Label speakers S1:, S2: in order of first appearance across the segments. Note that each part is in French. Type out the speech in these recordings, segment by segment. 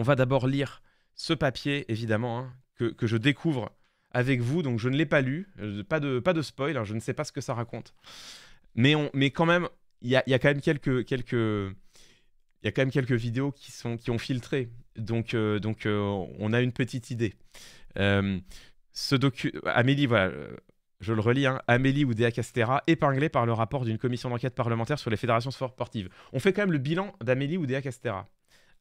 S1: On va d'abord lire ce papier, évidemment, hein, que, je découvre avec vous. Donc, je ne l'ai pas lu. Euh, pas de, pas de spoil. Hein, je ne sais pas ce que ça raconte. Mais, on, quand même, il y a, quand même quelques. quelques il y a quand même quelques vidéos qui, sont, qui ont filtré, donc, euh, donc euh, on a une petite idée. ce Amélie, voilà, je le relis, hein, Amélie Oudéa Castera, épinglée par le rapport d'une commission d'enquête parlementaire sur les fédérations sportives. On fait quand même le bilan d'Amélie Oudéa Castera.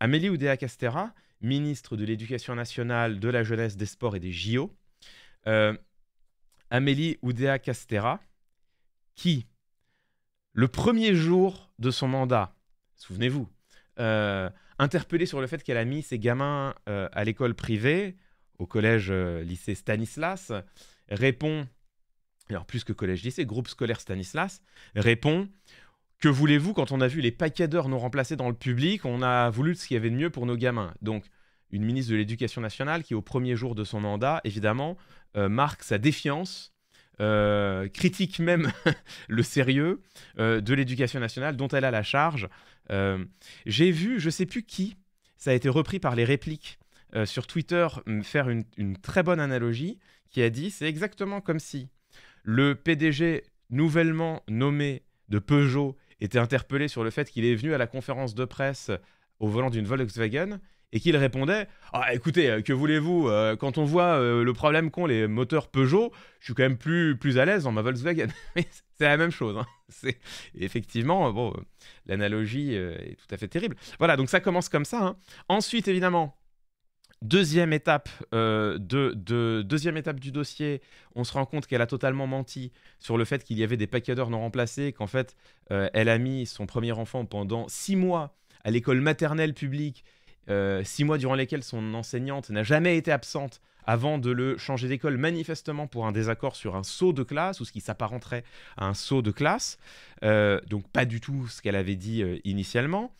S1: Amélie Oudéa-Castera, ministre de l'Éducation nationale, de la jeunesse, des sports et des JO. Euh, Amélie Oudéa-Castera, qui, le premier jour de son mandat, souvenez-vous, euh, interpellée sur le fait qu'elle a mis ses gamins euh, à l'école privée, au collège lycée Stanislas, répond alors plus que collège lycée, groupe scolaire Stanislas, répond que voulez-vous quand on a vu les paquets d'heures remplacer dans le public, on a voulu ce qu'il y avait de mieux pour nos gamins. Donc, une ministre de l'Éducation nationale qui, au premier jour de son mandat, évidemment, euh, marque sa défiance, euh, critique même le sérieux euh, de l'Éducation nationale dont elle a la charge. J'ai vu, je sais plus qui, ça a été repris par les répliques sur Twitter, faire une très bonne analogie qui a dit c'est exactement comme si le PDG nouvellement nommé de Peugeot était interpellé sur le fait qu'il est venu à la conférence de presse au volant d'une Volkswagen et qu'il répondait Ah, écoutez, euh, que voulez-vous euh, Quand on voit euh, le problème qu'ont les moteurs Peugeot, je suis quand même plus, plus à l'aise dans ma Volkswagen. c'est la même chose. Hein. C'est effectivement bon, l'analogie est tout à fait terrible. Voilà, donc ça commence comme ça. Hein. Ensuite, évidemment, Deuxième étape, euh, de, de, étape du dossier, on se rend compte qu'elle a totalement menti sur le fait qu'il y avait des paquets non remplacés, qu'en fait, euh, elle a mis son premier enfant pendant six mois à l'école maternelle publique, euh, six mois durant lesquels son enseignante n'a jamais été absente avant de le changer d'école, manifestement pour un désaccord sur un saut de classe ou ce qui s'apparenterait à un saut de classe. donc, pas du tout ce qu'elle avait dit initialement.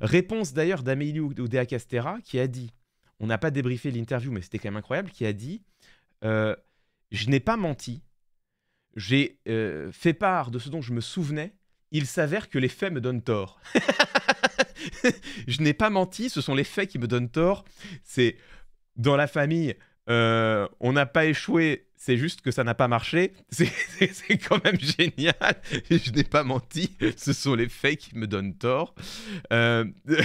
S1: réponse d'ailleurs d'Amélie Oudéa Castera qui a dit on n'a pas débriefé l'interview, mais c'était quand même incroyable, qui a dit euh, Je n'ai pas menti, j'ai euh, fait part de ce dont je me souvenais, il s'avère que les faits me donnent tort. je n'ai pas menti, ce sont les faits qui me donnent tort. C'est dans la famille, euh, on n'a pas échoué c'est juste que ça n'a pas marché. C'est quand même génial. Je n'ai pas menti. Ce sont les faits qui me donnent tort. Euh,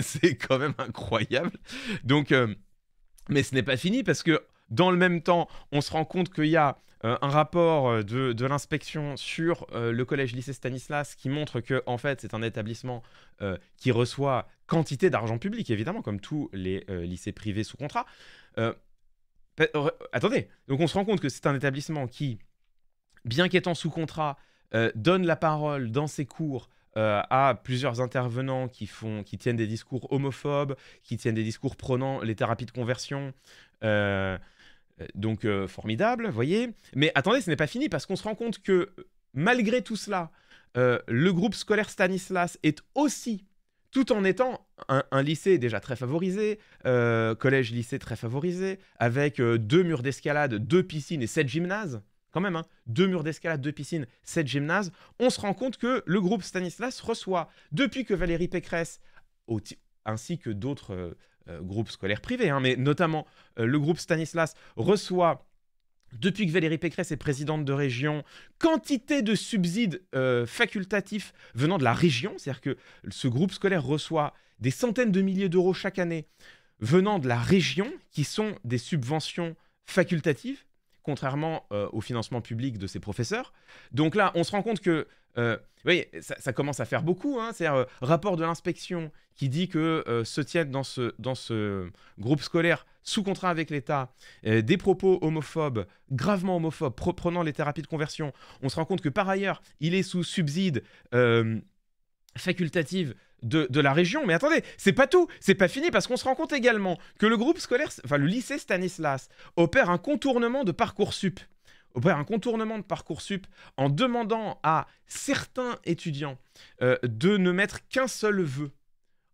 S1: c'est quand même incroyable. Donc, euh, mais ce n'est pas fini parce que dans le même temps, on se rend compte qu'il y a euh, un rapport de, de l'inspection sur le collège lycée Stanislas qui montre que en fait c'est un établissement qui reçoit quantité d'argent public évidemment comme tous les lycées privés sous contrat Attendez, donc on se rend compte que c'est un établissement qui, bien qu'étant sous contrat, euh, donne la parole dans ses cours euh, à plusieurs intervenants qui, font, qui tiennent des discours homophobes, qui tiennent des discours prônant les thérapies de conversion. Euh, donc formidable, voyez. Mais attendez, ce n'est pas fini parce qu'on se rend compte que malgré tout cela, le groupe scolaire Stanislas est aussi tout en étant un, lycée déjà très favorisé, euh, collège-lycée très favorisé, avec euh, deux murs d'escalade, deux piscines et sept gymnases, quand même, hein, deux murs d'escalade, deux piscines, sept gymnases, on se rend compte que le groupe Stanislas reçoit, depuis que Valérie Pécresse, ainsi que d'autres euh, groupes scolaires privés, hein, mais notamment le groupe Stanislas reçoit depuis que Valérie Pécresse est présidente de région, quantité de subsides euh, facultatifs venant de la région, c'est-à-dire que ce groupe scolaire reçoit des centaines de milliers d'euros chaque année venant de la région, qui sont des subventions facultatives, contrairement euh, au financement public de ses professeurs. Donc là, on se rend compte que, euh, oui, ça, commence à faire beaucoup. Hein. C'est-à-dire, euh, rapport de l'inspection qui dit que euh, se tiennent dans ce, dans ce groupe scolaire sous contrat avec l'État des propos homophobes, gravement homophobes, prenant les thérapies de conversion. On se rend compte que par ailleurs, il est sous subside facultative de, la région. Mais attendez, c'est pas tout, c'est pas fini parce qu'on se rend compte également que le groupe scolaire, enfin le lycée Stanislas, opère un contournement de Parcoursup. Opère un contournement de sup en demandant à certains étudiants euh, de ne mettre qu'un seul vœu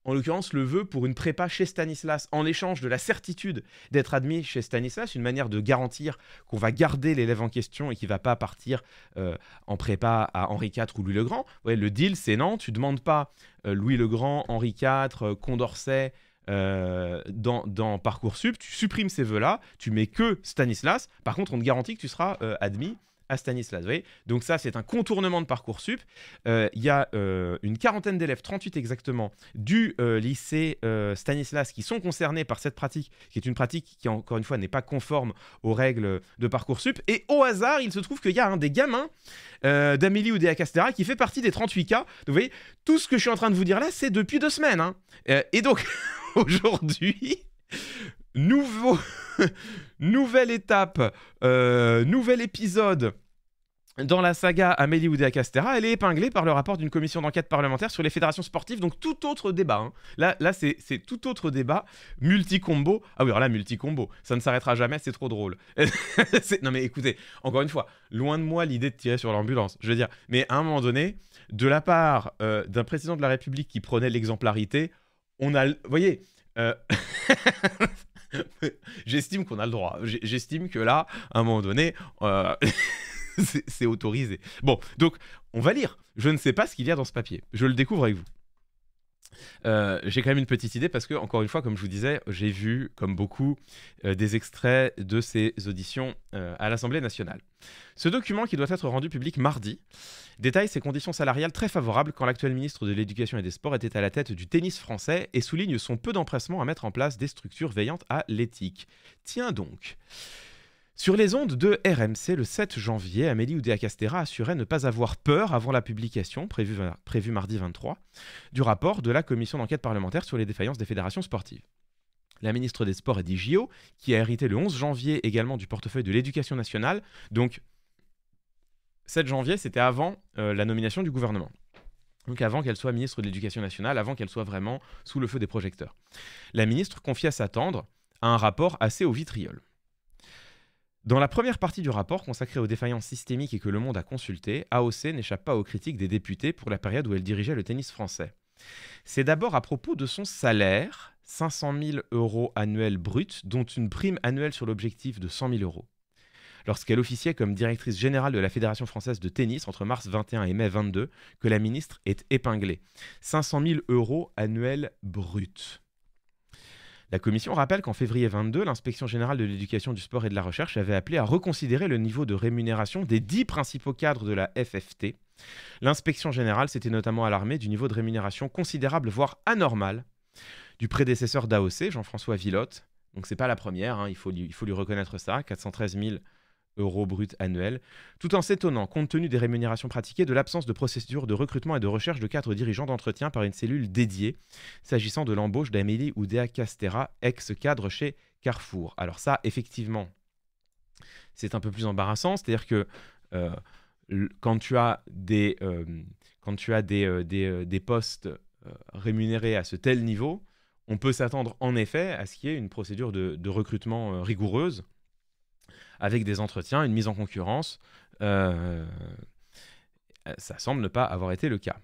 S1: en l'occurrence le vœu pour une prépa chez Stanislas, en échange de la certitude d'être admis chez Stanislas, une manière de garantir qu'on va garder l'élève en question et qu'il ne va pas partir euh, en prépa à Henri IV ou Louis le Grand. Ouais, le deal, c'est non, tu ne demandes pas euh, Louis le Grand, Henri IV, euh, Condorcet. dans, dans, Parcoursup, tu supprimes ces vœux-là, tu mets que Stanislas, par contre on te garantit que tu seras admis Stanislas, Stanislas voyez. Donc ça, c'est un contournement de Parcoursup. Euh, il y a euh, une quarantaine d'élèves, 38 exactement, du euh, lycée Stanislas qui sont concernés par cette pratique, qui est une pratique qui, encore une fois, n'est pas conforme aux règles de Parcoursup. Et au hasard, il se trouve qu'il y a un des gamins d'Amélie ou d'Ea Castera qui fait partie des 38 cas. Donc vous voyez, tout ce que je suis en train de vous dire là, c'est depuis deux semaines. Hein. et donc, aujourd'hui... Nouveau, nouvelle étape, nouvel épisode dans la saga Amélie Oudéa-Castera, elle est épinglée par le rapport d'une commission d'enquête parlementaire sur les fédérations sportives, donc tout autre débat. Hein. Là, là c'est tout autre débat, multi-combo. Ah oui, alors là, multi-combo, ça ne s'arrêtera jamais, c'est trop drôle. non mais écoutez, encore une fois, loin de moi l'idée de tirer sur l'ambulance, je veux dire. Mais à un moment donné, de la part euh, d'un président de la République qui prenait l'exemplarité, on a... Vous voyez euh, J'estime qu'on a le droit. J'estime que là, à un moment donné... Euh, c'est autorisé. Bon, donc on va lire. Je ne sais pas ce qu'il y a dans ce papier. Je le découvre avec vous. Euh, j'ai quand même une petite idée parce que, encore une fois, comme je vous disais, j'ai vu, comme beaucoup, euh, des extraits de ces auditions euh, à l'Assemblée nationale. Ce document, qui doit être rendu public mardi, détaille ses conditions salariales très favorables quand l'actuel ministre de l'Éducation et des Sports était à la tête du tennis français et souligne son peu d'empressement à mettre en place des structures veillantes à l'éthique. Tiens donc. Sur les ondes de RMC le 7 janvier, Amélie Oudéa-Castera assurait ne pas avoir peur avant la publication, prévue, mardi 23, du rapport de la commission d'enquête parlementaire sur les défaillances des fédérations sportives. La ministre des Sports et des JO, qui a hérité le 11 janvier également du portefeuille de l'éducation nationale, donc 7 janvier, c'était avant euh, la nomination du gouvernement. Donc avant qu'elle soit ministre de l'Éducation nationale, avant qu'elle soit vraiment sous le feu des projecteurs. La ministre confia s'attendre à un rapport assez au vitriol. Dans la première partie du rapport consacrée aux défaillances systémiques et que Le Monde a consulté, AOC n'échappe pas aux critiques des députés pour la période où elle dirigeait le tennis français. C'est d'abord à propos de son salaire, 500 000 euros annuels bruts, dont une prime annuelle sur l'objectif de 100 000 euros. Lorsqu'elle officiait comme directrice générale de la Fédération française de tennis entre mars 21 et mai 22, que la ministre est épinglée. 500 000 euros annuels bruts. La Commission rappelle qu'en février 22, l'inspection générale de l'éducation du sport et de la recherche avait appelé à reconsidérer le niveau de rémunération des dix principaux cadres de la FFT. L'inspection générale s'était notamment alarmée du niveau de rémunération considérable, voire anormal, du prédécesseur d'AOC, Jean-François Villotte. Donc c'est pas la première, hein. il, faut il faut lui reconnaître ça, 413 000 euros bruts annuels, tout en s'étonnant, compte tenu des rémunérations pratiquées, de l'absence de procédure de recrutement et de recherche de cadres dirigeants d'entretien par une cellule dédiée, s'agissant de l'embauche d'Amélie Oudéa Castera, ex-cadre chez Carrefour. Alors ça, effectivement, c'est un peu plus embarrassant, c'est-à-dire que euh, quand tu as des, euh, quand tu as des, euh, des, postes rémunérés à ce tel niveau, on peut s'attendre en effet à ce qu'il y ait une procédure de recrutement rigoureuse, avec des entretiens, une mise en concurrence. Euh, euh, ça semble ne pas avoir été le cas.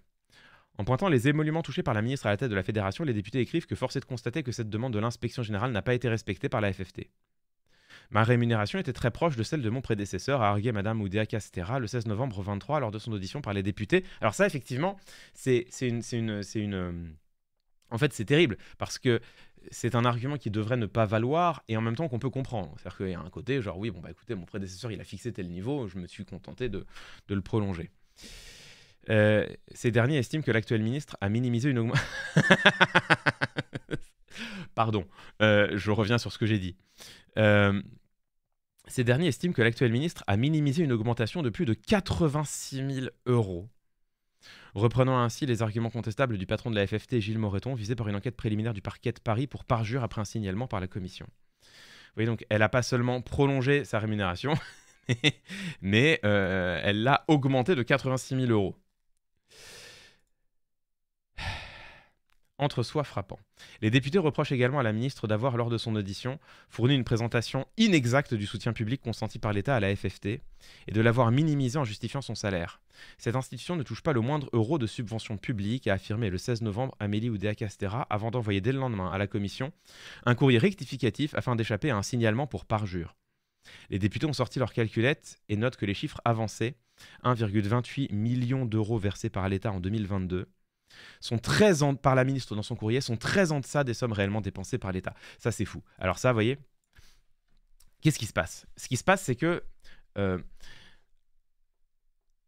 S1: En pointant les émoluments touchés par la ministre à la tête de la fédération, les députés écrivent que force de constater que cette demande de l'inspection générale n'a pas été respectée par la FFT. Ma rémunération était très proche de celle de mon prédécesseur, a argué Madame Oudéa Castera le 16 novembre 23 lors de son audition par les députés. Alors ça, effectivement, c'est une, une, une, En fait, c'est terrible parce que c'est un argument qui devrait ne pas valoir et en même temps qu'on peut comprendre. C'est-à-dire qu'il y a un côté, genre oui, bon bah écoutez, mon prédécesseur il a fixé tel niveau, je me suis contenté de, le prolonger. Euh, ces derniers estiment que l'actuel ministre a minimisé une augmentation. Pardon, euh, je reviens sur ce que j'ai dit. Euh, ces derniers estiment que l'actuel ministre a minimisé une augmentation de plus de 86 000 euros reprenant ainsi les arguments contestables du patron de la FFT, Gilles Moreton, visé par une enquête préliminaire du parquet de Paris pour parjure après un signalement par la commission. Vous voyez donc elle n'a pas seulement prolongé sa rémunération, mais euh, elle l'a augmenté de 86 000 euros. entre soi frappant. Les députés reprochent également à la ministre d'avoir, lors de son audition, fourni une présentation inexacte du soutien public consenti par l'État à la FFT et de l'avoir minimisé en justifiant son salaire. Cette institution ne touche pas le moindre euro de subvention publique, a affirmé le 16 novembre Amélie Oudéa-Castera avant d'envoyer dès le lendemain à la Commission un courrier rectificatif afin d'échapper à un signalement pour parjure. Les députés ont sorti leurs calculettes et notent que les chiffres avancés, 1,28 million d'euros versés par l'État en 2022, sont très par la ministre dans son courrier, sont très en deçà des sommes réellement dépensées par l'État. Ça, c'est fou. Alors ça, vous voyez, qu'est-ce qui se passe Ce qui se passe, c'est que... Euh,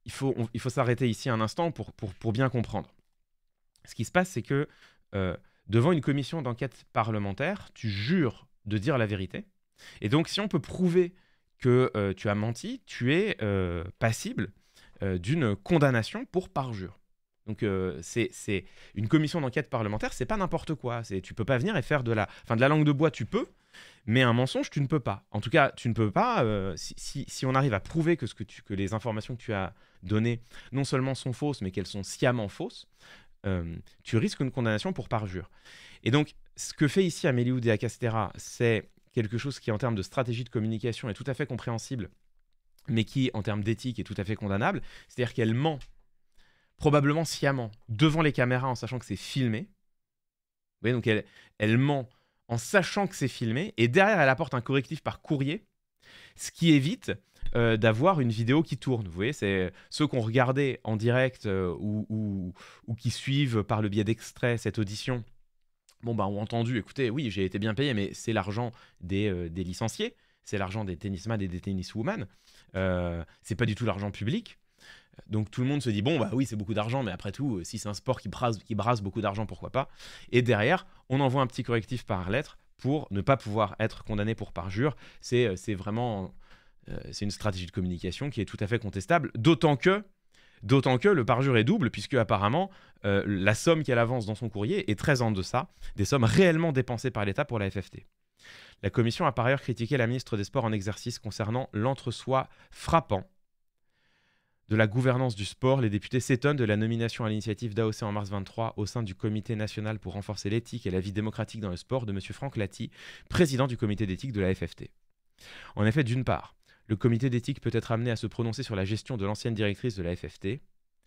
S1: il faut, faut s'arrêter ici un instant pour, pour, bien comprendre. Ce qui se passe, c'est que euh, devant une commission d'enquête parlementaire, tu jures de dire la vérité. Et donc, si on peut prouver que euh, tu as menti, tu es passible d'une condamnation pour parjure. Donc euh, c'est une commission d'enquête parlementaire, c'est pas n'importe quoi. C'est tu peux pas venir et faire de la, enfin de la langue de bois, tu peux, mais un mensonge, tu ne peux pas. En tout cas, tu ne peux pas. Euh, si, on arrive à prouver que ce que tu, que les informations que tu as données non seulement sont fausses, mais qu'elles sont sciemment fausses, euh, tu risques une condamnation pour parjure. Et donc ce que fait ici Amélie Oudéa Castera, c'est quelque chose qui en termes de stratégie de communication est tout à fait compréhensible, mais qui en termes d'éthique est tout à fait condamnable. C'est-à-dire qu'elle ment probablement sciemment, devant les caméras en sachant que c'est filmé. Vous voyez, donc elle, elle ment en sachant que c'est filmé, et derrière, elle apporte un correctif par courrier, ce qui évite euh, d'avoir une vidéo qui tourne. Vous voyez, c'est euh, ceux qu'on regardait en direct euh, ou, ou, qui suivent par le biais d'extraits cette audition. Bon, bah, ont entendu, écoutez, oui, j'ai été bien payé, mais c'est l'argent des, des, licenciés, c'est l'argent des tennisman et des tennis-women, c'est pas du tout l'argent public. Donc tout le monde se dit, bon, bah oui, c'est beaucoup d'argent, mais après tout, euh, si c'est un sport qui brasse, qui brasse beaucoup d'argent, pourquoi pas Et derrière, on envoie un petit correctif par lettre pour ne pas pouvoir être condamné pour parjure. C'est euh, vraiment euh, c'est une stratégie de communication qui est tout à fait contestable, d'autant que, d'autant que le parjure est double, puisque apparemment la somme qu'elle avance dans son courrier est très en deçà des sommes réellement dépensées par l'État pour la FFT. La commission a par ailleurs critiqué la ministre des Sports en exercice concernant l'entre-soi frappant de la gouvernance du sport, les députés s'étonnent de la nomination à l'initiative d'AOC en mars 23 au sein du Comité national pour renforcer l'éthique et la vie démocratique dans le sport de M. Franck Latti, président du comité d'éthique de la FFT. En effet, d'une part, le comité d'éthique peut être amené à se prononcer sur la gestion de l'ancienne directrice de la FFT,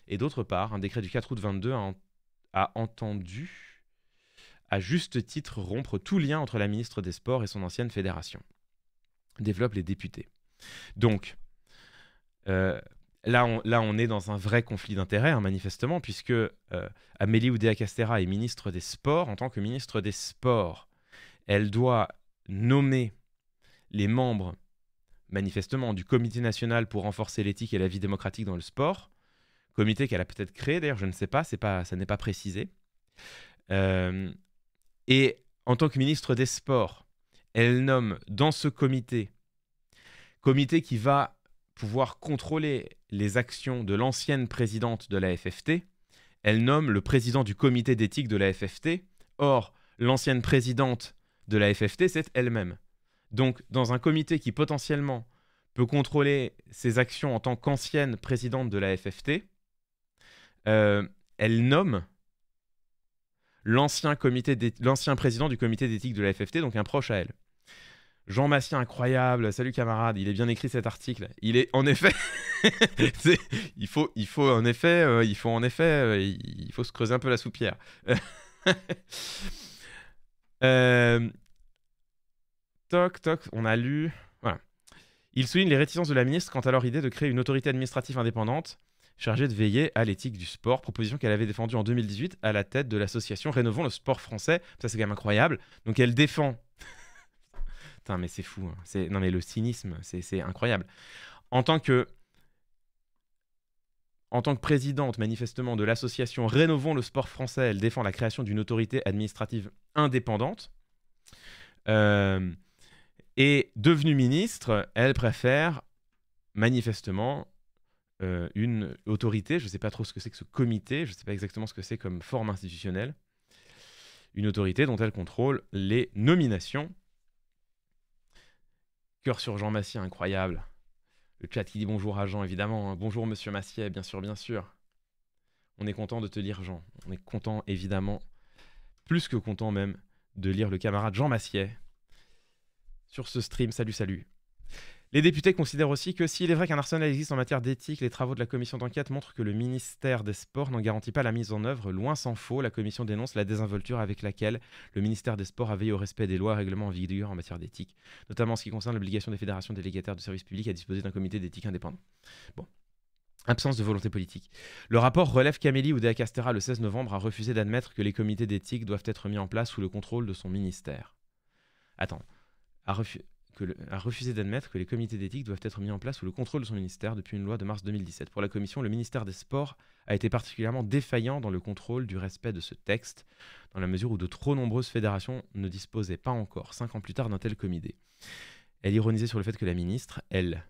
S1: et d'autre part, un décret du 4 août 22 a, a entendu, à juste titre, rompre tout lien entre la ministre des Sports et son ancienne fédération. Développe les députés. Donc, euh, Là on, est dans un vrai conflit d'intérêts, hein, manifestement, puisque euh, Amélie Oudéa-Castera est ministre des Sports. En tant que ministre des Sports, elle doit nommer les membres, manifestement, du Comité national pour renforcer l'éthique et la vie démocratique dans le sport. Comité qu'elle a peut-être créé, d'ailleurs, je ne sais pas, pas ça n'est pas précisé. Euh, et en tant que ministre des Sports, elle nomme dans ce comité, comité qui va pouvoir contrôler les actions de l'ancienne présidente de la FFT, elle nomme le président du comité d'éthique de la FFT. Or, l'ancienne présidente de la FFT, c'est elle-même. Donc, dans un comité qui potentiellement peut contrôler ses actions en tant qu'ancienne présidente de la FFT, euh, elle nomme l'ancien président du comité d'éthique de la FFT, donc un proche à elle. Jean Massien, incroyable. Salut camarade, il est bien écrit cet article. Il est en effet. il faut, il faut en effet, euh, il faut en effet, euh, il faut se creuser un peu la soupière. Euh, toc toc, on a lu. Voilà. Il souligne les réticences de la ministre quant à leur idée de créer une autorité administrative indépendante chargée de veiller à l'éthique du sport, proposition qu'elle avait défendue en 2018 à la tête de l'association rénovant le sport français. Ça c'est quand même incroyable. Donc elle défend Putain, mais c'est fou. Hein. Non, mais le cynisme, c'est incroyable. En tant que. En tant que présidente, manifestement, de l'association Rénovons le sport français, elle défend la création d'une autorité administrative indépendante. Euh, et devenue ministre, elle préfère manifestement euh, une autorité. Je ne sais pas trop ce que c'est que ce comité, je ne sais pas exactement ce que c'est comme forme institutionnelle. Une autorité dont elle contrôle les nominations Cœur sur Jean Massier, incroyable. Le chat qui dit bonjour à Jean, évidemment. Hein. Bonjour Monsieur Massier, bien sûr, bien sûr. On est content de te lire, Jean. On est content, évidemment, plus que content même, de lire le camarade Jean Massier sur ce stream. Salut, salut. Les députés considèrent aussi que s'il est vrai qu'un arsenal existe en matière d'éthique, les travaux de la commission d'enquête montrent que le ministère des Sports n'en garantit pas la mise en œuvre. Loin s'en faut, la commission dénonce la désinvolture avec laquelle le ministère des Sports a veillé au respect des lois et règlements en vigueur en matière d'éthique, notamment en ce qui concerne l'obligation des fédérations délégataires de services publics à disposer d'un comité d'éthique indépendant. Bon, Absence de volonté politique. Le rapport relève qu'Amélie Oudéa Castera, le 16 novembre, a refusé d'admettre que les comités d'éthique doivent être mis en place sous le contrôle de son ministère. Attends. A refusé a refusé d'admettre que les comités d'éthique doivent être mis en place sous le contrôle de son ministère depuis une loi de mars 2017. Pour la Commission, le ministère des Sports a été particulièrement défaillant dans le contrôle du respect de ce texte, dans la mesure où de trop nombreuses fédérations ne disposaient pas encore, cinq ans plus tard, d'un tel comité. Elle ironisait sur le fait que la ministre, elle,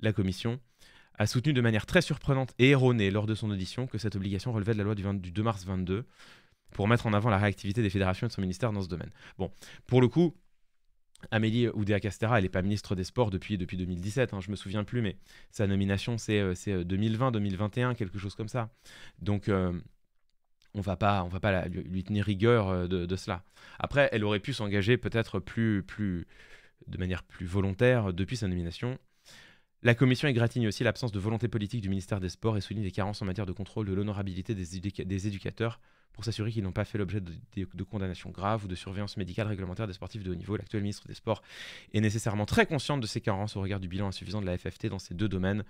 S1: la Commission, a soutenu de manière très surprenante et erronée lors de son audition que cette obligation relevait de la loi du, du 2 mars 22 pour mettre en avant la réactivité des fédérations et de son ministère dans ce domaine. Bon, pour le coup, Amélie Oudéa Castera, elle n'est pas ministre des Sports depuis, depuis 2017, hein, je me souviens plus, mais sa nomination, c'est 2020-2021, euh, euh, quelque chose comme ça. Donc, euh, on va pas, va pas lui, tenir rigueur de, cela. Après, elle aurait pu s'engager peut-être plus, plus, de manière plus volontaire depuis sa nomination. La commission égratigne aussi l'absence de volonté politique du ministère des Sports et souligne les carences en matière de contrôle de l'honorabilité des éducateurs pour s'assurer qu'ils n'ont pas fait l'objet de, condamnations graves ou de surveillance médicale réglementaire des sportifs de haut niveau. L'actuel ministre des Sports est nécessairement très consciente de ses carences au regard du bilan insuffisant de la FFT dans ces deux domaines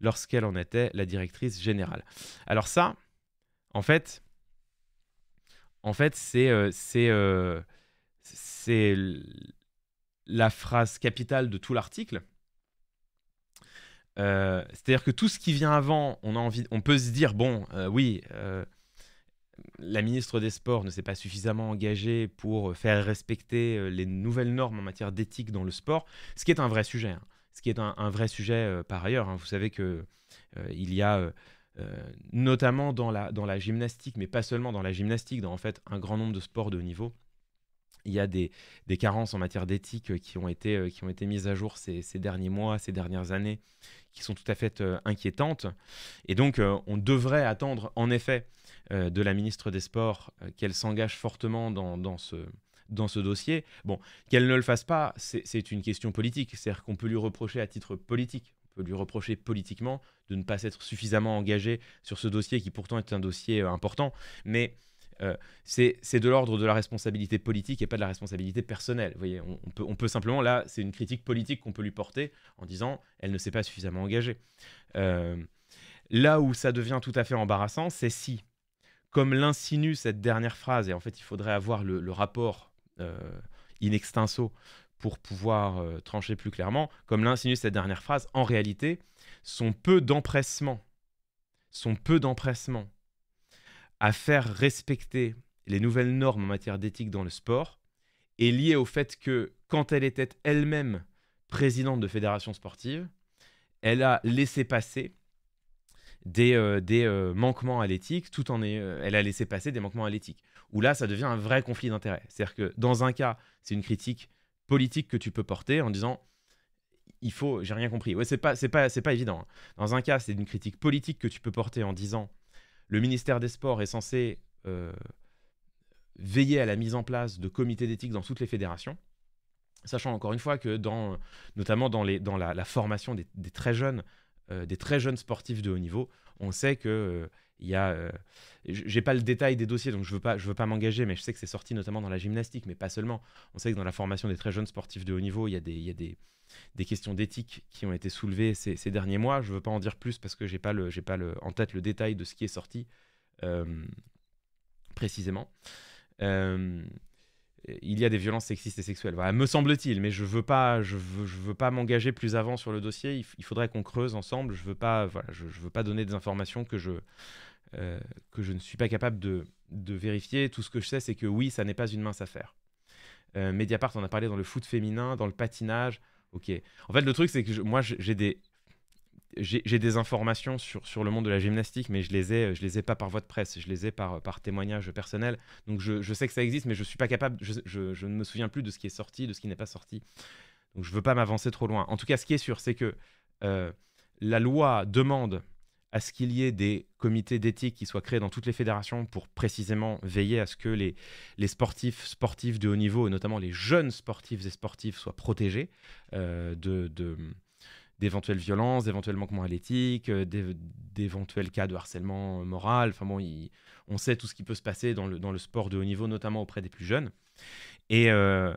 S1: lorsqu'elle en était la directrice générale. Alors ça, en fait, en fait c'est euh, euh, c'est la phrase capitale de tout l'article. Euh, c'est-à-dire que tout ce qui vient avant, on, a envie, on peut se dire, bon, oui, la ministre des Sports ne s'est pas suffisamment engagée pour euh, faire respecter euh, les nouvelles normes en matière d'éthique dans le sport, ce qui est un vrai sujet. Hein. Ce qui est un, vrai sujet euh, par ailleurs. Hein. Vous savez que il y a notamment dans la, gymnastique, mais pas seulement dans la gymnastique, dans en fait un grand nombre de sports de haut niveau, il y a des, carences en matière d'éthique qui, ont été, qui ont été mises à jour ces, derniers mois, ces dernières années, qui sont tout à fait inquiétantes. Et donc, on devrait attendre, en effet, euh, de la ministre des Sports euh, qu'elle s'engage fortement dans, ce, dossier. Bon, qu'elle ne le fasse pas, c'est une question politique. C'est-à-dire qu'on peut lui reprocher à titre politique, on peut lui reprocher politiquement de ne pas s'être suffisamment engagé sur ce dossier qui pourtant est un dossier euh, important. Mais c'est de l'ordre de la responsabilité politique et pas de la responsabilité personnelle. Vous voyez, on, peut, simplement, là, c'est une critique politique qu'on peut lui porter en disant elle ne s'est pas suffisamment engagée. là où ça devient tout à fait embarrassant, c'est si comme l'insinue cette dernière phrase, et en fait il faudrait avoir le, rapport euh, in extenso pour pouvoir euh, trancher plus clairement, comme l'insinue cette dernière phrase, en réalité, son peu d'empressement, son peu d'empressement à faire respecter les nouvelles normes en matière d'éthique dans le sport est lié au fait que quand elle était elle-même présidente de fédération sportive, elle a laissé passer des, euh, euh, manquements à l'éthique, tout en est, euh, elle a laissé passer des manquements à l'éthique. Où là, ça devient un vrai conflit d'intérêts. C'est-à-dire que dans un cas, c'est une critique politique que tu peux porter en disant il faut, j'ai rien compris. Ouais, c'est pas, c'est pas, c'est pas évident. Hein. Dans un cas, c'est une critique politique que tu peux porter en disant le ministère des Sports est censé veiller à la mise en place de comités d'éthique dans toutes les fédérations. Sachant encore une fois que dans, notamment dans, les, dans la, formation des très jeunes euh, des très jeunes sportifs de haut niveau. On sait que euh, il y a, euh, j'ai pas le détail des dossiers, donc je veux pas, je veux pas m'engager, mais je sais que c'est sorti notamment dans la gymnastique, mais pas seulement. On sait que dans la formation des très jeunes sportifs de haut niveau, il y a des, questions d'éthique qui ont été soulevées ces, derniers mois. Je ne veux pas en dire plus parce que j'ai pas le, j'ai pas en tête le détail de ce qui est sorti précisément. Euh, il y a des violences sexistes et sexuelles. Voilà, me semble-t-il, mais je veux pas, je veux, pas m'engager plus avant sur le dossier. Il, faudrait qu'on creuse ensemble. Je veux pas, voilà, je, veux pas donner des informations que je euh, que je ne suis pas capable de, vérifier. Tout ce que je sais, c'est que oui, ça n'est pas une mince affaire. médiapart euh, Mediapart, on a parlé dans le foot féminin, dans le patinage. Ok. En fait, le truc, c'est que moi, j'ai des j'ai des informations sur, sur le monde de la gymnastique, mais je les ai, je les ai pas par voie de presse, je les ai par, par témoignage personnel. Donc je, je sais que ça existe, mais je suis pas capable, je, je, ne me souviens plus de ce qui est sorti, de ce qui n'est pas sorti. Donc je veux pas m'avancer trop loin. En tout cas, ce qui est sûr, c'est que euh, la loi demande à ce qu'il y ait des comités d'éthique qui soient créés dans toutes les fédérations pour précisément veiller à ce que les, les sportifs, sportifs de haut niveau, et notamment les jeunes sportifs et sportifs, soient protégés euh, de d'éventuelles violences, d'éventuels manquements à l'éthique, euh, d'éventuels cas de harcèlement euh, moral. Enfin bon, on sait tout ce qui peut se passer dans le, dans le sport de haut niveau, notamment auprès des plus jeunes. Et euh,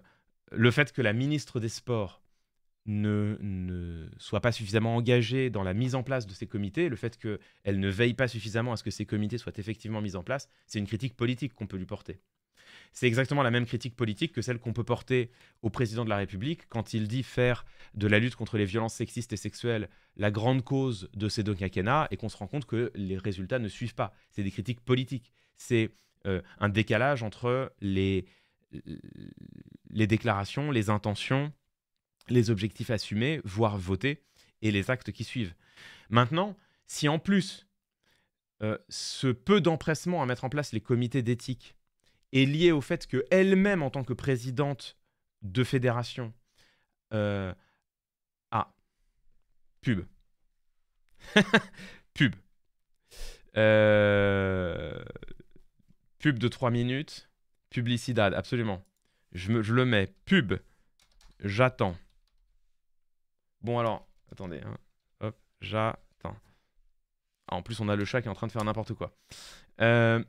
S1: le fait que la ministre des Sports ne, ne, soit pas suffisamment engagée dans la mise en place de ces comités, le fait qu'elle ne veille pas suffisamment à ce que ces comités soient effectivement mis en place, c'est une critique politique qu'on peut lui porter. C'est exactement la même critique politique que celle qu'on peut porter au président de la République quand il dit faire de la lutte contre les violences sexistes et sexuelles la grande cause de ces deux quinquennats et qu'on se rend compte que les résultats ne suivent pas. C'est des critiques politiques. C'est euh, un décalage entre les, déclarations, les intentions, les objectifs assumés, voire votés, et les actes qui suivent. Maintenant, si en plus euh, ce peu d'empressement à mettre en place les comités d'éthique est liée au fait qu'elle-même, en tant que présidente de fédération, euh, ah, pub. pub. Euh, pub de 3 minutes. Publicidad, absolument. Je, je le mets. Pub. J'attends. Bon alors, attendez. Hein. Hop, j'attends. Ah, en plus, on a le chat qui est en train de faire n'importe quoi. Euh,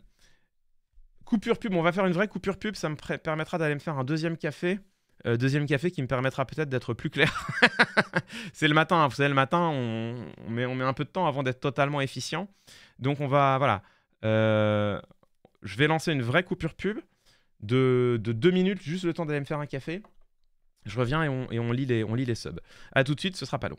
S1: Coupure pub, on va faire une vraie coupure pub, ça me permettra d'aller me faire un deuxième café. Euh, deuxième café qui me permettra peut-être d'être plus clair. c'est le matin, hein. vous savez, le matin, on, met, un peu de temps avant d'être totalement efficient. Donc on va, voilà, euh, je vais lancer une vraie coupure pub de, deux minutes, juste le temps d'aller me faire un café. Je reviens et on, lit, les, on lit les subs. A tout de suite, ce sera pas long.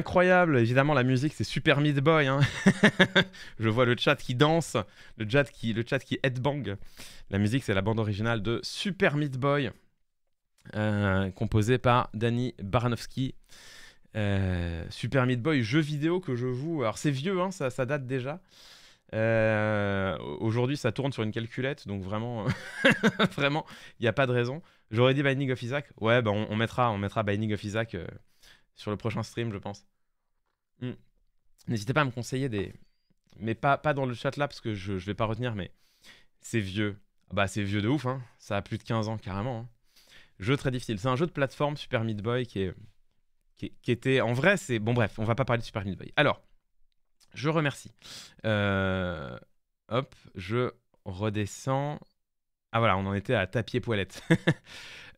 S1: incroyable. Évidemment, la musique, c'est Super Meat Boy. Hein. Je vois le chat qui danse, le chat qui, le chat qui headbang. La musique, c'est la bande originale de Super Meat Boy, euh, composée par Danny Baranowski. Euh, Super Meat Boy, jeu vidéo que je joue. Alors c'est vieux, hein, ça, date déjà. Euh, aujourd'hui, ça tourne sur une calculette, donc vraiment, vraiment, il n'y a pas de raison. J'aurais dit Binding of Isaac. Ouais, bah, on, mettra, on mettra Binding of Isaac euh, sur le prochain stream, je pense. Hmm. N'hésitez pas à me conseiller des. Mais pas, pas dans le chat là, parce que je, je vais pas retenir, mais c'est vieux. Bah, c'est vieux de ouf, hein. Ça a plus de 15 ans, carrément. Hein. Jeu très difficile. C'est un jeu de plateforme, Super Meat Boy, qui, est, qui, était. En vrai, c'est. Bon, bref, on va pas parler de Super Meat Boy. Alors, je remercie. Euh, hop, je redescends. Ah voilà, on en était à Tapier Poilette.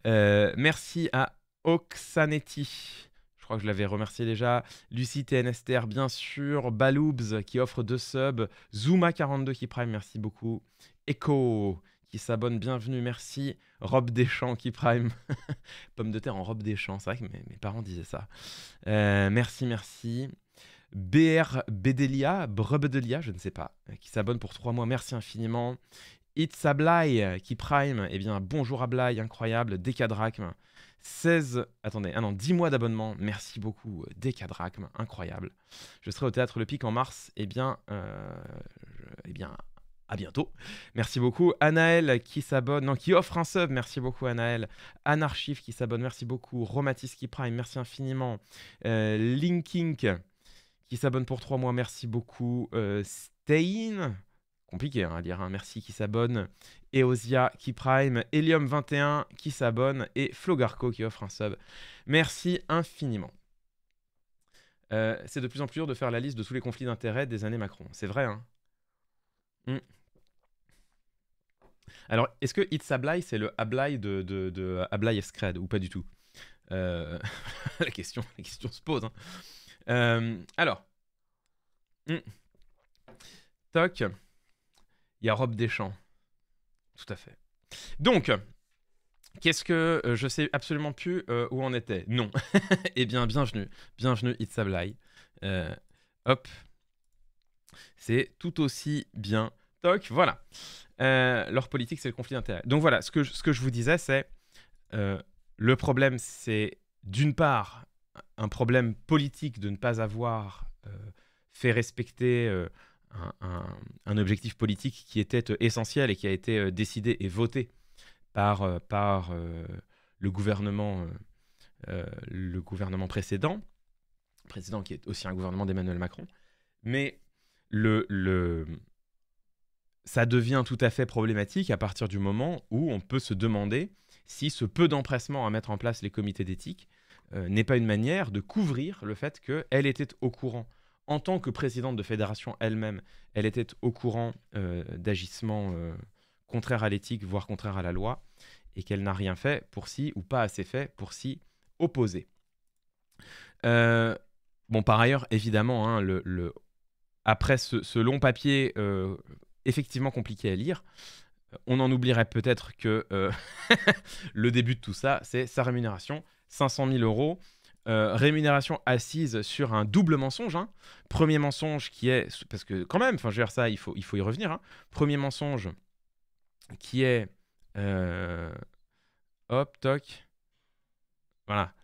S1: Euh, merci à Oxanetti crois que je l'avais remercié déjà. Lucie TNSTR, bien sûr. Baloubs qui offre deux subs. Zuma42 qui prime, merci beaucoup. Echo qui s'abonne, bienvenue, merci. Robe champs qui prime. Pomme de terre en robe Deschamps, c'est vrai que mes, parents disaient ça. Euh, merci, merci. BR Bedelia, Brebedelia, je ne sais pas, euh, qui s'abonne pour trois mois, merci infiniment. It's Ablai euh, qui prime, eh bien bonjour Ablai, incroyable, Décadrachme 16, attendez, ah non, 10 mois d'abonnement, merci beaucoup, euh, Décadracme, incroyable. Je serai au Théâtre Le Pic en mars, et eh bien, euh, eh bien, à bientôt. Merci beaucoup, Anaël qui s'abonne, non, qui offre un sub, merci beaucoup Anaël. anarchif qui s'abonne, merci beaucoup. Romatis prime, merci infiniment. Euh, qui s'abonne pour 3 mois, merci beaucoup. Euh, compliqué hein, à dire hein. merci qui s'abonne. Eosia qui prime, Helium21 qui s'abonne et Flogarco qui offre un sub. Merci infiniment. Euh, c'est de plus en plus dur de faire la liste de tous les conflits d'intérêts des années Macron. C'est vrai, hein hmm. Alors, est-ce que It's Ablai, c'est le Ablai de, de, Ablai Escred ou pas du tout euh, la, question, la se pose. Hein. Euh, alors, hmm. toc, il y a Rob Deschamps. Tout à fait. Donc, Qu'est-ce que euh, je sais absolument plus euh, où on était Non. eh bien, bienvenue. Bienvenue, It's a euh, hop. C'est tout aussi bien. Toc, voilà. Euh, leur politique, c'est le conflit d'intérêts. Donc voilà, ce que, ce que je vous disais, c'est le problème, c'est d'une part un problème politique de ne pas avoir fait respecter un, objectif politique qui était euh, essentiel et qui a été euh, décidé et voté par, euh, le, gouvernement, le gouvernement précédent, président qui est aussi un gouvernement d'Emmanuel Macron. Mais le, ça devient tout à fait problématique à partir du moment où on peut se demander si ce peu d'empressement à mettre en place les comités d'éthique n'est pas une manière de couvrir le fait qu'elle était au courant en tant que présidente de fédération elle-même, elle était au courant euh, d'agissements euh, contraires à l'éthique, voire contraires à la loi, et qu'elle n'a rien fait pour s'y, ou pas assez fait pour s'y opposer. Euh, bon, par ailleurs, évidemment, hein, après ce, ce, long papier effectivement compliqué à lire, on en oublierait peut-être que le début de tout ça, c'est sa rémunération, 500 000 euros. Euh, rémunération assise sur un double mensonge. Hein. Premier mensonge qui est, parce que quand même, enfin, je veux dire ça, il faut, il faut y revenir. Hein. Premier mensonge qui est, euh, hop, toc, voilà.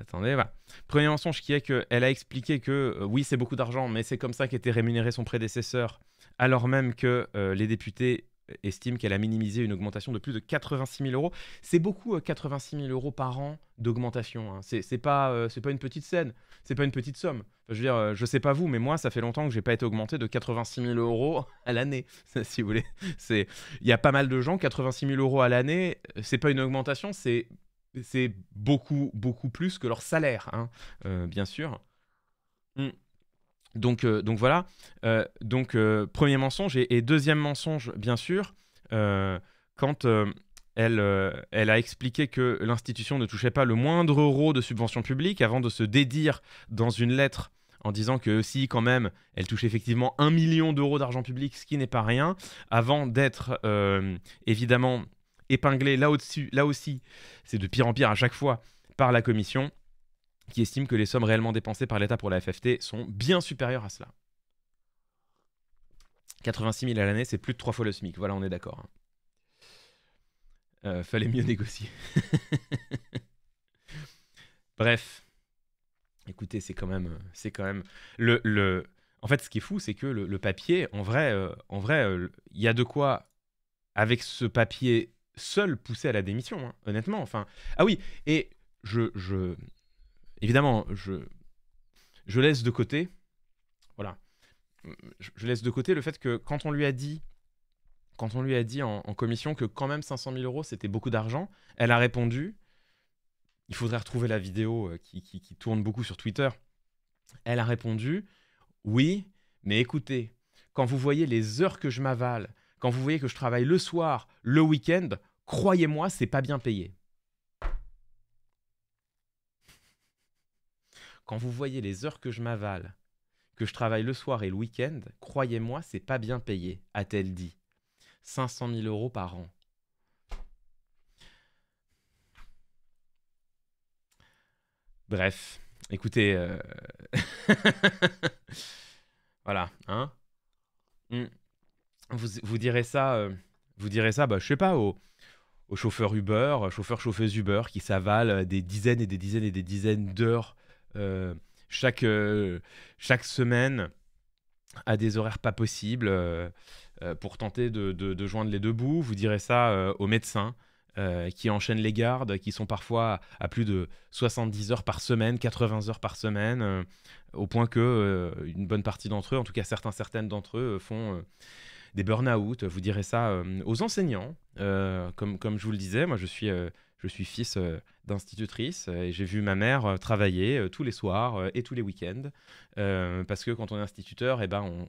S1: Attendez, voilà. Premier mensonge qui est qu'elle a expliqué que euh, oui, c'est beaucoup d'argent, mais c'est comme ça qu'était rémunéré son prédécesseur, alors même que les députés estime qu'elle a minimisé une augmentation de plus de 86 000 euros. C'est beaucoup, 86 euh, 000 euros par an d'augmentation. Hein. C'est pas, euh, c'est pas une petite scène, c'est pas une petite somme. je veux dire, euh, je sais pas vous, mais moi, ça fait longtemps que j'ai pas été augmenté de 86 000 euros à l'année, si vous voulez. c'est Il y a pas mal de gens, 86 000 euros à l'année, c'est pas une augmentation, c'est beaucoup, beaucoup plus que leur salaire, hein, bien sûr. Hum. Donc, euh, donc voilà. Euh, donc euh, premier mensonge et, deuxième mensonge, bien sûr, quand elle, a expliqué que l'institution ne touchait pas le moindre euro de subvention publique avant de se dédire dans une lettre en disant que si quand même elle touche effectivement un million d'euros d'argent public, ce qui n'est pas rien, avant d'être évidemment épinglée là, dessus là aussi, c'est de pire en pire à chaque fois par la commission qui estime que les sommes réellement dépensées par l'État pour la FFT sont bien supérieures à cela. 86 000 à l'année, c'est plus de trois fois le SMIC. Voilà, on est d'accord. Hein. Euh, fallait mieux négocier. Bref, écoutez, c'est quand même, c'est quand même le, le, En fait, ce qui est fou, c'est que le, papier, en vrai, euh, en vrai, euh, il y a de quoi avec ce papier seul pousser à la démission. Hein, honnêtement, enfin, ah oui, et je, je, évidemment, je, laisse de côté, voilà, je, laisse de côté le fait que quand on lui a dit, quand on lui a dit en, commission que quand même 500 000 euros c'était beaucoup d'argent, elle a répondu, il faudrait retrouver la vidéo euh, qui, qui tourne beaucoup sur Twitter. Elle a répondu, oui, mais écoutez, quand vous voyez les heures que je m'avale, quand vous voyez que je travaille le soir, le week-end, croyez-moi, c'est pas bien payé. Quand vous voyez les heures que je m'avale, que je travaille le soir et le week-end, croyez-moi, c'est pas bien payé, a-t-elle dit. 500 000 euros par an. Bref, écoutez, euh, voilà, hein. Hmm. Vous, direz ça, euh, vous direz ça, bah, je sais pas, au aux chauffeurs Uber, euh, chauffeur-chauffeuse Uber qui s'avalent des dizaines et des dizaines et des dizaines d'heures euh, chaque, euh, chaque semaine à des horaires pas possibles euh, pour tenter de, de, joindre les deux bouts. Vous direz ça aux médecins. qui enchaînent les gardes, qui sont parfois à, plus de 70 heures par semaine, 80 heures par semaine, au point que une bonne partie d'entre eux, en tout cas certains, certaines d'entre eux, font des burn-out. Vous direz ça aux enseignants. comme, comme je vous le disais, moi je suis je suis fils euh, d'institutrice euh, et j'ai vu ma mère euh, travailler tous les soirs et tous les week-ends. parce que quand on est instituteur, et eh ben on,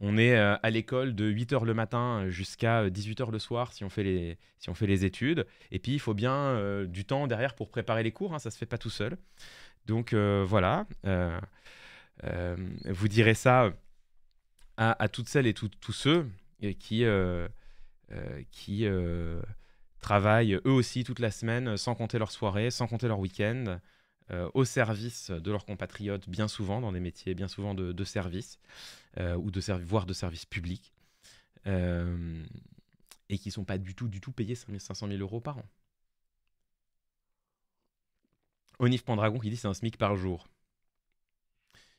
S1: on est à l'école de 8h le matin jusqu'à 18h le soir si on, fait les, si on fait les études. Et puis il faut bien du temps derrière pour préparer les cours, hein, ça ne se fait pas tout seul. Donc voilà, vous direz ça à, toutes celles et tous ceux qui... qui travaillent eux aussi toute la semaine, euh, sans compter leurs soirées, sans compter leurs week-ends, euh, au service de leurs compatriotes, bien souvent dans des métiers, bien souvent de, service, euh, ou de voire de service public, et qui ne sont pas du tout, du tout payés 500 000 euros par an. Onif Pendragon qui dit c'est un SMIC par jour.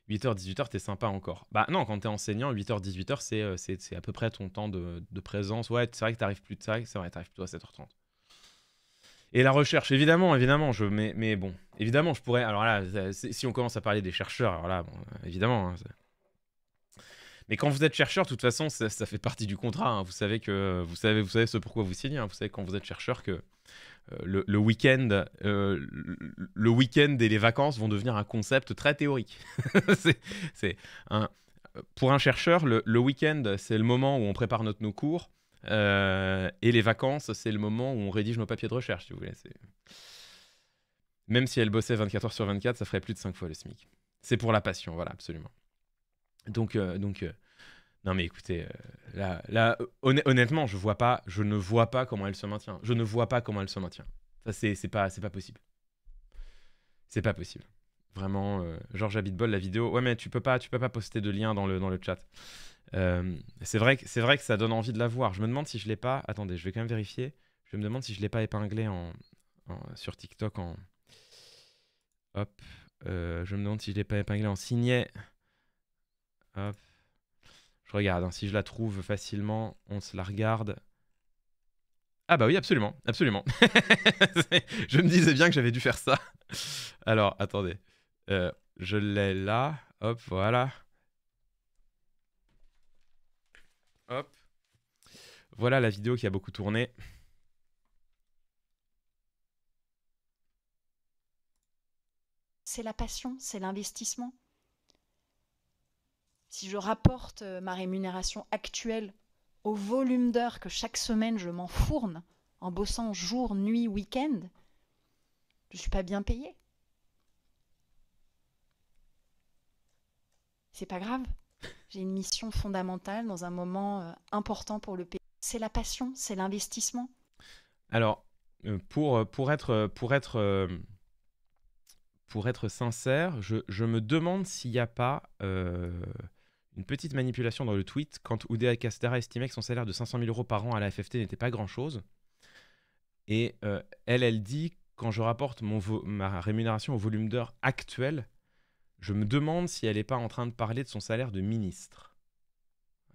S1: 8h-18h, t'es sympa encore. Bah non, quand t'es enseignant, 8h-18h, euh, c'est à peu près ton temps de, présence. Ouais, c'est vrai que t'arrives plus de ça, c'est vrai, t'arrives plutôt à 7h30. Et la recherche, évidemment, évidemment, je, mais, mais bon, évidemment, je pourrais. Alors là, si on commence à parler des chercheurs, alors là, euh, évidemment, hein, mais quand vous êtes chercheur, de toute façon, ça, fait partie du contrat. Hein. Vous savez que vous savez, vous savez ce pourquoi vous signez. Hein. Vous savez quand vous êtes chercheur que euh, le, week-end, euh, le week-end et les vacances vont devenir un concept très théorique. c'est, un, pour un chercheur, le, week-end, c'est le moment où on prépare notre, nos cours. Euh, et les vacances, c'est le moment où on rédige nos papiers de recherche, si vous Même si elle bossait 24 heures sur 24, ça ferait plus de 5 fois le SMIC. C'est pour la passion, voilà, absolument. Donc, euh, donc euh, non mais écoutez, euh, là, là honnêtement, je vois pas, je ne vois pas comment elle se maintient. Je ne vois pas comment elle se maintient. Ça c'est pas c'est pas possible. C'est pas possible. Vraiment, George Georges Abitbol, la vidéo. Ouais mais tu peux pas tu peux pas poster de lien dans le dans le chat. c'est vrai que c'est vrai que ça donne envie de la voir. Je me demande si je l'ai pas. Attendez, je vais quand même vérifier. Je me demande si je l'ai pas épinglé en, sur TikTok en. Hop. je me demande si je l'ai pas épinglé en signé... Je regarde, hein, si je la trouve facilement, on se la regarde. Ah bah oui, absolument, absolument. je me disais bien que j'avais dû faire ça. Alors, attendez. Euh, je l'ai là. Hop, voilà. Hop. Voilà la vidéo qui a beaucoup tourné.
S2: C'est la passion, c'est l'investissement si je rapporte euh, ma rémunération actuelle au volume d'heures que chaque semaine je m'en fourne en bossant jour, nuit, week-end, je ne suis pas bien payée. C'est pas grave. J'ai une mission fondamentale dans un moment euh, important pour le pays. C'est la passion, c'est l'investissement.
S1: Alors, euh, pour, pour, être, pour, être, pour être sincère, je, me demande s'il n'y a pas une petite manipulation dans le tweet quand Oudéa Castara estimait que son salaire de 500 000 euros par an à la FFT n'était pas grand-chose. Et euh, elle, elle dit quand je rapporte mon ma rémunération au volume d'heures actuel, je me demande si elle n'est pas en train de parler de son salaire de ministre.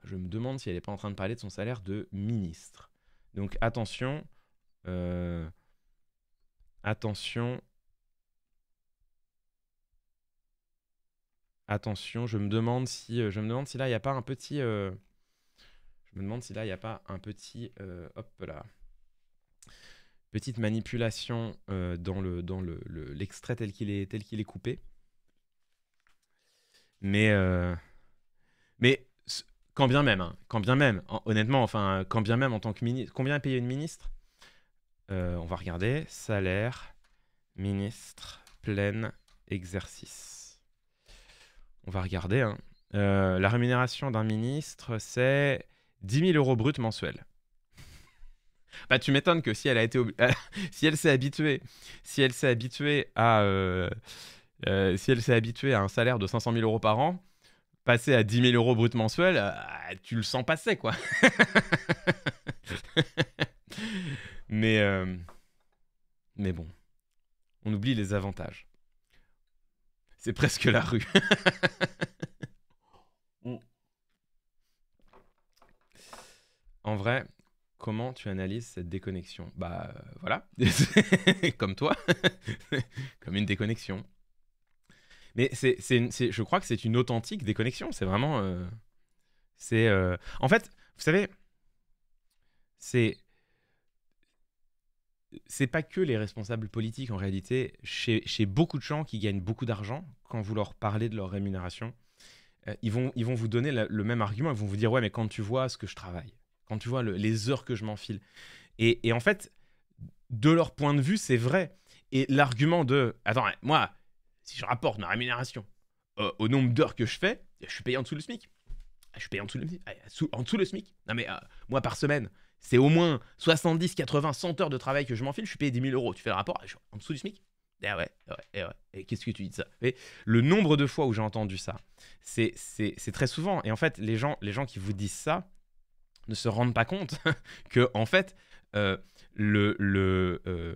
S1: Je me demande si elle n'est pas en train de parler de son salaire de ministre. Donc attention, euh, attention Attention, je me demande si, euh, je me demande si là, il n'y a pas un petit... Euh, je me demande si là, il n'y a pas un petit... Euh, hop là. Petite manipulation dans l'extrait le, dans le, tel qu'il est, tel qu'il est coupé. Mais... mais quand bien même, hein, quand bien même, honnêtement, enfin, quand bien même en tant que ministre... Combien a payé une ministre On va regarder. Salaire, ministre, plein exercice on va regarder. Hein. Euh, la rémunération d'un ministre, c'est 10 000 euros bruts mensuels. bah, tu m'étonnes que si elle a été, si elle s'est habituée, si elle s'est habituée à, euh, euh, un salaire de 500 000 euros par an, passer à 10 000 euros bruts mensuels, tu le sens passer, quoi. mais, mais bon, on oublie les avantages. C'est presque la rue. Mm. en vrai, comment tu analyses cette déconnexion Bah euh, voilà, comme toi, comme une déconnexion. Mais c'est, je crois que c'est une authentique déconnexion. C'est vraiment, euh, c'est, euh, en fait, vous savez, c'est c'est pas que les responsables politiques en réalité. Chez, beaucoup de gens qui gagnent beaucoup d'argent, quand vous leur parlez de leur rémunération, euh, ils, vont, ils vont vous donner le même argument. Ils vont vous dire Ouais, mais quand tu vois ce que je travaille, quand tu vois les heures que je m'enfile. Et, en fait, de leur point de vue, c'est vrai. Et l'argument de Attends, hein, moi, si je rapporte ma rémunération euh, au nombre d'heures que je fais, je suis payé en dessous le SMIC. Je suis payé en dessous le, ah, en dessous le SMIC. Non, mais euh, moi, par semaine, c'est au moins 70, 80, 100 heures de travail que je m'enfile, je suis payé 10 000 euros. Tu fais le rapport, je suis en dessous du SMIC. Eh ouais, eh ouais, eh ouais. Et qu'est-ce que tu dis de ça Le nombre de fois où j'ai entendu ça, c'est très souvent. Et en fait, les gens, les gens qui vous disent ça ne se rendent pas compte que, en fait, euh, euh, euh,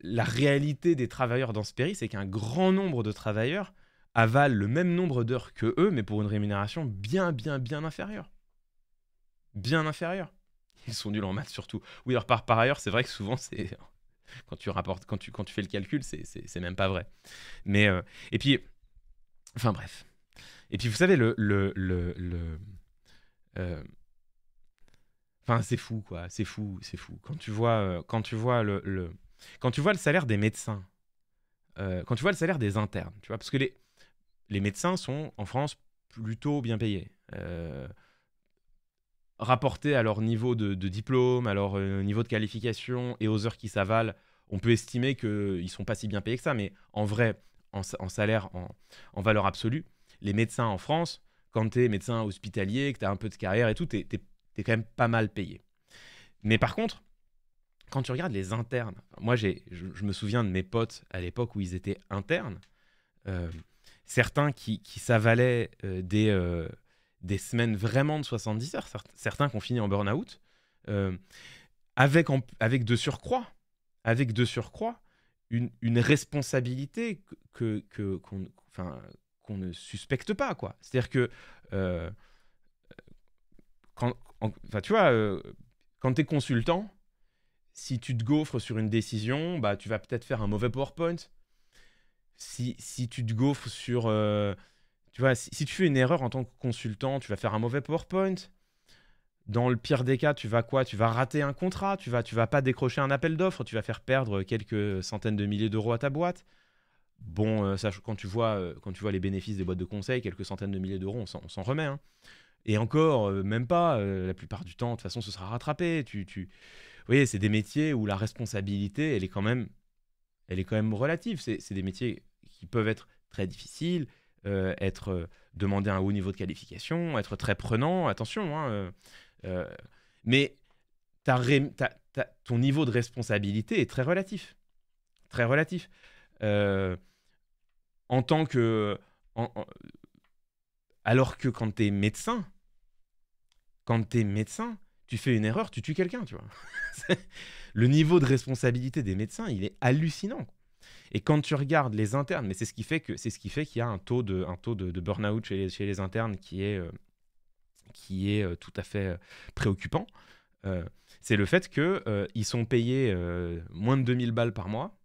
S1: la réalité des travailleurs dans ce pays, c'est qu'un grand nombre de travailleurs avalent le même nombre d'heures que eux, mais pour une rémunération bien, bien, bien inférieure bien inférieurs. Ils sont nuls en maths surtout. Oui, leur par, par ailleurs, c'est vrai que souvent, c'est quand tu rapportes, quand tu, quand tu fais le calcul, c'est même pas vrai. Mais euh, et puis, enfin bref. Et puis vous savez le le le, le euh, Enfin, c'est fou, quoi. C'est fou, c'est fou. Quand tu vois, euh, quand tu vois le, quand tu vois le salaire des médecins, quand tu vois le salaire des internes, tu vois, parce que les, les médecins sont en France plutôt bien payés. Euh, rapporté à leur niveau de, diplôme, à leur euh, niveau de qualification et aux heures qui s'avalent, on peut estimer qu'ils ne sont pas si bien payés que ça. Mais en vrai, en, salaire, en, valeur absolue, les médecins en France, quand tu es médecin hospitalier, que tu as un peu de carrière et tout, tu es, quand même pas mal payé. Mais par contre, quand tu regardes les internes, moi je, je me souviens de mes potes à l'époque où ils étaient internes, euh, certains qui, s'avalaient euh, des des semaines vraiment de 70 heures, certains qui ont fini en burn-out, euh, avec, avec de surcroît, avec de surcroît, une, une responsabilité que, que, qu'on, enfin, qu'on ne suspecte pas. quoi. C'est-à-dire que, euh, quand, enfin, tu vois, euh, quand tu es consultant, si tu te gaufres sur une décision, bah, tu vas peut-être faire un mauvais PowerPoint. Si, si tu te gaufres sur... Tu vois, si, tu fais une erreur en tant que consultant, tu vas faire un mauvais PowerPoint. Dans le pire des cas, tu vas quoi Tu vas rater un contrat, tu vas, tu vas pas décrocher un appel d'offres, tu vas faire perdre quelques centaines de milliers d'euros à ta boîte. Bon, euh, ça, quand, tu vois, euh, quand tu vois les bénéfices des boîtes de conseil, quelques centaines de milliers d'euros, on s'en remet. Hein. Et encore, euh, même pas, la plupart du temps, de toute façon, ce sera rattrapé. Tu, tu... Vous voyez, c'est des métiers où la responsabilité, elle est quand même, elle est quand même relative. C'est des métiers qui peuvent être très difficiles, euh, être euh, demandé un haut niveau de qualification, être très prenant, attention. Hein, euh, mais ton niveau de responsabilité est très relatif. Très relatif. en tant que. alors que quand tu es médecin, quand tu es médecin, tu fais une erreur, tu tues quelqu'un, tu vois. le niveau de responsabilité des médecins, il est hallucinant. Et quand tu regardes les internes, mais c'est ce qui fait que c'est ce qui fait qu'il y a un taux de, un taux de, burn-out chez les, chez les internes qui est, euh, qui est euh, tout à fait euh, préoccupant. c'est le fait qu'ils ils sont payés moins de 2000 balles par mois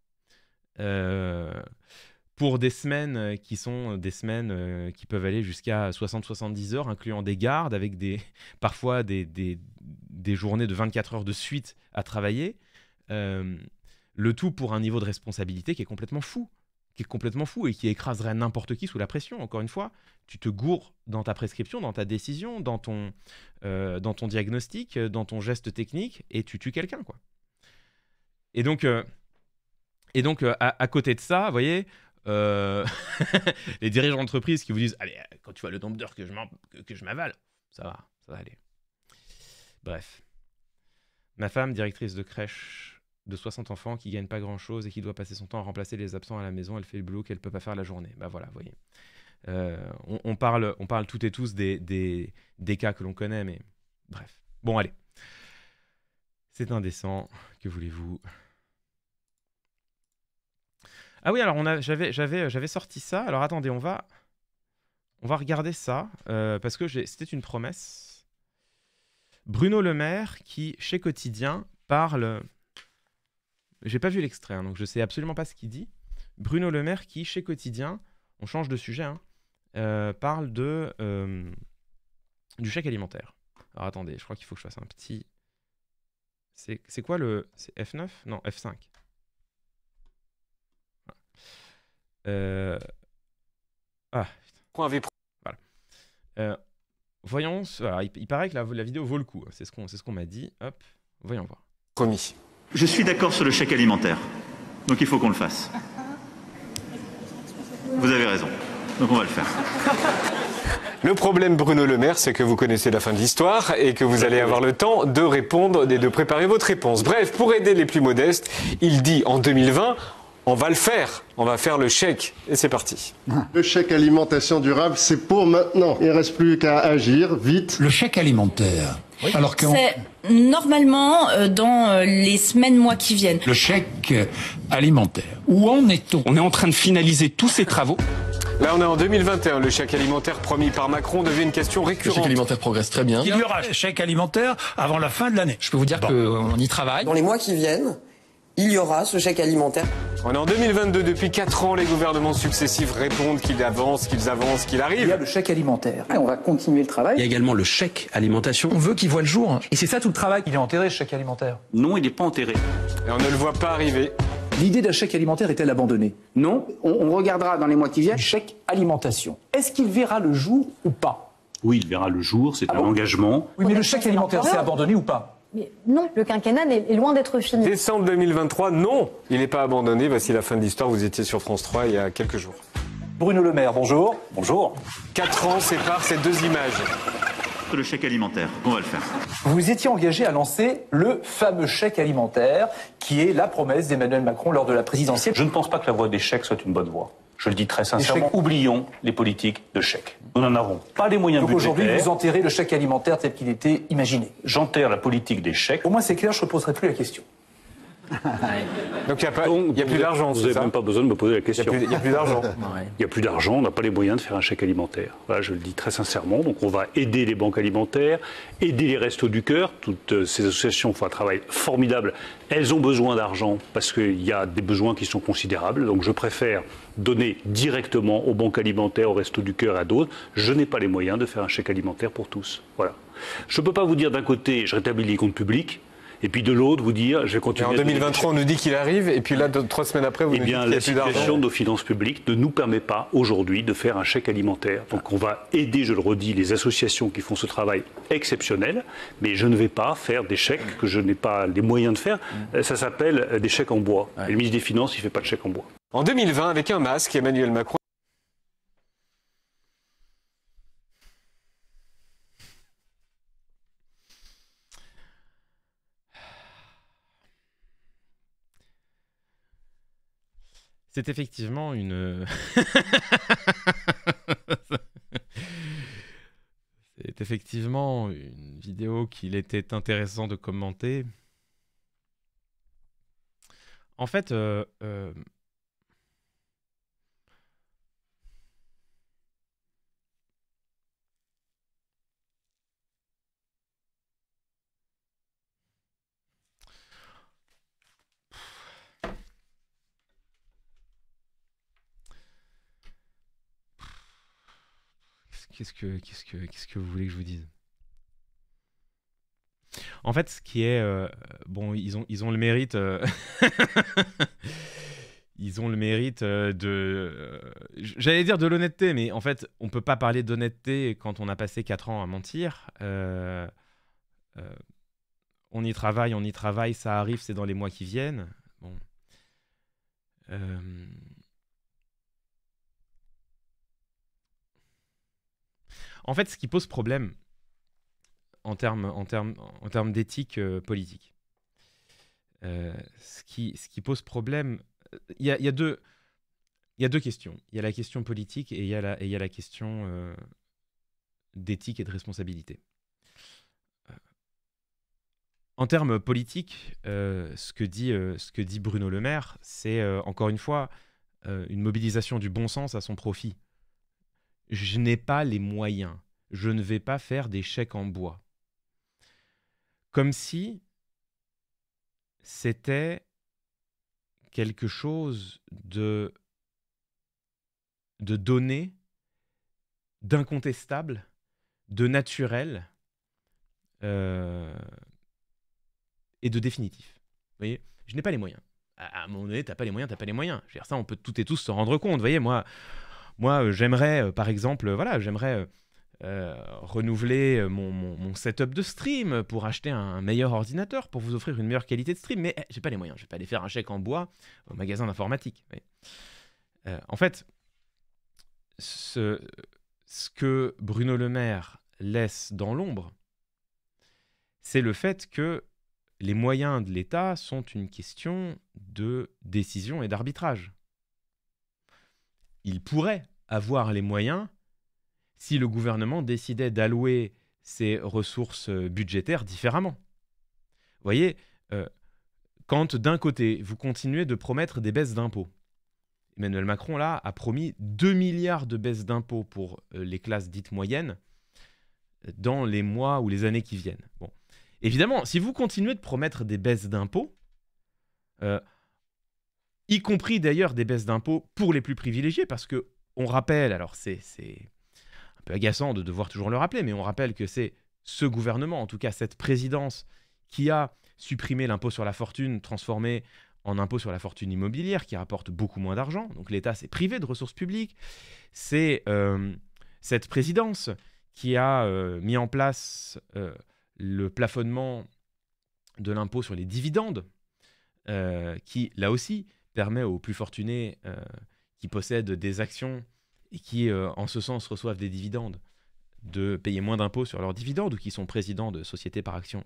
S1: pour des semaines qui sont des semaines qui peuvent aller jusqu'à 60-70 heures, incluant des gardes, avec des, parfois des, des, des, journées de 24 heures de suite à travailler. Euh, le tout pour un niveau de responsabilité qui est complètement fou, qui est complètement fou et qui écraserait n'importe qui sous la pression. Encore une fois, tu te gourres dans ta prescription, dans ta décision, dans ton, euh, dans ton diagnostic, euh, dans ton geste technique et tu tues quelqu'un, quoi. Et donc, euh, et donc à, côté de ça, vous voyez, les dirigeants d'entreprise qui vous disent Allez, quand tu vois le nombre d'heures que je m'avale, ça va, ça va aller. Bref. Ma femme, directrice de crèche de 60 enfants qui gagnent pas grand chose et qui doit passer son temps à remplacer les absents à la maison, elle fait le boulot qu'elle peut pas faire la journée. Bah voilà, vous voyez. Euh, on, parle, on parle toutes et tous des, des, cas que l'on connaît, mais bref. Bon, allez. C'est indécent, que voulez-vous Ah oui, alors on a, j'avais, j'avais, j'avais sorti ça. Alors attendez, on va, on va regarder ça, euh, parce que c'était une promesse. Bruno Le Maire qui, chez Quotidien, parle j'ai pas vu l'extrait, hein, donc je sais absolument pas ce qu'il dit. Bruno Le Maire qui, chez Quotidien, on change de sujet, hein, euh, parle de euh, du chèque alimentaire. Alors attendez, je crois qu'il faut que je fasse un petit. C'est quoi le. C'est F9 Non, F5. Ah. Euh, ah, putain. Voilà. voyons. il, paraît que la, vidéo vaut le coup. Hein, c'est ce qu'on ce qu'on m'a dit. Hop, voyons voir. Commis. Je suis d'accord sur le chèque alimentaire. Donc il faut qu'on le fasse. Vous avez raison. Donc on va le faire. Le problème, Bruno Le Maire, c'est que vous connaissez la fin de l'histoire et que vous allez avoir le temps de répondre et de préparer votre réponse. Bref, pour aider les plus modestes, il dit en 2020, on va le faire. On va faire le chèque. Et c'est parti.
S2: Le chèque alimentation durable, c'est pour maintenant. Il ne reste plus qu'à agir vite. Le chèque alimentaire oui. Alors que normalement euh, dans euh, les semaines, mois qui viennent. Le chèque euh, alimentaire. Où en est-on On est en train de finaliser tous ces travaux.
S1: Là, on est en 2021. Le chèque alimentaire promis par Macron devient une question récurrente. Le chèque alimentaire progresse très bien. Il y aura chèque alimentaire avant la fin de l'année. Je peux vous dire qu'on y travaille. Dans les mois qui viennent, il y aura ce chèque alimentaire. On est en 2022, depuis 4 ans, les gouvernements successifs répondent qu'ils avancent, qu'ils avancent, qu'ils arrivent. Il y a le chèque alimentaire, et on va continuer le travail. Il y a également le chèque alimentation. On veut qu'il voit le jour, et c'est ça tout le travail. Il est enterré, le chèque alimentaire Non, il n'est pas enterré. Et on ne le
S2: voit pas arriver. L'idée d'un chèque alimentaire est-elle abandonnée Non, on, regardera dans les mois qui viennent. Le chèque alimentation. Est-ce qu'il verra le jour ou pas
S3: oui, il verra le jour, c'est un ah engagement.
S2: Oui, mais le chèque alimentaire, c'est abandonné ou pas non, le quinquennat est loin d'être fini.
S1: Décembre 2023, non, il n'est pas abandonné. Voici la fin de l'histoire. Vous étiez sur France 3 il y a quelques jours. Bruno Le Maire, bonjour. Bonjour. Quatre ans séparent ces deux images. Le chèque alimentaire, on va le faire. Vous étiez engagé à lancer le fameux chèque alimentaire, qui est
S2: la promesse d'Emmanuel Macron lors de la
S3: présidentielle. Je ne pense pas que la voie des chèques soit une bonne voie je le dis très sincèrement,
S2: oublions les politiques de chèque. Nous n'en avons pas les moyens Donc aujourd'hui, vous enterrez le chèque alimentaire tel qu'il
S3: était imaginé.
S2: J'enterre la politique des chèques. Au moins,
S3: c'est clair, je ne reposerai plus la question.
S2: Donc il n'y a, y a plus d'argent. Vous n'avez même pas besoin de me poser la question. Il n'y a plus d'argent. Il n'y a plus d'argent, on n'a pas les moyens de faire un chèque alimentaire. Voilà, je le dis très sincèrement. Donc on va aider les banques alimentaires, aider les restos du cœur. Toutes euh, ces associations font un travail formidable. Elles ont besoin d'argent parce qu'il y a des besoins qui sont considérables. Donc je préfère donner directement aux banques alimentaires, aux restos du cœur et à d'autres. Je n'ai pas les moyens de faire un chèque alimentaire pour tous. Voilà. Je ne peux pas vous dire d'un côté, je rétablis les comptes publics, et puis de l'autre, vous dire, je continuer Et en 2023, on
S1: nous dit qu'il arrive, et puis là, trois semaines après, vous eh bien, dites La situation
S2: de finances publiques ne nous permet pas aujourd'hui de faire un chèque alimentaire. Donc on va aider, je le redis, les associations qui font ce travail exceptionnel, mais je ne vais pas faire des chèques que je n'ai pas les moyens de faire. Euh, ça s'appelle euh,
S1: des chèques en bois. Et le ministre des Finances, il ne fait pas de chèques en bois. En 2020, avec un masque, Emmanuel Macron C'est effectivement une. Euh, c'est effectivement une vidéo qu'il était intéressant de commenter. En fait, euh, euh, qu'est-ce que, qu'est-ce que, vous voulez que je vous dise En fait, ce qui est euh, bon, ils ont, ils ont le mérite. Euh, ils ont le mérite euh, de. J'allais dire de l'honnêteté, mais en fait, on peut pas parler d'honnêteté quand on a passé 4 ans à mentir. on y travaille, on y travaille, ça arrive, c'est dans les mois qui viennent. Bon. En fait, ce qui pose problème en termes d'éthique euh, politique, euh, ce, qui, pose problème, il y a, deux, questions. Il y a la question politique et il y, a la, question euh, d'éthique et de responsabilité. En termes politiques, ce, que dit, ce que dit Bruno Le Maire, c'est encore une fois une mobilisation du bon sens à son profit je n'ai pas les moyens, je ne vais pas faire des chèques en bois. Comme si c'était quelque chose de, de donné, d'incontestable, de naturel euh, et de définitif. Vous voyez, je n'ai pas les moyens. À, un moment donné, tu n'as pas les moyens, tu n'as pas les moyens. Je veux dire, ça, on peut toutes et tous se rendre compte. Vous voyez, moi, moi, euh, j'aimerais, euh, par exemple, euh, voilà, j'aimerais renouveler mon, setup de stream pour acheter un meilleur ordinateur, pour vous offrir une meilleure qualité de stream, mais eh, j'ai pas les moyens, je vais pas aller faire un chèque en bois au magasin d'informatique. en fait, ce, que Bruno Le Maire laisse dans l'ombre, c'est le fait que les moyens de l'État sont une question de décision et d'arbitrage il pourrait avoir les moyens si le gouvernement décidait d'allouer ses ressources budgétaires différemment. Vous voyez, euh, quand d'un côté, vous continuez de promettre des baisses d'impôts, Emmanuel Macron, là, a promis 2 milliards de baisses d'impôts pour euh, les classes dites moyennes euh, dans les mois ou les années qui viennent. Bon. Évidemment, si vous continuez de promettre des baisses d'impôts, y compris d'ailleurs des baisses d'impôts pour les plus privilégiés, parce que on rappelle, alors c'est un peu agaçant de devoir toujours le rappeler, mais on rappelle que c'est ce gouvernement, en tout cas cette présidence, qui a supprimé l'impôt sur la fortune, transformé en impôt sur la fortune immobilière, qui rapporte beaucoup moins d'argent. Donc l'État s'est privé de ressources publiques. C'est euh, cette présidence qui a euh, mis en place euh, le plafonnement de l'impôt sur les dividendes, qui, là aussi, permet aux plus fortunés euh, qui possèdent des actions et qui, euh, en ce sens, reçoivent des dividendes, de payer moins d'impôts sur leurs dividendes ou qui sont présidents de sociétés par actions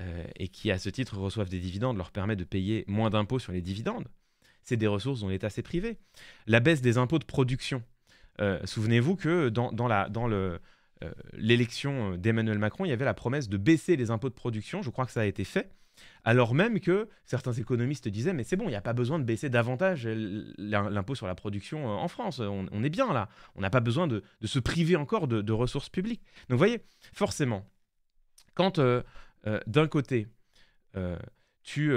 S1: euh, et qui, à ce titre, reçoivent des dividendes, leur permet de payer moins d'impôts sur les dividendes. C'est des ressources dont l'État s'est privé. La baisse des impôts de production. Souvenez-vous que dans, la, dans le, l'élection d'Emmanuel Macron, il y avait la promesse de baisser les impôts de production. Je crois que ça a été fait. Alors même que certains économistes disaient, mais c'est bon, il n'y a pas besoin de baisser davantage l'impôt sur la production euh, en France, on, est bien là, on n'a pas besoin de, se priver encore de, ressources publiques. Donc vous voyez, forcément, quand euh, euh, d'un côté, tu,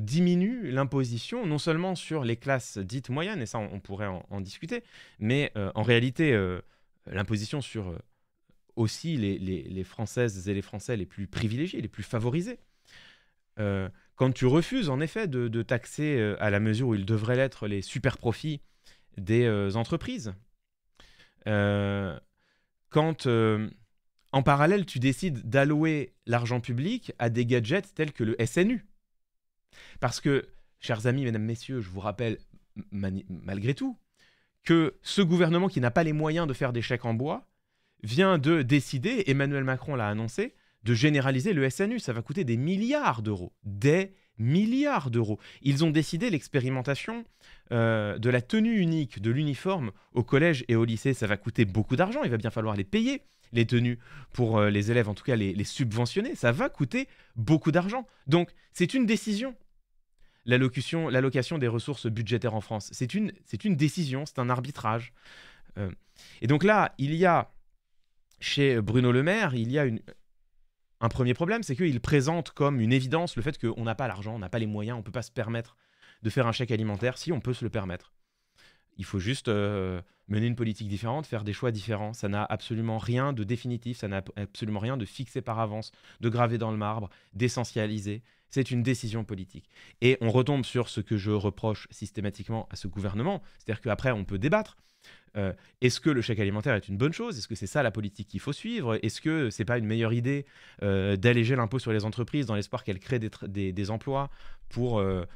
S1: diminues l'imposition, non seulement sur les classes dites moyennes, et ça on, pourrait en, discuter, mais en réalité, l'imposition sur aussi les, les Françaises et les Français les plus privilégiés, les plus favorisés. Euh, quand tu refuses, en effet, de, taxer euh, à la mesure où il devrait l'être les super profits des euh, entreprises, quand en parallèle tu décides d'allouer l'argent public à des gadgets tels que le SNU, parce que, chers amis, mesdames, messieurs, je vous rappelle malgré tout que ce gouvernement qui n'a pas les moyens de faire des chèques en bois vient de décider, Emmanuel Macron l'a annoncé, de généraliser le SNU. Ça va coûter des milliards d'euros. Des milliards d'euros. Ils ont décidé l'expérimentation euh, de la tenue unique, de l'uniforme au collège et au lycée. Ça va coûter beaucoup d'argent. Il va bien falloir les payer, les tenues, pour euh, les élèves, en tout cas les, subventionner. Ça va coûter beaucoup d'argent. Donc, c'est une décision. L'allocation, des ressources budgétaires en France, c'est une, décision, c'est un arbitrage. Euh, et donc là, il y a chez Bruno Le Maire, il y a une, un premier problème, c'est qu'il présente comme une évidence le fait qu'on n'a pas l'argent, on n'a pas les moyens, on ne peut pas se permettre de faire un chèque alimentaire si on peut se le permettre. Il faut juste euh, mener une politique différente, faire des choix différents. Ça n'a absolument rien de définitif, ça n'a absolument rien de fixé par avance, de gravé dans le marbre, d'essentialiser. C'est une décision politique. Et on retombe sur ce que je reproche systématiquement à ce gouvernement, c'est-à-dire qu'après, on peut débattre, euh, est-ce que le chèque alimentaire est une bonne chose Est-ce que c'est ça la politique qu'il faut suivre Est-ce que c'est pas une meilleure idée euh, d'alléger l'impôt sur les entreprises dans l'espoir qu'elles créent des, des, emplois pour euh,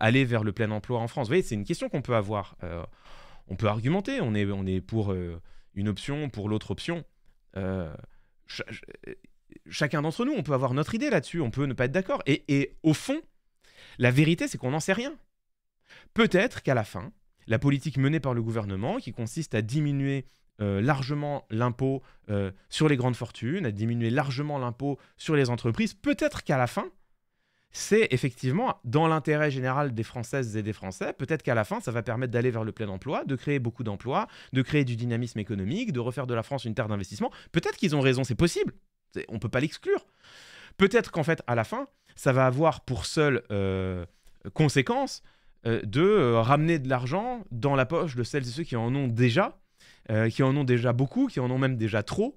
S1: aller vers le plein emploi en France Vous voyez, c'est une question qu'on peut avoir. on peut argumenter, on est, on est pour une option, pour l'autre option. chacun d'entre nous, on peut avoir notre idée là-dessus, on peut ne pas être d'accord. et au fond, la vérité, c'est qu'on n'en sait rien. Peut-être qu'à la fin, la politique menée par le gouvernement, qui consiste à diminuer euh, largement l'impôt euh, sur les grandes fortunes, à diminuer largement l'impôt sur les entreprises, peut-être qu'à la fin, c'est effectivement dans l'intérêt général des Françaises et des Français. Peut-être qu'à la fin, ça va permettre d'aller vers le plein emploi, de créer beaucoup d'emplois, de créer du dynamisme économique, de refaire de la France une terre d'investissement. Peut-être qu'ils ont raison, c'est possible. On ne peut pas l'exclure. Peut-être qu'en fait, à la fin, ça va avoir pour seule euh, conséquence euh, de euh, ramener de l'argent dans la poche de celles et ceux qui en ont déjà, euh, qui en ont déjà beaucoup, qui en ont même déjà trop,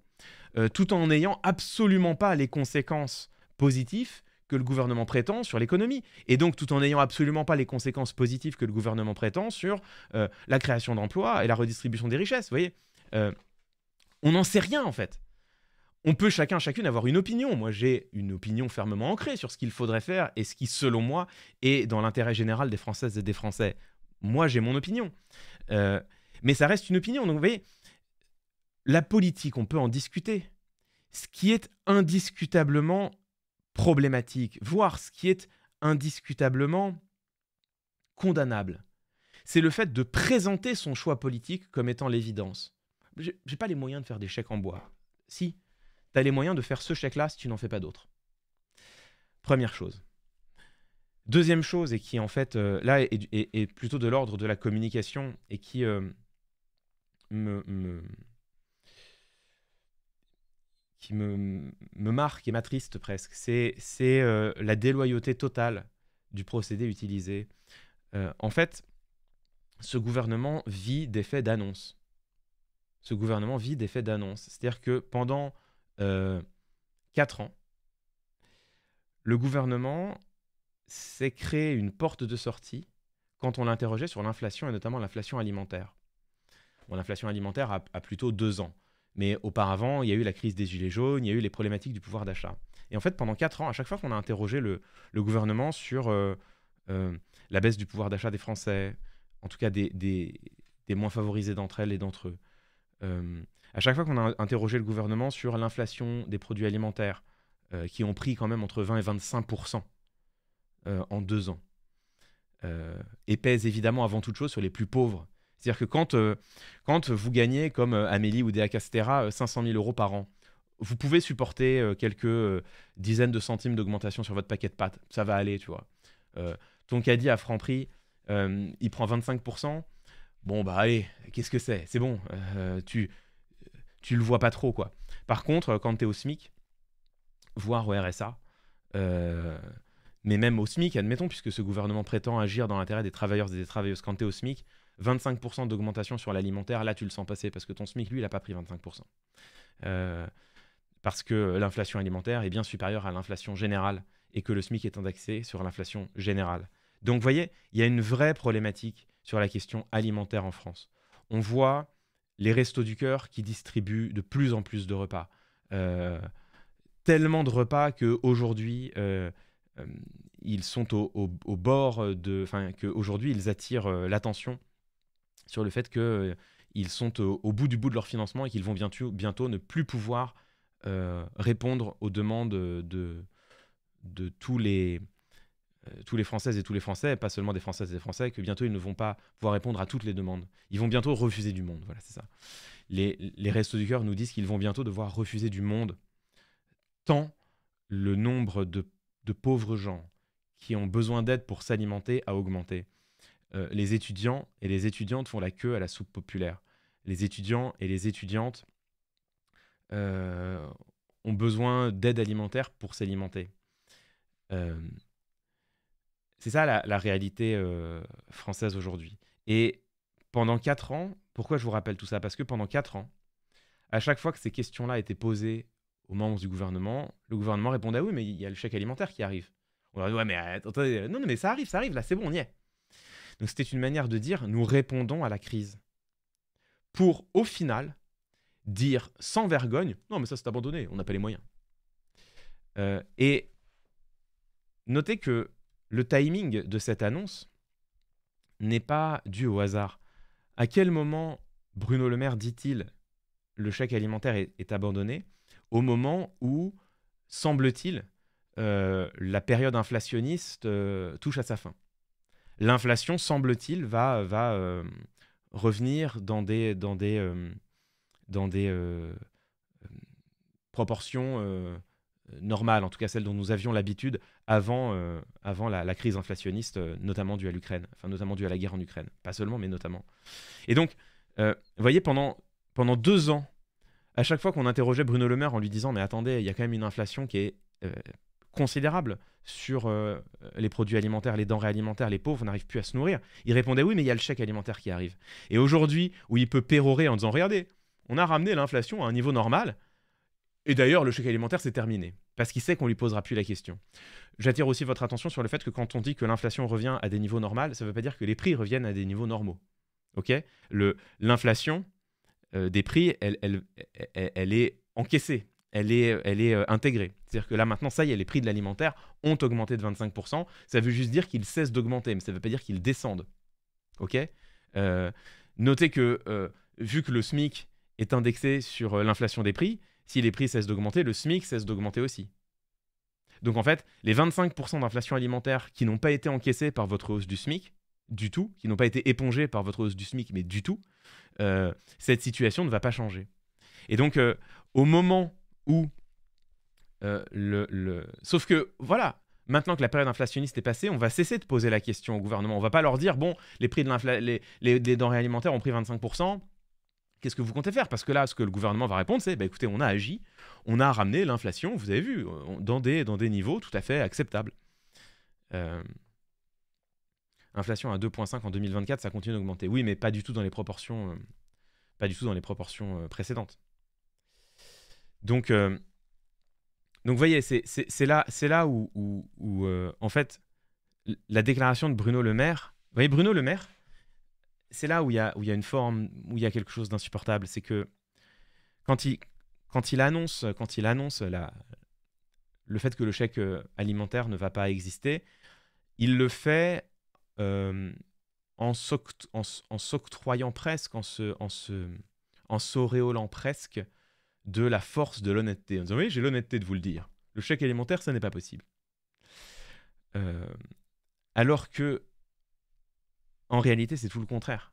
S1: tout en n'ayant absolument pas les conséquences positives que le gouvernement prétend sur l'économie. Et donc tout en n'ayant absolument pas les conséquences positives que le gouvernement prétend sur la création d'emplois et la redistribution des richesses. Vous voyez On n'en sait rien en fait on peut chacun, chacune avoir une opinion. Moi, j'ai une opinion fermement ancrée sur ce qu'il faudrait faire et ce qui, selon moi, est dans l'intérêt général des Françaises et des Français. Moi, j'ai mon opinion. Euh, mais ça reste une opinion. Donc, vous voyez, la politique, on peut en discuter. Ce qui est indiscutablement problématique, voire ce qui est indiscutablement condamnable, c'est le fait de présenter son choix politique comme étant l'évidence. J'ai pas les moyens de faire des chèques en bois. Si, tu as les moyens de faire ce chèque-là si tu n'en fais pas d'autres. Première chose. Deuxième chose, et qui en fait, euh, là, est, plutôt de l'ordre de la communication, et qui euh, me, qui me, me marque et m'attriste presque, c'est euh, la déloyauté totale du procédé utilisé. en fait, ce gouvernement vit des faits d'annonce. Ce gouvernement vit des faits d'annonce. C'est-à-dire que pendant 4 euh, ans, le gouvernement s'est créé une porte de sortie quand on l'interrogeait sur l'inflation et notamment l'inflation alimentaire. Bon, l'inflation alimentaire a, plutôt deux ans. Mais auparavant, il y a eu la crise des Gilets jaunes, il y a eu les problématiques du pouvoir d'achat. Et en fait, pendant quatre ans, à chaque fois qu'on a interrogé le, gouvernement sur euh, euh, la baisse du pouvoir d'achat des Français, en tout cas des, des, moins favorisés d'entre elles et d'entre eux, à chaque fois qu'on a interrogé le gouvernement sur l'inflation des produits alimentaires, euh, qui ont pris quand même entre 20 et 25 euh, en deux ans, euh, et pèse évidemment avant toute chose sur les plus pauvres. C'est-à-dire que quand, quand vous gagnez, comme Amélie ou Dea Castera, 500 000 euros par an, vous pouvez supporter quelques dizaines de centimes d'augmentation sur votre paquet de pâtes. Ça va aller, tu vois. ton caddie à franc prix, il prend 25 Bon, bah allez, qu'est-ce que c'est C'est bon. tu, tu le vois pas trop, quoi. Par contre, euh, quand tu es au SMIC, voire au RSA, euh, mais même au SMIC, admettons, puisque ce gouvernement prétend agir dans l'intérêt des travailleurs et des travailleuses, quand tu es au SMIC, 25% d'augmentation sur l'alimentaire, là, tu le sens passer, parce que ton SMIC, lui, il n'a pas pris 25%. Euh, parce que l'inflation alimentaire est bien supérieure à l'inflation générale, et que le SMIC est indexé sur l'inflation générale. Donc, vous voyez, il y a une vraie problématique sur la question alimentaire en France. On voit les restos du cœur qui distribuent de plus en plus de repas. Euh, tellement de repas qu'aujourd'hui, aujourd'hui euh, euh, ils sont au, bord de... Enfin, qu'aujourd'hui, ils attirent l'attention sur le fait qu'ils ils sont au, bout du bout de leur financement et qu'ils vont bientôt, bientôt ne plus pouvoir répondre aux demandes de, de tous les euh, tous les Françaises et tous les Français, pas seulement des Françaises et des Français, que bientôt ils ne vont pas pouvoir répondre à toutes les demandes. Ils vont bientôt refuser du monde, voilà, c'est ça. Les, Restos du Cœur nous disent qu'ils vont bientôt devoir refuser du monde, tant le nombre de, pauvres gens qui ont besoin d'aide pour s'alimenter a augmenté. Euh, les étudiants et les étudiantes font la queue à la soupe populaire. Les étudiants et les étudiantes euh, ont besoin d'aide alimentaire pour s'alimenter. Euh, c'est ça la, réalité euh, française aujourd'hui. Et pendant quatre ans, pourquoi je vous rappelle tout ça Parce que pendant quatre ans, à chaque fois que ces questions-là étaient posées aux membres du gouvernement, le gouvernement répondait oui, mais il y a le chèque alimentaire qui arrive. On leur dit ouais, mais euh, attendez, non, mais ça arrive, ça arrive, là c'est bon, on y est. Donc c'était une manière de dire nous répondons à la crise. Pour au final dire sans vergogne non, mais ça c'est abandonné, on n'a pas les moyens. Euh, et notez que le timing de cette annonce n'est pas dû au hasard. À quel moment Bruno Le Maire dit-il le chèque alimentaire est, abandonné Au moment où, semble-t-il, euh, la période inflationniste euh, touche à sa fin. L'inflation, semble-t-il, va, va euh, revenir dans des, dans des, dans des proportions normales, en tout cas celles dont nous avions l'habitude avant, euh, avant la, crise inflationniste, euh, notamment due à l'Ukraine, enfin notamment due à la guerre en Ukraine, pas seulement, mais notamment. Et donc, euh, vous voyez, pendant, pendant deux ans, à chaque fois qu'on interrogeait Bruno Le Maire en lui disant, mais attendez, il y a quand même une inflation qui est considérable sur les produits alimentaires, les denrées alimentaires, les pauvres n'arrivent plus à se nourrir. Il répondait oui, mais il y a le chèque alimentaire qui arrive. Et aujourd'hui, où il peut pérorer en disant regardez, on a ramené l'inflation à un niveau normal, et d'ailleurs, le chèque alimentaire, c'est terminé, parce qu'il sait qu'on lui posera plus la question. J'attire aussi votre attention sur le fait que quand on dit que l'inflation revient à des niveaux normaux, ça ne veut pas dire que les prix reviennent à des niveaux normaux. Ok L'inflation euh, des prix, elle, est encaissée, elle est, elle est euh, intégrée. C'est-à-dire que là maintenant, ça y est, les prix de l'alimentaire ont augmenté de 25%. Ça veut juste dire qu'ils cessent d'augmenter, mais ça ne veut pas dire qu'ils descendent. Ok euh, Notez que vu que le SMIC est indexé sur l'inflation des prix, si les prix cessent d'augmenter, le SMIC cesse d'augmenter aussi. Donc en fait, les 25% d'inflation alimentaire qui n'ont pas été encaissés par votre hausse du SMIC, du tout, qui n'ont pas été épongés par votre hausse du SMIC, mais du tout, euh, cette situation ne va pas changer. Et donc, euh, au moment où... Euh, le, Sauf que, voilà, maintenant que la période inflationniste est passée, on va cesser de poser la question au gouvernement. On va pas leur dire, bon, les prix de les denrées alimentaires ont pris 25%, qu'est-ce que vous comptez faire Parce que là, ce que le gouvernement va répondre, c'est bah, écoutez, on a agi, on a ramené l'inflation, vous avez vu, dans des, dans des niveaux tout à fait acceptables. Euh, inflation à 2,5 en 2024, ça continue d'augmenter. Oui, mais pas du tout dans les proportions, euh, pas du tout dans les proportions euh, précédentes. Donc, donc, vous voyez, c'est là, c'est là où, où en fait, la déclaration de Bruno Le Maire. Vous voyez, Bruno Le Maire, c'est là où il y a il y une forme où il y a quelque chose d'insupportable, c'est que quand il quand il annonce quand il annonce la, le fait que le chèque euh, alimentaire ne va pas exister, il le fait euh, en s'octroyant presque, en se, en se, en s'auréolant presque de la force de l'honnêteté. En disant, oui, j'ai l'honnêteté de vous le dire. Le chèque alimentaire, ça n'est pas possible. Euh, alors que en réalité, c'est tout le contraire.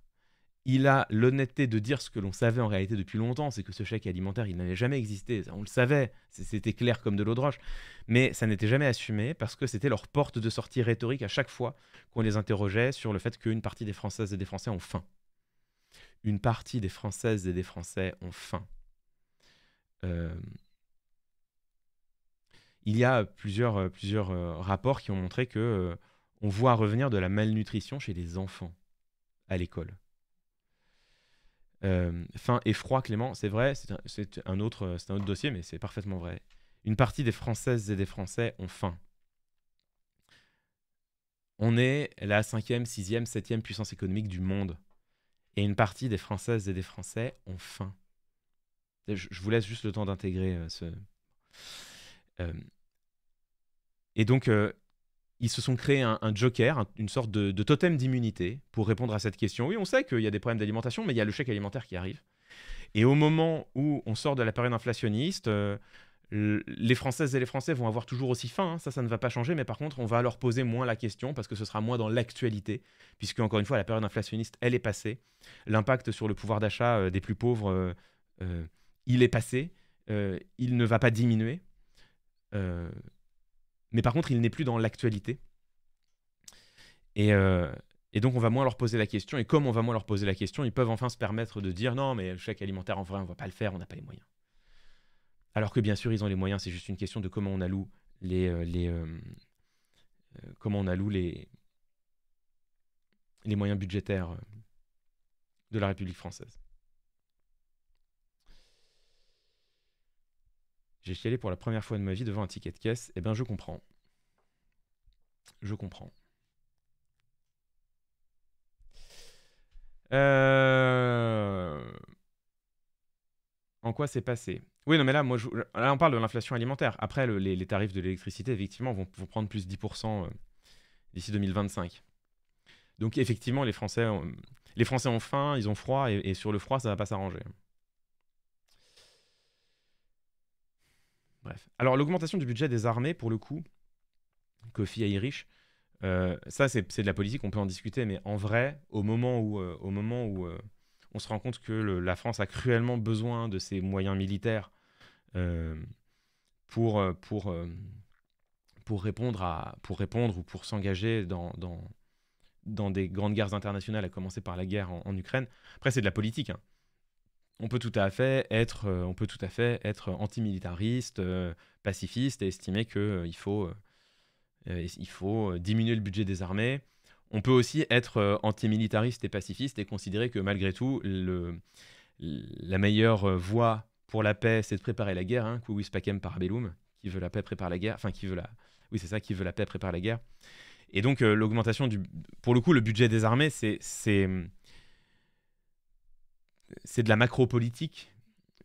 S1: Il a l'honnêteté de dire ce que l'on savait en réalité depuis longtemps, c'est que ce chèque alimentaire, il n'avait jamais existé. On le savait, c'était clair comme de l'eau de roche. Mais ça n'était jamais assumé parce que c'était leur porte de sortie rhétorique à chaque fois qu'on les interrogeait sur le fait qu'une partie des Françaises et des Français ont faim. Une partie des Françaises et des Français ont faim. Euh, il y a plusieurs, plusieurs euh, rapports qui ont montré que euh, on voit revenir de la malnutrition chez les enfants à l'école. Euh, faim et froid, Clément, c'est vrai, c'est un, autre, un autre dossier, mais c'est parfaitement vrai. Une partie des Françaises et des Français ont faim. On est la cinquième, sixième, septième puissance économique du monde. Et une partie des Françaises et des Français ont faim. Je, vous laisse juste le temps d'intégrer euh, ce... Euh, et donc, euh, ils se sont créés un, joker, une sorte de, totem d'immunité pour répondre à cette question. Oui, on sait qu'il y a des problèmes d'alimentation, mais il y a le chèque alimentaire qui arrive. Et au moment où on sort de la période inflationniste, euh, les Françaises et les Français vont avoir toujours aussi faim, hein. ça, ça ne va pas changer, mais par contre, on va leur poser moins la question parce que ce sera moins dans l'actualité, puisque, encore une fois, la période inflationniste, elle est passée. L'impact sur le pouvoir d'achat euh, des plus pauvres, euh, il est passé, il ne va pas diminuer. Mais par contre, il n'est plus dans l'actualité. Euh, et, donc, on va moins leur poser la question. Et comme on va moins leur poser la question, ils peuvent enfin se permettre de dire non, mais le chèque alimentaire, en vrai, on ne va pas le faire, on n'a pas les moyens. Alors que bien sûr, ils ont les moyens. C'est juste une question de comment on alloue les, euh, les euh, comment on alloue les, les moyens budgétaires de la République française. J'ai chialé pour la première fois de ma vie devant un ticket de caisse. Eh bien, je comprends. Je comprends. Euh, en quoi c'est passé Oui, non, mais là, moi, je... là, on parle de l'inflation alimentaire. Après, les, tarifs de l'électricité, effectivement, vont, prendre plus 10% euh, d'ici 2025. Donc, effectivement, les Français, ont... les Français ont faim, ils ont froid, et, et sur le froid, ça va pas s'arranger. Bref. Alors, l'augmentation du budget des armées, pour le coup, Kofi Irish, euh, ça, c'est de la politique, on peut en discuter, mais en vrai, au moment où, euh, au moment où euh, on se rend compte que la France a cruellement besoin de ses moyens militaires pour, pour, pour, répondre à, pour répondre ou pour s'engager dans, dans, des grandes guerres internationales, à commencer par la guerre en, en Ukraine, après, c'est de la politique. Hein on peut tout à fait être, euh, on peut tout à fait être antimilitariste, euh, pacifiste et estimer qu'il faut, euh, il faut diminuer le budget des armées. On peut aussi être antimilitariste et pacifiste et considérer que malgré tout, la meilleure voie pour la paix, c'est de préparer la guerre. Hein, parabellum, qui veut la paix prépare la guerre. Enfin, qui veut la, oui c'est ça, qui veut la paix prépare la guerre. Et donc l'augmentation du, pour le coup, le budget des armées, c'est c'est de la macro-politique,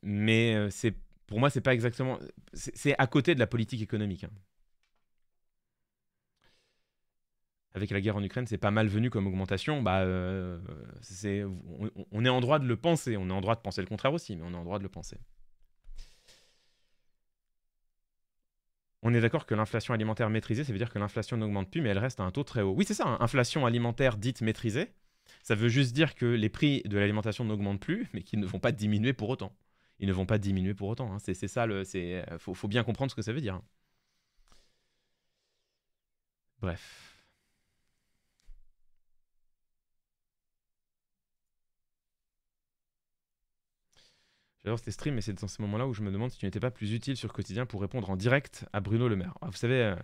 S1: mais euh, c'est pour moi, c'est pas exactement. C'est à côté de la politique économique. Hein. Avec la guerre en Ukraine, c'est pas mal venu comme augmentation. Bah, euh, c'est on, est en droit de le penser. On est en droit de penser le contraire aussi, mais on est en droit de le penser. On est d'accord que l'inflation alimentaire maîtrisée, ça veut dire que l'inflation n'augmente plus, mais elle reste à un taux très haut. Oui, c'est ça. Hein. Inflation alimentaire dite maîtrisée, ça veut juste dire que les prix de l'alimentation n'augmentent plus, mais qu'ils ne vont pas diminuer pour autant. Ils ne vont pas diminuer pour autant. Hein. C'est ça, il euh, faut, bien comprendre ce que ça veut dire. Bref. J'adore tes streams, mais c'est dans ces moments-là où je me demande si tu n'étais pas plus utile sur Quotidien pour répondre en direct à Bruno Le Maire. Ah, vous savez, euh,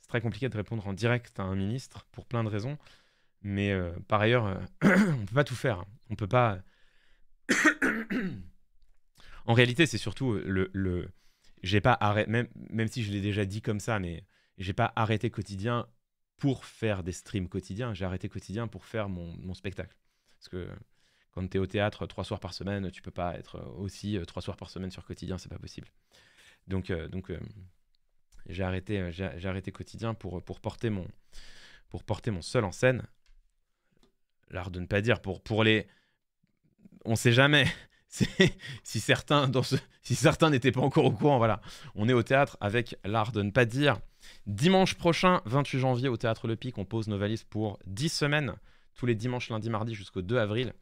S1: c'est très compliqué de répondre en direct à un ministre pour plein de raisons. Mais euh, par ailleurs, euh, on peut pas tout faire. Hein. On peut pas. en réalité, c'est surtout euh, le. même, si je l'ai déjà dit comme ça, mais j'ai pas arrêté quotidien pour faire des streams quotidiens. J'ai arrêté quotidien pour faire mon, spectacle. Parce que quand tu es au théâtre trois soirs par semaine, tu peux pas être aussi trois soirs par semaine sur quotidien, c'est pas possible. Donc, j'ai arrêté, quotidien pour, pour, porter mon, pour porter mon seul en scène l'art de ne pas dire, pour, pour les... On sait jamais si certains dans ce, si certains n'étaient pas encore au courant, voilà. On est au théâtre avec l'art de ne pas dire. Dimanche prochain, 28 janvier, au Théâtre Le Pic, on pose nos valises pour 10 semaines, tous les dimanches, lundi, mardi jusqu'au 2 avril,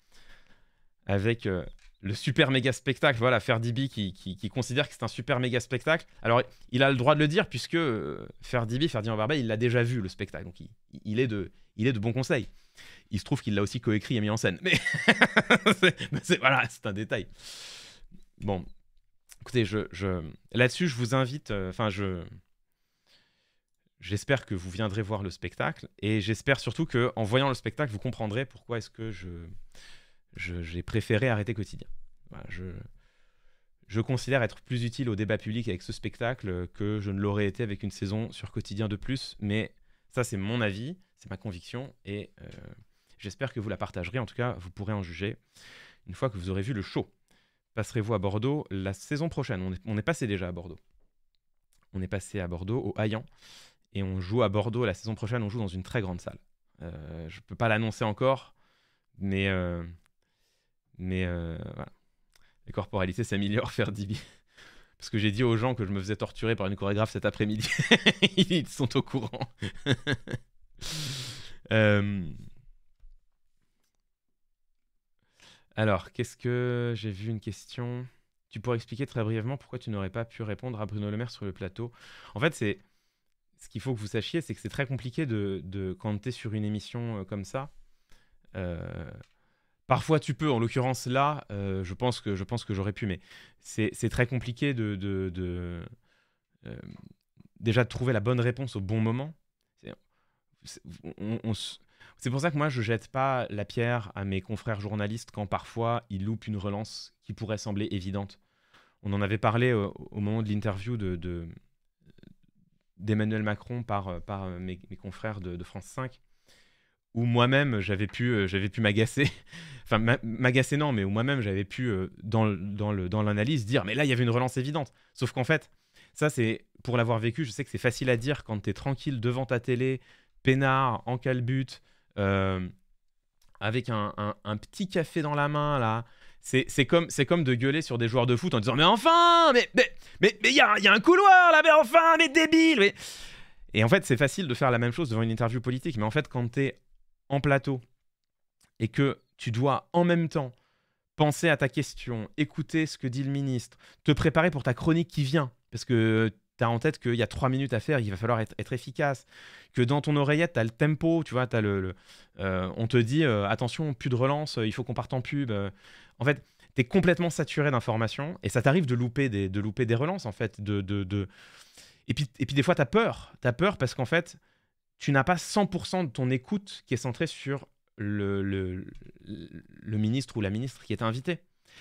S1: avec euh, le super méga spectacle. Voilà, Ferdi B qui, considère que c'est un super méga spectacle. Alors, il a le droit de le dire, puisque euh, Ferdi B, Ferdinand il l'a déjà vu le spectacle. Donc, il, est de, il est de bons conseils. Il se trouve qu'il l'a aussi coécrit et mis en scène. Mais c'est, voilà, c'est un détail. Bon, écoutez, là-dessus, je vous invite. Euh, enfin, je. J'espère que vous viendrez voir le spectacle et j'espère surtout que, en voyant le spectacle, vous comprendrez pourquoi est-ce que j'ai préféré arrêter quotidien. je je considère être plus utile au débat public avec ce spectacle que je ne l'aurais été avec une saison sur quotidien de plus, mais ça c'est mon avis. C'est ma conviction et euh, j'espère que vous la partagerez. En tout cas, vous pourrez en juger une fois que vous aurez vu le show. Passerez-vous à Bordeaux la saison prochaine on est, passé déjà à Bordeaux. On est passé à Bordeaux, au Hayan, et on joue à Bordeaux la saison prochaine. On joue dans une très grande salle. Euh, je ne peux pas l'annoncer encore, mais, euh, mais voilà. Les corporalités s'améliorent, faire Dibi parce que j'ai dit aux gens que je me faisais torturer par une chorégraphe cet après-midi. Ils sont au courant. Euh, alors, qu'est-ce que j'ai vu une question Tu pourrais expliquer très brièvement pourquoi tu n'aurais pas pu répondre à Bruno Le Maire sur le plateau. En fait, c'est ce qu'il faut que vous sachiez, c'est que c'est très compliqué de, quand tu es sur une émission euh, comme ça. Euh, parfois tu peux, en l'occurrence là, je pense que je pense que j'aurais pu, mais c'est très compliqué de, déjà de trouver la bonne réponse au bon moment. C'est pour ça que moi, je jette pas la pierre à mes confrères journalistes quand parfois ils loupent une relance qui pourrait sembler évidente. On en avait parlé euh, au, moment de l'interview de, d'Emmanuel Macron par, euh, euh, mes, confrères de, France 5, où moi-même j'avais pu, pu m'agacer, enfin m'agacer non, mais où moi-même j'avais pu dans, dans, dans l'analyse dire mais là il y avait une relance évidente. Sauf qu'en fait, ça c'est pour l'avoir vécu, je sais que c'est facile à dire quand tu es tranquille devant ta télé, peinard, en calbute, euh, avec un, petit café dans la main, là. C'est comme, comme de gueuler sur des joueurs de foot en disant Mais enfin Mais mais, mais, y, a, un couloir là, mais enfin Mais débile Et en fait, c'est facile de faire la même chose devant une interview politique, mais en fait, quand tu es en plateau et que tu dois en même temps penser à ta question, écouter ce que dit le ministre, te préparer pour ta chronique qui vient, parce que tu as en tête qu'il y a trois minutes à faire, il va falloir être, efficace. Que dans ton oreillette, tu as le tempo, tu vois, as le, euh, on te dit euh, attention, plus de relance, euh, il faut qu'on parte en pub. en fait, tu es complètement saturé d'informations et ça t'arrive de louper des, de louper des relances, en fait. De, de, de... Et, puis, et puis des fois, tu as peur. Tu as peur parce qu'en fait, tu n'as pas 100% de ton écoute qui est centrée sur le, le, le ministre ou la ministre qui est invité.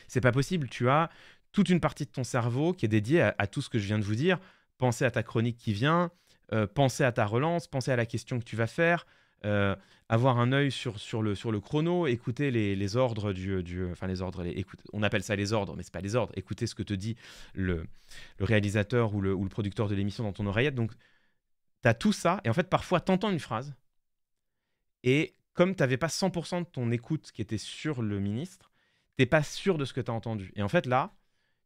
S1: C'est pas possible. Tu as toute une partie de ton cerveau qui est dédiée à, à tout ce que je viens de vous dire penser à ta chronique qui vient, euh, penser à ta relance, penser à la question que tu vas faire, euh, avoir un œil sur, sur, le, sur le chrono, écouter les, ordres du, du, Enfin, les ordres, les, on appelle ça les ordres, mais ce c'est pas les ordres. Écouter ce que te dit le, le réalisateur ou le, producteur de l'émission dans ton oreillette. Donc, tu as tout ça. Et en fait, parfois, tu entends une phrase. Et comme tu n'avais pas 100% de ton écoute qui était sur le ministre, tu pas sûr de ce que tu as entendu. Et en fait, là,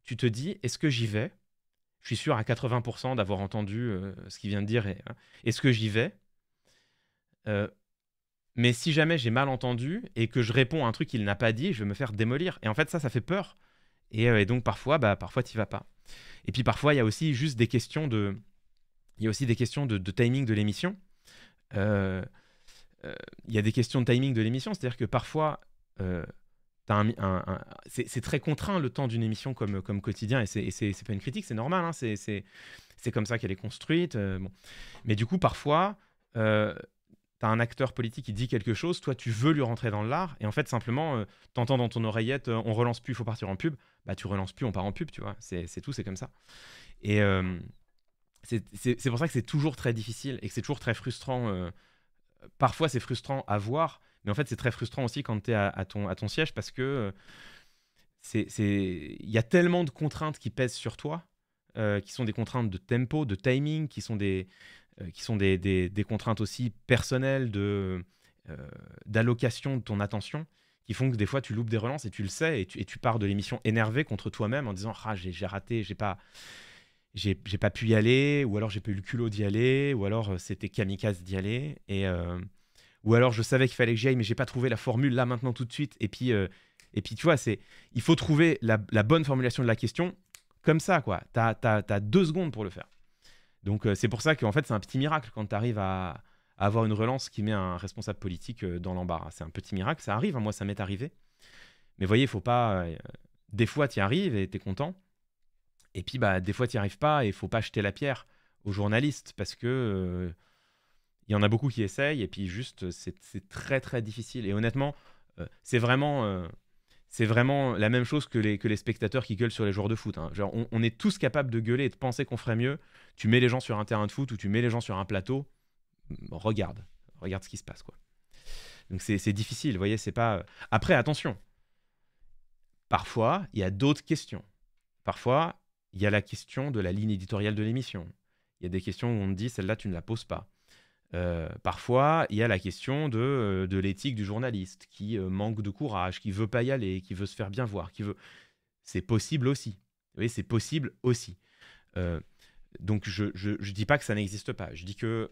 S1: tu te dis, est-ce que j'y vais je suis sûr à 80% d'avoir entendu euh, ce qu'il vient de dire. Est-ce hein, que j'y vais euh, Mais si jamais j'ai mal entendu et que je réponds à un truc qu'il n'a pas dit, je vais me faire démolir. Et en fait, ça, ça fait peur. Et, euh, donc parfois, bah, parfois tu vas pas. Et puis parfois, il y a aussi juste des questions de, il y a aussi des questions de timing de l'émission. Il y a des questions de timing de l'émission, c'est-à-dire que parfois c'est très contraint le temps d'une émission comme, comme quotidien, et c'est pas une critique, c'est normal, hein, c'est comme ça qu'elle est construite. Euh, Mais du coup, parfois, euh, t'as un acteur politique qui dit quelque chose, toi tu veux lui rentrer dans l'art, et en fait, simplement, euh, t'entends dans ton oreillette, euh, on relance plus, il faut partir en pub, bah tu relances plus, on part en pub, tu vois, c'est tout, c'est comme ça. Et c'est pour ça que c'est toujours très difficile et que c'est toujours très frustrant parfois c'est frustrant à voir, mais en fait c'est très frustrant aussi quand tu es à, ton, siège parce que euh, c'est il y a tellement de contraintes qui pèsent sur toi, euh, qui sont des contraintes de tempo, de timing, qui sont des, euh, qui sont des, contraintes aussi personnelles de d'allocation de ton attention qui font que des fois tu loupes des relances et tu le sais et tu, et tu pars de l'émission énervé contre toi-même en disant ah j'ai raté j'ai pas j'ai pas pu y aller, ou alors j'ai pas eu le culot d'y aller, ou alors euh, c'était kamikaze d'y aller, et euh, ou alors je savais qu'il fallait que j'y aille, mais j'ai pas trouvé la formule là maintenant tout de suite. Et puis, euh, et puis tu vois, c'est il faut trouver la, la, bonne formulation de la question comme ça, quoi. T'as as, deux secondes pour le faire. Donc c'est pour ça qu'en fait c'est un petit miracle quand tu arrives à, avoir une relance qui met un responsable politique dans l'embarras. C'est un petit miracle, ça arrive, hein, moi ça m'est arrivé. Mais voyez, faut pas. des fois, tu y arrives et tu es content. Et puis, bah, des fois, tu n'y arrives pas et il faut pas jeter la pierre aux journalistes parce que il euh, y en a beaucoup qui essayent et puis juste, c'est très, très difficile. Et honnêtement, euh, c'est vraiment. Euh, c'est vraiment la même chose que les, que les spectateurs qui gueulent sur les joueurs de foot. Hein. Genre, on, est tous capables de gueuler et de penser qu'on ferait mieux. Tu mets les gens sur un terrain de foot ou tu mets les gens sur un plateau, mm, regarde, regarde ce qui se passe. quoi. Donc c'est difficile, voyez, c'est pas... Après, attention, parfois, il y a d'autres questions. Parfois, il y a la question de la ligne éditoriale de l'émission. Il y a des questions où on te dit celle-là, tu ne la poses pas. Euh, parfois, il y a la question de, euh, l'éthique du journaliste qui euh, manque de courage, qui veut pas y aller, qui veut se faire bien voir, qui veut. C'est possible aussi. Vous c'est possible aussi. donc, je ne dis pas que ça n'existe pas. Je dis que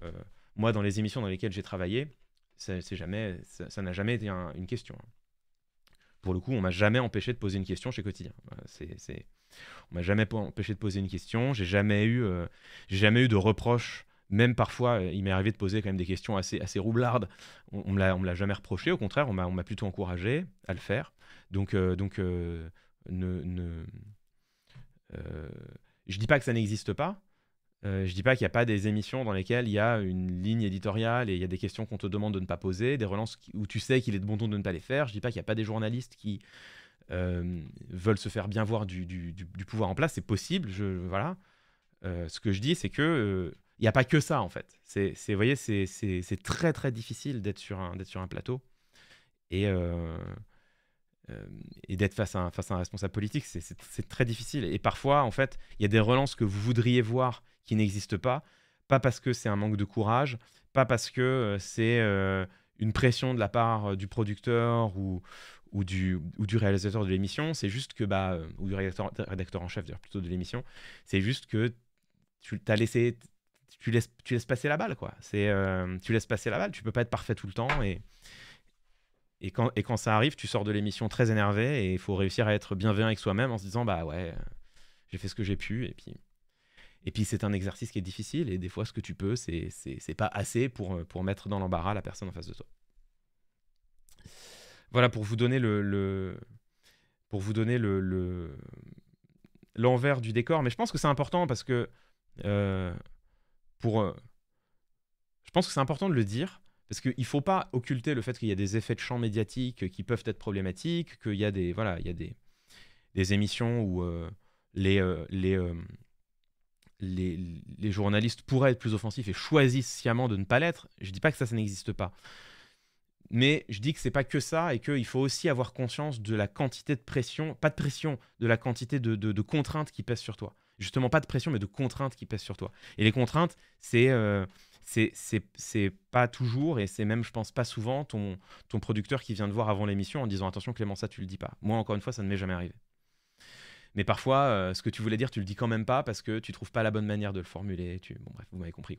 S1: moi, dans les émissions dans lesquelles j'ai travaillé, ça n'a jamais, ça, n'a jamais été une question. Pour le coup, on m'a jamais empêché de poser une question chez Quotidien. C'est on m'a jamais empêché de poser une question. J'ai jamais eu, euh, j'ai jamais eu de reproches. Même parfois, euh, il m'est arrivé de poser quand même des questions assez, assez roublardes. On, ne me l'a jamais reproché. Au contraire, on m'a plutôt encouragé à le faire. Donc, euh, donc ne, ne je dis pas que ça n'existe pas. je dis pas qu'il n'y a pas des émissions dans lesquelles il y a une ligne éditoriale et il y a des questions qu'on te demande de ne pas poser, des relances où tu sais qu'il est de bon ton de ne pas les faire. Je dis pas qu'il n'y a pas des journalistes qui, euh, veulent se faire bien voir du, pouvoir en place, c'est possible. Je, voilà. Euh, ce que je dis, c'est que il euh, n'y a pas que ça en fait. C'est, vous voyez, c'est, très très difficile d'être sur un, d'être sur un plateau et, et d'être face à un, face à un responsable politique, c'est, très difficile. Et parfois, en fait, il y a des relances que vous voudriez voir qui n'existent pas, pas parce que c'est un manque de courage, pas parce que c'est une pression de la part du producteur ou, ou du, réalisateur de l'émission, c'est juste que, bah, euh, ou du rédacteur, en chef, plutôt de l'émission, c'est juste que tu t'as laissé, tu laisses, tu laisses passer la balle, quoi. C'est, euh, tu laisses passer la balle, tu peux pas être parfait tout le temps et. Et quand, et quand ça arrive, tu sors de l'émission très énervé et il faut réussir à être bienveillant avec soi-même en se disant bah ouais, j'ai fait ce que j'ai pu et puis et puis c'est un exercice qui est difficile et des fois ce que tu peux, c'est pas assez pour, euh, pour mettre dans l'embarras la personne en face de toi. Voilà, pour vous donner le, pour vous donner le l'envers du décor. Mais je pense que c'est important parce que euh, pour euh, je pense que c'est important de le dire parce qu'il ne faut pas occulter le fait qu'il y a des effets de champ médiatiques qui peuvent être problématiques, qu'il y a des voilà, il y a des, émissions où euh, les les, les, les journalistes pourraient être plus offensifs et choisissent sciemment de ne pas l'être. Je dis pas que ça, ça n'existe pas. Mais je dis que c'est pas que ça et qu'il faut aussi avoir conscience de la quantité de pression, pas de pression, de la quantité de, contraintes qui pèsent sur toi. Justement, pas de pression, mais de contraintes qui pèsent sur toi. Et les contraintes, c'est euh, c'est pas toujours et c'est même, je pense, pas souvent ton, ton producteur qui vient te voir avant l'émission en disant attention Clément, ça tu le dis pas. Moi, encore une fois, ça ne m'est jamais arrivé. Mais parfois, euh, ce que tu voulais dire, tu le dis quand même pas parce que tu trouves pas la bonne manière de le formuler. Tu... Bon, bref, vous m'avez compris.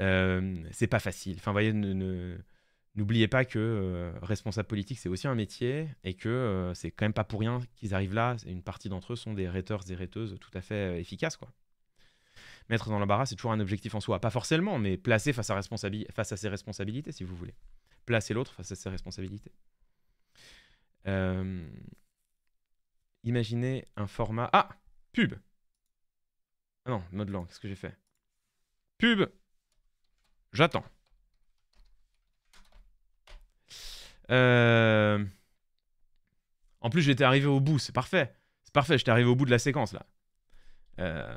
S1: Euh, c'est pas facile. Enfin, voyez, n'oubliez pas que euh, responsable politique, c'est aussi un métier et que euh, c'est quand même pas pour rien qu'ils arrivent là. Une partie d'entre eux sont des rhéteurs et rhéteuses tout à fait efficaces, quoi mettre dans l'embarras, c'est toujours un objectif en soi. Pas forcément, mais placer face à, face à ses responsabilités, si vous voulez. Placer l'autre face à ses responsabilités. Imaginez un format. Ah Pub Ah non, mode langue, qu'est-ce que j'ai fait Pub J'attends. Euh, en plus, j'étais arrivé au bout, c'est parfait. C'est parfait, j'étais arrivé au bout de la séquence là. Euh,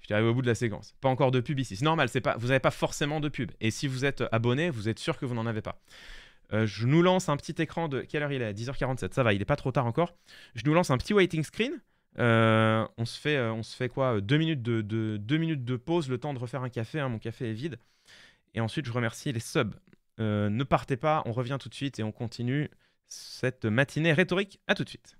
S1: j'étais arrivé au bout de la séquence. Pas encore de pub ici. C'est normal, c'est pas... vous n'avez pas forcément de pub. Et si vous êtes abonné, vous êtes sûr que vous n'en avez pas. Euh, je nous lance un petit écran de. Quelle heure il est 10h47, ça va, il n'est pas trop tard encore. Je nous lance un petit waiting screen. on se fait, on se fait quoi Deux minutes de, minutes de pause, le temps de refaire un café. Hein, mon café est vide. Et ensuite, je remercie les subs. Euh, ne partez pas, on revient tout de suite et on continue cette matinée rhétorique. À tout de suite.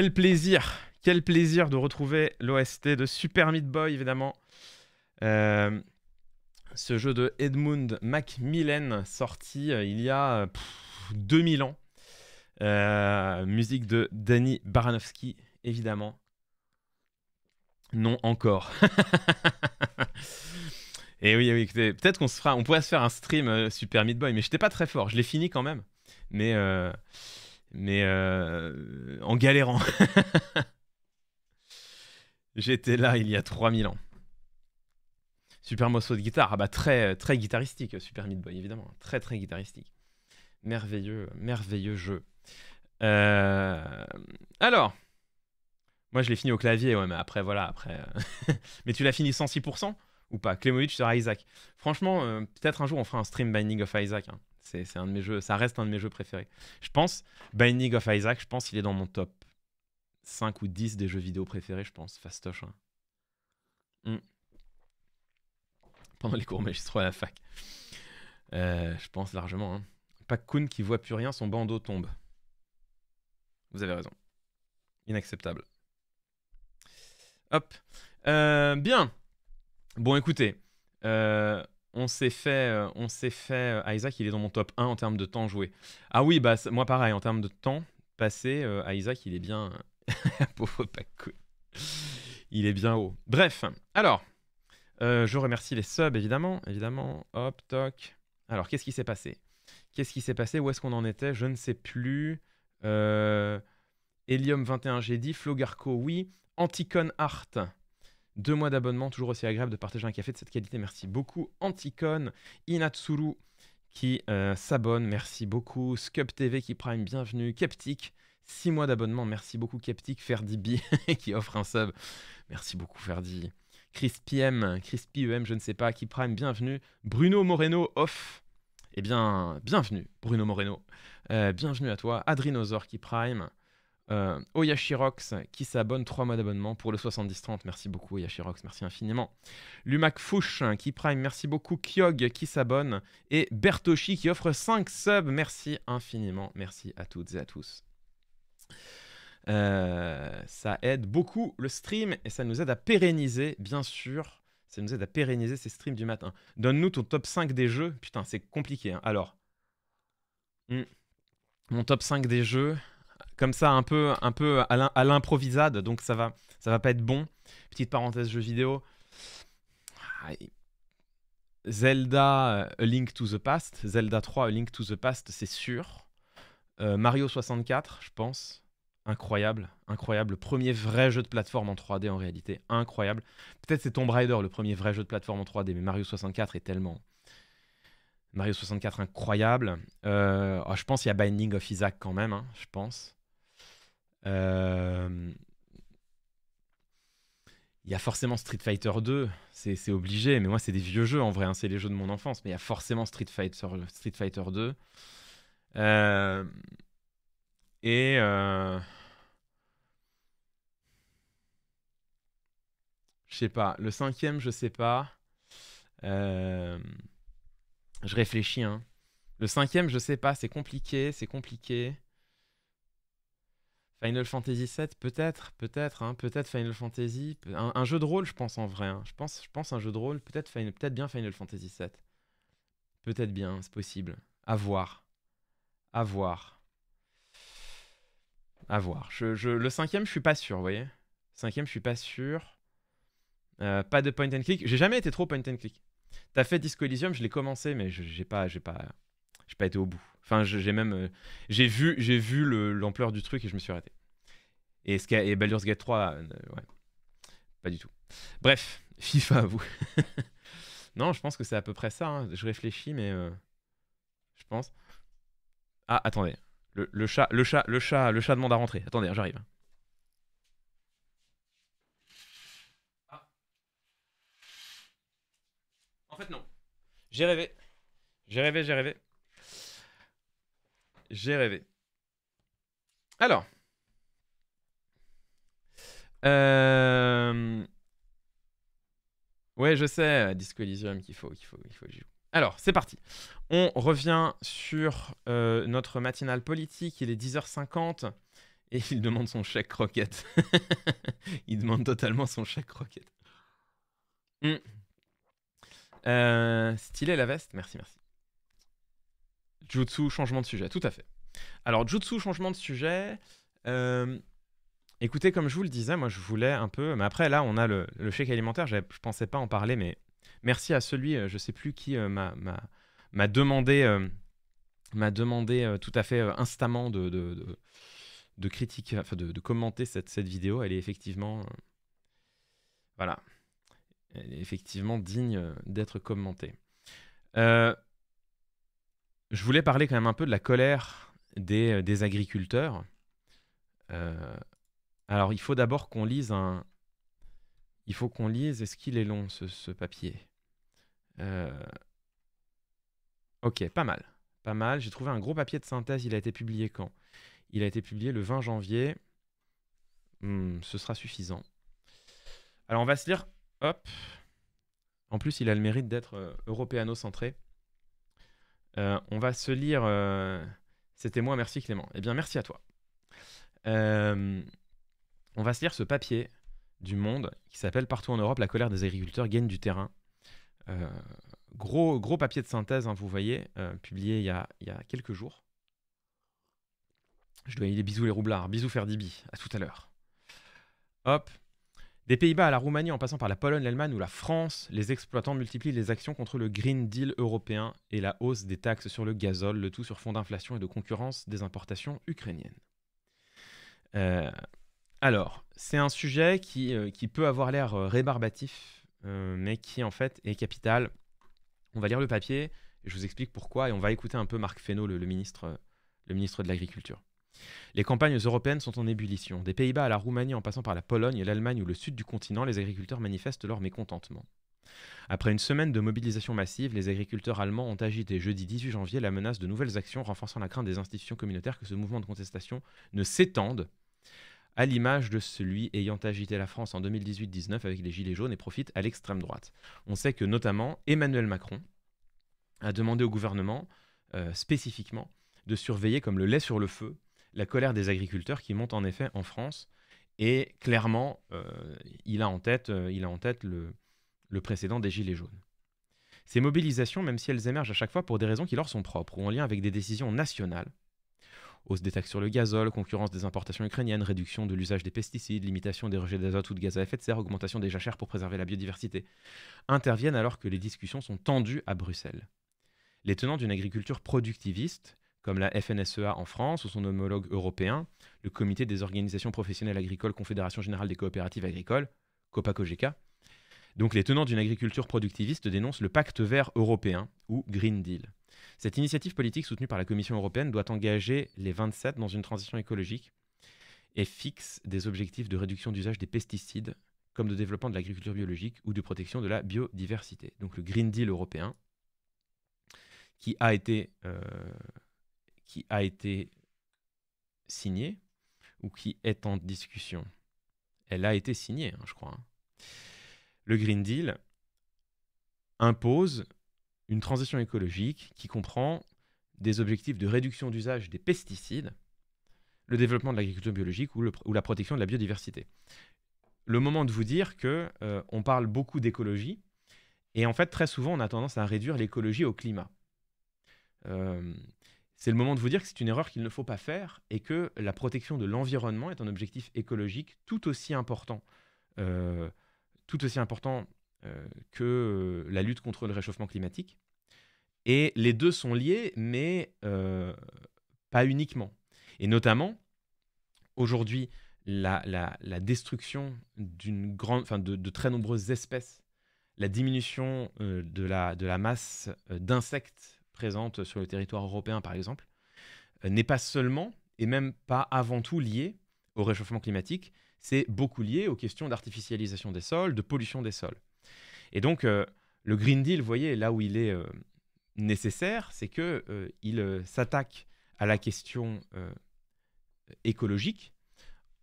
S1: Quel plaisir, quel plaisir de retrouver l'OST de Super Meat Boy, évidemment. Euh, ce jeu de Edmund Macmillan, sorti euh, il y a 2000 euh, ans. musique de Danny Baranowski, évidemment. Non encore. Et oui, oui peut-être qu'on se on pourrait se faire un stream Super Meat Boy, mais j'étais pas très fort. Je l'ai fini quand même, mais mais euh, en galérant. J'étais là il y a 3000 ans. Super morceau de guitare, ah bah très très guitaristique, Super Meat Boy évidemment, très très guitaristique. Merveilleux, merveilleux jeu. Euh, alors, moi je l'ai fini au clavier, ouais, mais après voilà, après. Euh, mais tu l'as fini 106% ou pas tu sur Isaac. Franchement, peut-être un jour on fera un stream Binding of Isaac. Hein. C'est un de mes jeux, ça reste un de mes jeux préférés. Je pense, Binding of Isaac, je pense qu'il est dans mon top 5 ou 10 des jeux vidéo préférés, je pense, fastoche. Hein. Hmm. Pendant les cours magistraux à la fac. Euh, je pense largement. Hein. Pac-Kun qui voit plus rien, son bandeau tombe. Vous avez raison. Inacceptable. Hop. Euh, bien. Bon, écoutez. Euh, on s'est fait, euh, on s'est fait. Euh, Isaac, il est dans mon top 1 en termes de temps joué. Ah oui, bah moi pareil, en termes de temps passé, euh, Isaac, il est bien. Pauvre Paco. Il est bien haut. Bref, alors, je remercie les subs évidemment, évidemment. Hop, toc. Alors, qu'est-ce qui s'est passé Qu'est-ce qui s'est passé Où est-ce qu'on en était Je ne sais plus. Euh... Helium 21, j'ai dit. Flogarco, oui. Anticon Art. Deux mois d'abonnement, toujours aussi agréable de partager un café de cette qualité. Merci beaucoup. Anticon, Inatsuru qui euh, s'abonne, merci beaucoup. Scub TV qui prime, bienvenue. Captic, six mois d'abonnement, merci beaucoup. Captic, Ferdi B qui offre un sub, merci beaucoup Ferdi. CrispyM, CrispyEM, je ne sais pas, qui prime, bienvenue. Bruno Moreno off. Eh bien, bienvenue, Bruno Moreno. Euh, bienvenue à toi. Adrinosaur qui prime. Euh, Oyashirox qui s'abonne, 3 mois d'abonnement pour le 70-30. Merci beaucoup Oyashirox, merci infiniment. Lumac Fouch qui prime, merci beaucoup. Kyog qui s'abonne. Et Bertoshi qui offre 5 subs, merci infiniment. Merci à toutes et à tous. Euh, ça aide beaucoup le stream et ça nous aide à pérenniser, bien sûr. Ça nous aide à pérenniser ces streams du matin. Donne-nous ton top 5 des jeux. Putain, c'est compliqué. Hein. Alors, hmm. mon top 5 des jeux comme ça, un peu, un peu à l'improvisade. Donc ça va, ça va pas être bon. Petite parenthèse jeu vidéo. Ah, Zelda euh, A Link to the Past, Zelda 3 A Link to the Past, c'est sûr. Euh, Mario 64, je pense. Incroyable, incroyable. Premier vrai jeu de plateforme en 3D en réalité, incroyable. Peut-être c'est Tomb Raider, le premier vrai jeu de plateforme en 3D, mais Mario 64 est tellement. Mario 64 incroyable. Euh, oh, je pense il y a Binding of Isaac quand même, hein, je pense. Euh, il y a forcément Street Fighter 2, c'est obligé, mais moi c'est des vieux jeux en vrai, hein, c'est les jeux de mon enfance, mais il y a forcément Street Fighter, Street Fighter 2. Euh, et... Euh, je sais pas, le cinquième, je sais pas. Je réfléchis, hein. Le cinquième, je sais pas, c'est compliqué, c'est compliqué. Final Fantasy VII, peut-être, peut-être, hein, peut-être Final Fantasy, un, jeu de rôle, je pense en vrai. Hein. Je pense, je pense un jeu de rôle, peut-être, peut-être bien Final Fantasy VII, peut-être bien, c'est possible. À voir, à voir, à voir. le cinquième, je suis pas sûr, vous voyez. Cinquième, je suis pas sûr. Euh, pas de point and click. J'ai jamais été trop point and click. T'as fait Disco Elysium, je l'ai commencé, mais j'ai pas, j'ai pas, j'ai pas été au bout. Enfin, j'ai même euh, j'ai vu j'ai vu l'ampleur du truc et je me suis arrêté. Et, et Baldur's Gate 3, euh, ouais, pas du tout. Bref, FIFA à vous. non, je pense que c'est à peu près ça. Hein. Je réfléchis, mais euh, je pense. Ah, attendez, le, chat, le chat, le chat, le chat demande à rentrer. Attendez, hein, j'arrive. Ah. En fait, non. J'ai rêvé. J'ai rêvé, j'ai rêvé. J'ai rêvé. Alors. Euh, ouais, je sais, euh, Disco Elysium qu'il faut, qu'il faut, qu'il faut Alors, c'est parti. On revient sur euh, notre matinale politique. Il est 10h50 et il demande son chèque croquette. il demande totalement son chèque croquette. Hmm. stylé la veste, merci, merci. Jutsu, changement de sujet, tout à fait. Alors, Jutsu, changement de sujet. Euh, écoutez, comme je vous le disais, moi, je voulais un peu. Mais après, là, on a le, chèque alimentaire. Je ne pensais pas en parler, mais merci à celui, euh, je sais plus qui, euh, m'a demandé, m'a demandé tout à fait instamment de, de, de, critiquer, de, commenter cette, cette vidéo. Elle est effectivement. voilà. Elle est effectivement digne d'être commentée. Euh, je voulais parler quand même un peu de la colère des, euh, agriculteurs. Euh, alors, il faut d'abord qu'on lise un. Il faut qu'on lise. Est-ce qu'il est long ce, papier euh, Ok, pas mal. Pas mal. J'ai trouvé un gros papier de synthèse. Il a été publié quand Il a été publié le 20 janvier. Hmm, ce sera suffisant. Alors, on va se lire. Hop. En plus, il a le mérite d'être européano-centré. Euh, on va se lire. Euh, C'était moi, merci Clément. Eh bien, merci à toi. Euh, on va se lire ce papier du Monde qui s'appelle Partout en Europe, la colère des agriculteurs gagne du terrain. gros, gros papier de synthèse, hein, vous voyez, publié il y, a, il y a quelques jours. Je dois y aller. Bisous les roublards. Bisous Ferdibi. À tout à l'heure. Hop. Des Pays-Bas à la Roumanie en passant par la Pologne, l'Allemagne ou la France, les exploitants multiplient les actions contre le Green Deal européen et la hausse des taxes sur le gazole, le tout sur fond d'inflation et de concurrence des importations ukrainiennes. Euh, alors, c'est un sujet qui, euh, qui peut avoir l'air euh, rébarbatif, mais qui en fait est capital. On va lire le papier, je vous explique pourquoi, et on va écouter un peu Marc Fesneau, le ministre, le ministre de l'Agriculture. Les campagnes européennes sont en ébullition. Des Pays-Bas à la Roumanie en passant par la Pologne, l'Allemagne ou le sud du continent, les agriculteurs manifestent leur mécontentement. Après une semaine de mobilisation massive, les agriculteurs allemands ont agité jeudi 18 janvier la menace de nouvelles actions renforçant la crainte des institutions communautaires que ce mouvement de contestation ne s'étende à l'image de celui ayant agité la France en 2018-19 avec les Gilets jaunes et profite à l'extrême droite. On sait que notamment Emmanuel Macron a demandé au gouvernement euh, spécifiquement de surveiller comme le lait sur le feu la colère des agriculteurs qui monte en effet en France. Et clairement, euh, il a en tête, euh, il a en tête le, le précédent des Gilets jaunes. Ces mobilisations, même si elles émergent à chaque fois pour des raisons qui leur sont propres ou en lien avec des décisions nationales, hausse des taxes sur le gazole, concurrence des importations ukrainiennes, réduction de l'usage des pesticides, limitation des rejets d'azote ou de gaz à effet de serre, augmentation des jachères pour préserver la biodiversité, interviennent alors que les discussions sont tendues à Bruxelles. Les tenants d'une agriculture productiviste comme la FNSEA en France ou son homologue européen, le Comité des organisations professionnelles agricoles Confédération générale des coopératives agricoles, COPACOGK. Donc les tenants d'une agriculture productiviste dénoncent le pacte vert européen ou Green Deal. Cette initiative politique soutenue par la Commission européenne doit engager les 27 dans une transition écologique et fixe des objectifs de réduction d'usage des pesticides comme de développement de l'agriculture biologique ou de protection de la biodiversité. Donc le Green Deal européen qui a été euh, qui a été signée ou qui est en discussion. Elle a été signée, hein, je crois. Hein. Le Green Deal impose une transition écologique qui comprend des objectifs de réduction d'usage des pesticides, le développement de l'agriculture biologique ou, la protection de la biodiversité. Le moment de vous dire que euh, on parle beaucoup d'écologie et en fait très souvent on a tendance à réduire l'écologie au climat. Euh, c'est le moment de vous dire que c'est une erreur qu'il ne faut pas faire et que la protection de l'environnement est un objectif écologique tout aussi important, euh, tout aussi important euh, que euh, la lutte contre le réchauffement climatique. Et les deux sont liés, mais pas uniquement. Et notamment, aujourd'hui, la, destruction d'une grande, de, très nombreuses espèces, la diminution de, la, de la masse d'insectes présente sur le territoire européen, par exemple, euh, n'est pas seulement et même pas avant tout lié au réchauffement climatique, c'est beaucoup lié aux questions d'artificialisation des sols, de pollution des sols. Et donc, euh, le Green Deal, vous voyez, là où il est euh, nécessaire, c'est qu'il il s'attaque à la question écologique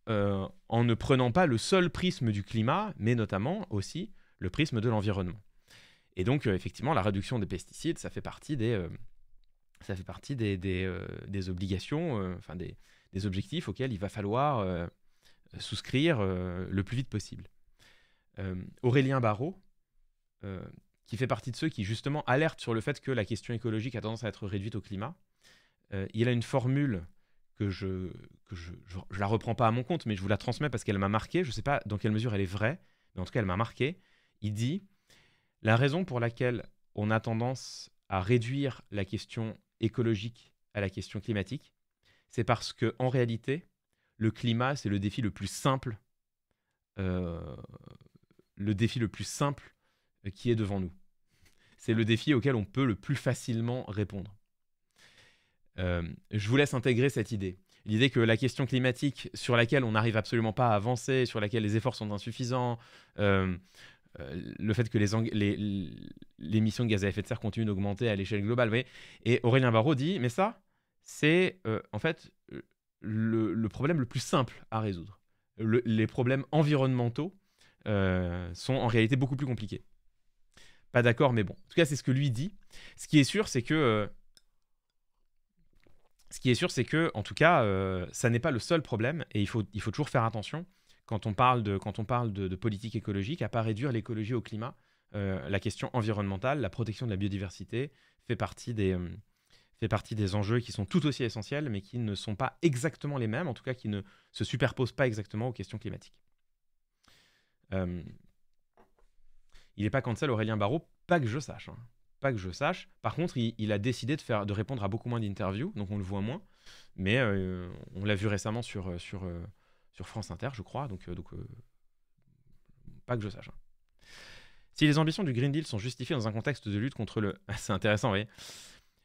S1: en ne prenant pas le seul prisme du climat, mais notamment aussi le prisme de l'environnement. Et donc, euh, effectivement, la réduction des pesticides, ça fait partie des, euh, ça fait partie des, des, euh, obligations, enfin des, des, objectifs auxquels il va falloir souscrire le plus vite possible. Aurélien Barrault, qui fait partie de ceux qui justement alertent sur le fait que la question écologique a tendance à être réduite au climat, il a une formule que je que je, je, la reprends pas à mon compte, mais je vous la transmets parce qu'elle m'a marqué. Je ne sais pas dans quelle mesure elle est vraie, mais en tout cas, elle m'a marqué. Il dit la raison pour laquelle on a tendance à réduire la question écologique à la question climatique, c'est parce que en réalité, le climat, c'est le défi le plus simple, euh, le défi le plus simple qui est devant nous. C'est le défi auquel on peut le plus facilement répondre. Euh, je vous laisse intégrer cette idée. L'idée que la question climatique sur laquelle on n'arrive absolument pas à avancer, sur laquelle les efforts sont insuffisants, euh, euh, le fait que les, émissions de gaz à effet de serre continuent d'augmenter à l'échelle globale. et Aurélien Barraud dit, mais ça, c'est euh, en fait euh, le, problème le plus simple à résoudre. les problèmes environnementaux sont en réalité beaucoup plus compliqués. Pas d'accord, mais bon. En tout cas, c'est ce que lui dit. Ce qui est sûr, c'est que... ce qui est sûr, c'est que, en tout cas, ça n'est pas le seul problème, et il faut, il faut toujours faire attention quand on parle de, quand on parle de, politique écologique, à pas réduire l'écologie au climat, euh, la question environnementale, la protection de la biodiversité fait partie des euh, fait partie des enjeux qui sont tout aussi essentiels, mais qui ne sont pas exactement les mêmes, en tout cas qui ne se superposent pas exactement aux questions climatiques. Euh, il n'est pas cancel Aurélien Barraud, pas que je sache. Hein. Pas que je sache. Par contre, il, a décidé de, faire, de répondre à beaucoup moins d'interviews, donc on le voit moins. Mais on l'a vu récemment sur, sur, sur France Inter, je crois, donc, euh, donc euh, pas que je sache. Hein. Si les ambitions du Green Deal sont justifiées dans un contexte de lutte contre le... c'est intéressant, vous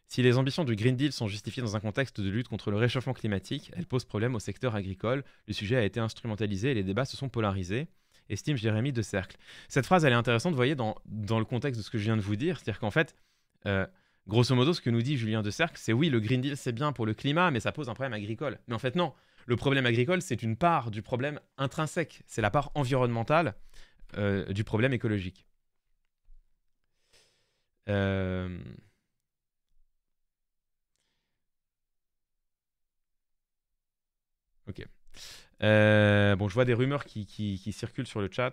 S1: Si les ambitions du Green Deal sont justifiées dans un contexte de lutte contre le réchauffement climatique, elles posent problème au secteur agricole. Le sujet a été instrumentalisé et les débats se sont polarisés, estime Jérémy de Cercle. Cette phrase, elle est intéressante, vous voyez, dans, le contexte de ce que je viens de vous dire. C'est-à-dire qu'en fait, euh, grosso modo, ce que nous dit Julien de Cercle, c'est oui, le Green Deal, c'est bien pour le climat, mais ça pose un problème agricole. Mais en fait, non. Le problème agricole, c'est une part du problème intrinsèque, c'est la part environnementale euh, du problème écologique. Euh, ok. Euh, bon, je vois des rumeurs qui, circulent sur le chat.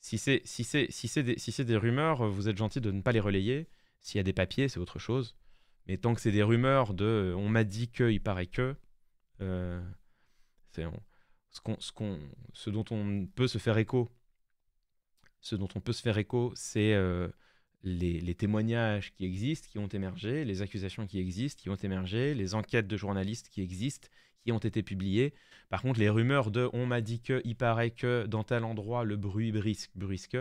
S1: si c'est si si c'est des, des rumeurs, vous êtes gentil de ne pas les relayer. S'il y a des papiers, c'est autre chose. Et tant que c'est des rumeurs de euh, on m'a dit que, il paraît que, euh, c'est ce, dont on peut se faire écho, ce dont on peut se faire écho, c'est euh, les, témoignages qui existent, qui ont émergé, les accusations qui existent, qui ont émergé, les enquêtes de journalistes qui existent, qui ont été publiées. Par contre, les rumeurs de on m'a dit que, il paraît que, dans tel endroit, le bruit brisque, brisque,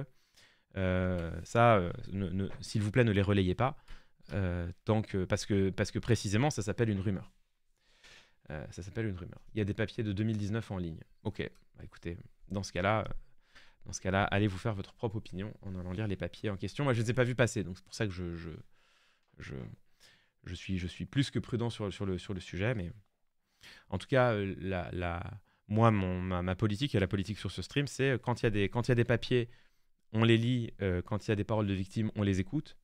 S1: ça, s'il vous plaît, ne les relayez pas. Euh, tant que, parce, que, parce que précisément, ça s'appelle une rumeur. Euh, ça s'appelle une rumeur. Il y a des papiers de 2019 en ligne. Ok, bah, écoutez, dans ce cas-là, euh, dans ce cas-là, allez vous faire votre propre opinion en allant lire les papiers en question. Moi, je ne les ai pas vus passer, donc c'est pour ça que je, je, je, suis, je suis plus que prudent sur, sur, le, sur le sujet. Mais en tout cas, la, la, moi, mon, ma, ma, politique et la politique sur ce stream, c'est quand il y, a des, quand y a des papiers, on les lit. quand il y a des paroles de victimes, on les écoute.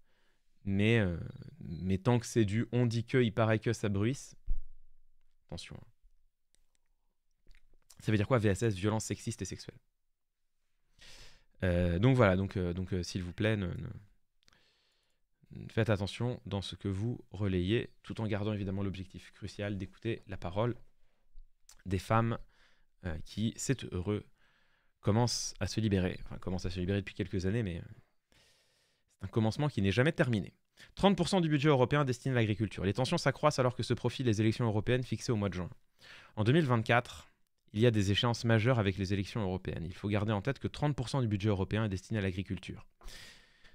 S1: Mais, euh, mais tant que c'est du on dit que, il paraît que, ça bruisse, attention. Hein. Ça veut dire quoi VSS, violence sexiste et sexuelle. Euh, donc voilà, donc, euh, donc s'il vous plaît, faites attention dans ce que vous relayez, tout en gardant évidemment l'objectif crucial d'écouter la parole des femmes qui, c'est heureux, commencent à se libérer. Enfin, commencent à se libérer depuis quelques années, mais un commencement qui n'est jamais terminé. 30% du budget européen est destiné à l'agriculture. Les tensions s'accroissent alors que se profilent les élections européennes fixées au mois de juin. En 2024, il y a des échéances majeures avec les élections européennes. Il faut garder en tête que 30% du budget européen est destiné à l'agriculture.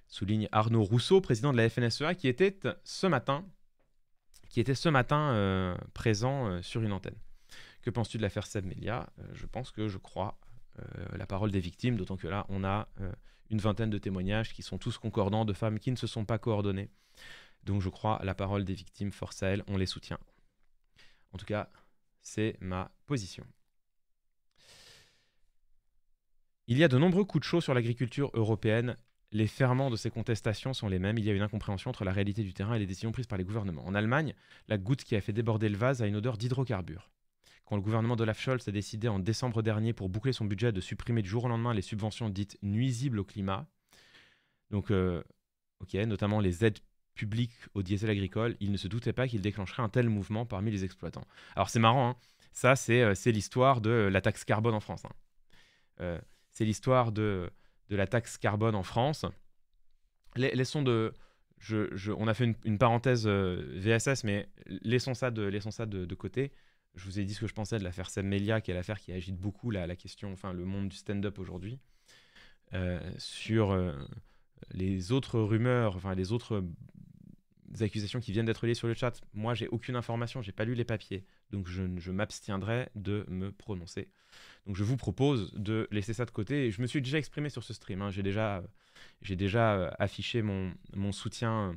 S1: Souligne Arnaud Rousseau, président de la FNSEA, qui était ce matin, euh, présent euh, sur une antenne. Que penses-tu de l'affaire Seb Melia euh, Je pense que je crois la parole des victimes, d'autant que là, on a une vingtaine de témoignages qui sont tous concordants de femmes qui ne se sont pas coordonnées. Donc je crois la parole des victimes, force à elles, on les soutient. En tout cas, c'est ma position. Il y a de nombreux coups de chaud sur l'agriculture européenne. Les ferments de ces contestations sont les mêmes. Il y a une incompréhension entre la réalité du terrain et les décisions prises par les gouvernements. En Allemagne, la goutte qui a fait déborder le vase a une odeur d'hydrocarbures. Quand le gouvernement d'Olaf Scholz a décidé en décembre dernier pour boucler son budget de supprimer du jour au lendemain les subventions dites nuisibles au climat, donc euh, ok, notamment les aides publiques au diesel agricole, il ne se doutait pas qu'il déclencherait un tel mouvement parmi les exploitants. Alors c'est marrant, hein. ça euh, c'est l'histoire de la taxe carbone en France. Hein. Euh, c'est l'histoire de, de la taxe carbone en France. Laissons de... on a fait une, parenthèse VSS, mais laissons ça de, laissons ça de côté je vous ai dit ce que je pensais de l'affaire Sam qui est l'affaire qui agite beaucoup la, question, enfin le monde du stand-up aujourd'hui, euh, sur euh, les autres rumeurs, enfin les autres accusations qui viennent d'être liées sur le chat. Moi, j'ai aucune information, j'ai pas lu les papiers, donc je, m'abstiendrai de me prononcer. Donc je vous propose de laisser ça de côté. je me suis déjà exprimé sur ce stream, hein. j'ai déjà, j'ai déjà euh, affiché mon, mon soutien.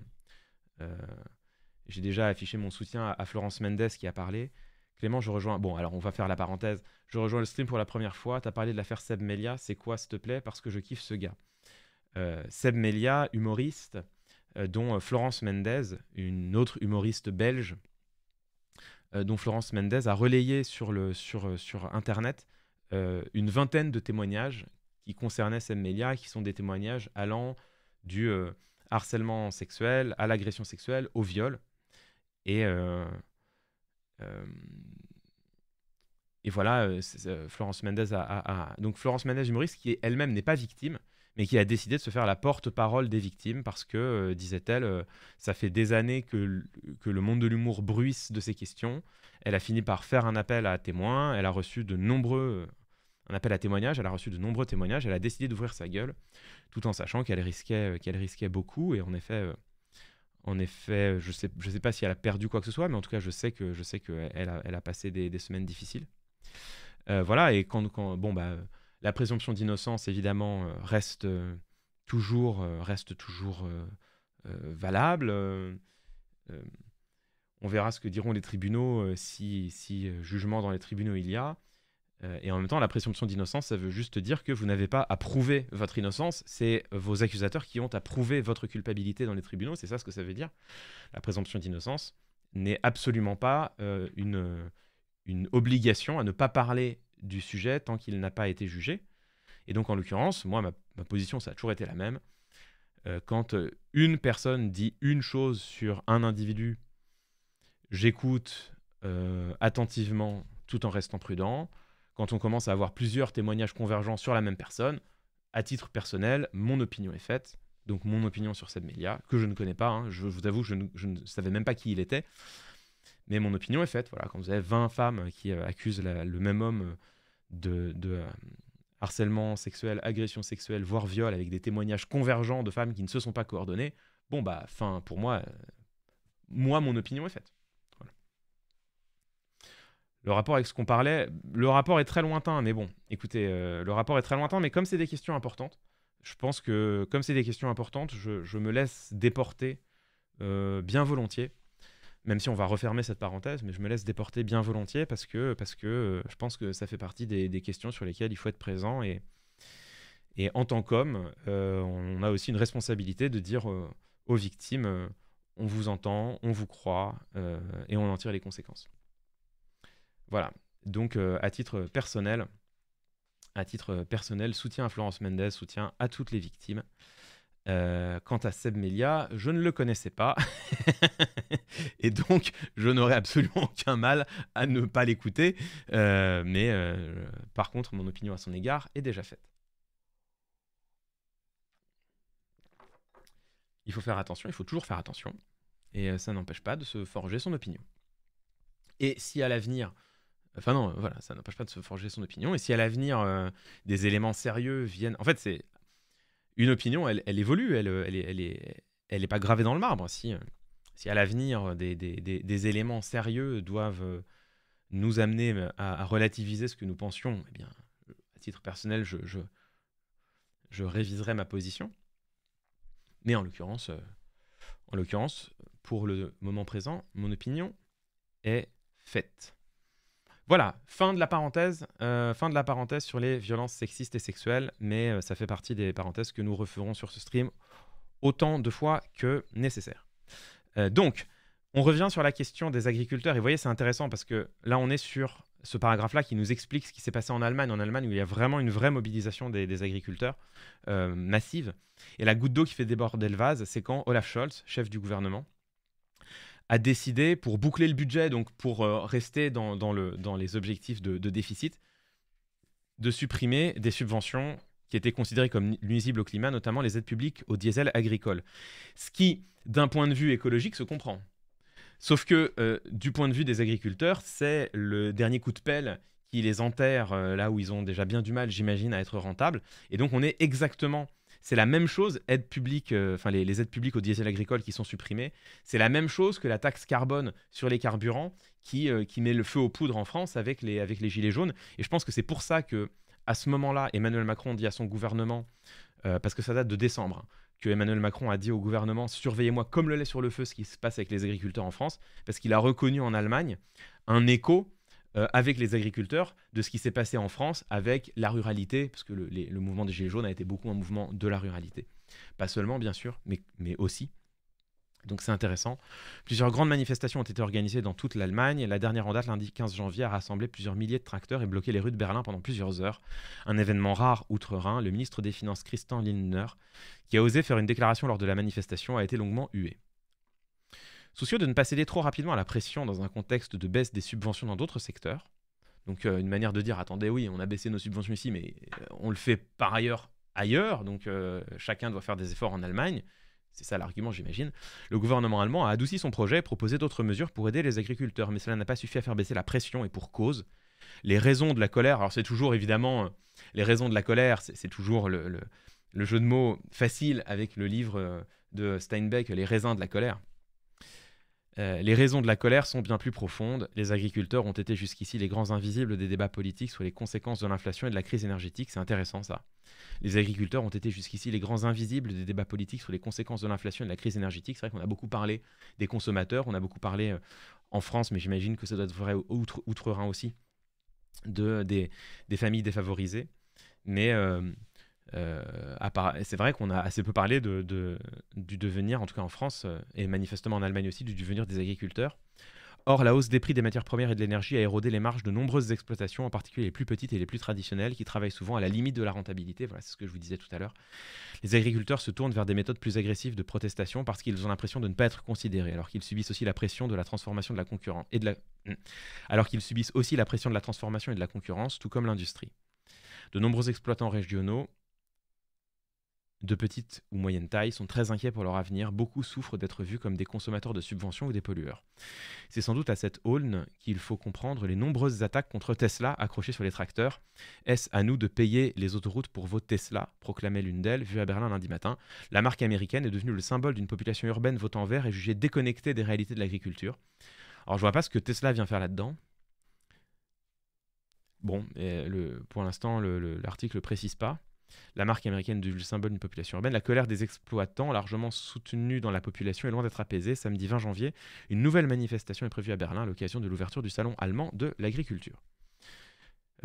S1: j'ai déjà affiché mon soutien à Florence Mendes qui a parlé. Clément, je rejoins. Bon, alors on va faire la parenthèse. Je rejoins le stream pour la première fois. Tu as parlé de l'affaire Seb Melia. C'est quoi, s'il te plaît Parce que je kiffe ce gars. Euh, Seb Melia, humoriste, euh, dont euh, Florence Mendez, une autre humoriste belge, dont Florence Mendez a relayé sur, le, sur, sur Internet une vingtaine de témoignages qui concernaient Seb Melia, qui sont des témoignages allant du harcèlement sexuel à l'agression sexuelle, au viol. Et euh, et voilà, euh, euh, Florence Mendez a, donc Florence Mendez humoriste qui elle-même n'est pas victime, mais qui a décidé de se faire la porte-parole des victimes parce que, disait-elle, ça fait des années que, le monde de l'humour bruisse de ces questions. Elle a fini par faire un appel à témoins, elle a reçu de nombreux un appel à témoignage. elle a reçu de nombreux témoignages, elle a décidé d'ouvrir sa gueule, tout en sachant qu'elle risquait, qu'elle risquait beaucoup, et en effet, en effet, euh, je ne sais, je sais pas si elle a perdu quoi que ce soit, mais en tout cas, je sais que je sais que elle a, passé des, semaines difficiles. Euh, voilà, et quand, quand bon bah la présomption d'innocence évidemment euh, reste toujours reste toujours valable. on verra ce que diront les tribunaux si si jugement dans les tribunaux il y a. Euh, et en même temps, la présomption d'innocence, ça veut juste dire que vous n'avez pas à prouver votre innocence, c'est vos accusateurs qui ont à prouver votre culpabilité dans les tribunaux, c'est ça ce que ça veut dire. La présomption d'innocence n'est absolument pas euh, une, obligation à ne pas parler du sujet tant qu'il n'a pas été jugé. Et donc, en l'occurrence, moi, ma, position, ça a toujours été la même. Euh, quand une personne dit une chose sur un individu, j'écoute attentivement tout en restant prudent quand on commence à avoir plusieurs témoignages convergents sur la même personne, à titre personnel, mon opinion est faite. Donc mon opinion sur cette Melia, que je ne connais pas, hein. je, vous avoue, je ne, savais même pas qui il était, mais mon opinion est faite. Voilà, quand vous avez 20 femmes euh, qui euh, accusent le même homme euh, de, harcèlement sexuel, agression sexuelle, voire viol, avec des témoignages convergents de femmes qui ne se sont pas coordonnées, bon bah, fin, pour moi, moi, mon opinion est faite le rapport avec ce qu'on parlait, le rapport est très lointain, mais bon, écoutez, euh, le rapport est très lointain, mais comme c'est des questions importantes, je pense que comme c'est des questions importantes, je, me laisse déporter euh, bien volontiers, même si on va refermer cette parenthèse, mais je me laisse déporter bien volontiers parce que, parce que euh, je pense que ça fait partie des, des, questions sur lesquelles il faut être présent et, et en tant qu'homme, on a aussi une responsabilité de dire aux victimes, on vous entend, on vous croit et on en tire les conséquences. Voilà. Donc, euh, à titre personnel, à titre personnel, soutien à Florence Mendez, soutien à toutes les victimes. Euh, quant à Seb Melia, je ne le connaissais pas. et donc, je n'aurais absolument aucun mal à ne pas l'écouter. Euh, mais par contre, mon opinion à son égard est déjà faite. Il faut faire attention, il faut toujours faire attention. Et ça n'empêche pas de se forger son opinion. Et si à l'avenir, Enfin non, voilà, ça n'empêche pas de se forger son opinion. Et si à l'avenir euh, des éléments sérieux viennent, en fait, c'est une opinion, elle, évolue, elle, euh, elle, elle, est, pas gravée dans le marbre. Si, euh, si à l'avenir des, éléments sérieux doivent nous amener à, relativiser ce que nous pensions, eh bien, à titre personnel, je, je réviserai ma position. Mais en l'occurrence, en l'occurrence, pour le moment présent, mon opinion est faite. Voilà, fin de la parenthèse, euh, fin de la parenthèse sur les violences sexistes et sexuelles, mais euh, ça fait partie des parenthèses que nous referons sur ce stream autant de fois que nécessaire. Euh, donc, on revient sur la question des agriculteurs et vous voyez, c'est intéressant parce que là, on est sur ce paragraphe-là qui nous explique ce qui s'est passé en Allemagne, en Allemagne où il y a vraiment une vraie mobilisation des, des agriculteurs massive. Et la goutte d'eau qui fait déborder le vase, c'est quand Olaf Scholz, chef du gouvernement, a décidé pour boucler le budget, donc pour euh, rester dans, les objectifs de, déficit, de supprimer des subventions qui étaient considérées comme nuisibles au climat, notamment les aides publiques au diesel agricole. Ce qui, d'un point de vue écologique, se comprend. Sauf que, euh, du point de vue des agriculteurs, c'est le dernier coup de pelle qui les enterre euh, là où ils ont déjà bien du mal, j'imagine, à être rentables. Et donc, on est exactement c'est la même chose, aide publique, euh, enfin les, aides publiques au diesel agricole qui sont supprimées, c'est la même chose que la taxe carbone sur les carburants euh, qui, met le feu aux poudres en France avec les, avec les gilets jaunes. Et je pense que c'est pour ça que, à ce moment-là, Emmanuel Macron dit à son gouvernement, euh, parce que ça date de décembre, hein, que Emmanuel Macron a dit au gouvernement surveillez-moi comme le lait sur le feu ce qui se passe avec les agriculteurs en France, parce qu'il a reconnu en Allemagne un écho euh, avec les agriculteurs de ce qui s'est passé en France avec la ruralité, parce que le, mouvement des Gilets jaunes a été beaucoup un mouvement de la ruralité. Pas seulement, bien sûr, mais, mais aussi. Donc c'est intéressant. Plusieurs grandes manifestations ont été organisées dans toute l'Allemagne. La dernière en date, lundi 15 janvier, a rassemblé plusieurs milliers de tracteurs et bloqué les rues de Berlin pendant plusieurs heures. Un événement rare outre-Rhin, le ministre des Finances Christian Lindner, qui a osé faire une déclaration lors de la manifestation, a été longuement hué. Soucieux de ne pas céder trop rapidement à la pression dans un contexte de baisse des subventions dans d'autres secteurs, donc euh, une manière de dire, attendez, oui, on a baissé nos subventions ici, mais euh, on le fait par ailleurs ailleurs, donc euh, chacun doit faire des efforts en Allemagne. C'est ça l'argument, j'imagine. Le gouvernement allemand a adouci son projet et proposé d'autres mesures pour aider les agriculteurs, mais cela n'a pas suffi à faire baisser la pression et pour cause. Les raisons de la colère, alors c'est toujours évidemment, les raisons de la colère, c'est toujours le, le, le, jeu de mots facile avec le livre de Steinbeck, Les raisins de la colère. Euh, les raisons de la colère sont bien plus profondes. Les agriculteurs ont été jusqu'ici les grands invisibles des débats politiques sur les conséquences de l'inflation et de la crise énergétique. C'est intéressant ça. Les agriculteurs ont été jusqu'ici les grands invisibles des débats politiques sur les conséquences de l'inflation et de la crise énergétique. C'est vrai qu'on a beaucoup parlé des consommateurs, on a beaucoup parlé euh, en France, mais j'imagine que ça doit être vrai outre-Rhin aussi, de, des, familles défavorisées. Mais euh, euh, c'est vrai qu'on a assez peu parlé du devenir, en tout cas en France, euh, et manifestement en Allemagne aussi, du devenir des agriculteurs. Or, la hausse des prix des matières premières et de l'énergie a érodé les marges de nombreuses exploitations, en particulier les plus petites et les plus traditionnelles, qui travaillent souvent à la limite de la rentabilité. Voilà, c'est ce que je vous disais tout à l'heure. Les agriculteurs se tournent vers des méthodes plus agressives de protestation parce qu'ils ont l'impression de ne pas être considérés, alors qu'ils subissent aussi la pression de la transformation de la concurrence et de la... Hmm, alors qu'ils subissent aussi la pression de la transformation et de la concurrence, tout comme l'industrie. De nombreux exploitants régionaux de petite ou moyenne taille sont très inquiets pour leur avenir, beaucoup souffrent d'être vus comme des consommateurs de subventions ou des pollueurs. C'est sans doute à cette aulne qu'il faut comprendre les nombreuses attaques contre Tesla accrochées sur les tracteurs. Est-ce à nous de payer les autoroutes pour vos Tesla proclamait l'une d'elles, vue à Berlin lundi matin. La marque américaine est devenue le symbole d'une population urbaine votant vert et jugée déconnectée des réalités de l'agriculture. Alors je vois pas ce que Tesla vient faire là-dedans. Bon, pour l'instant, l'article ne précise pas. La marque américaine du symbole d'une population urbaine. La colère des exploitants, largement soutenue dans la population, est loin d'être apaisée. Samedi 20 janvier, une nouvelle manifestation est prévue à Berlin à l'occasion de l'ouverture du salon allemand de l'agriculture.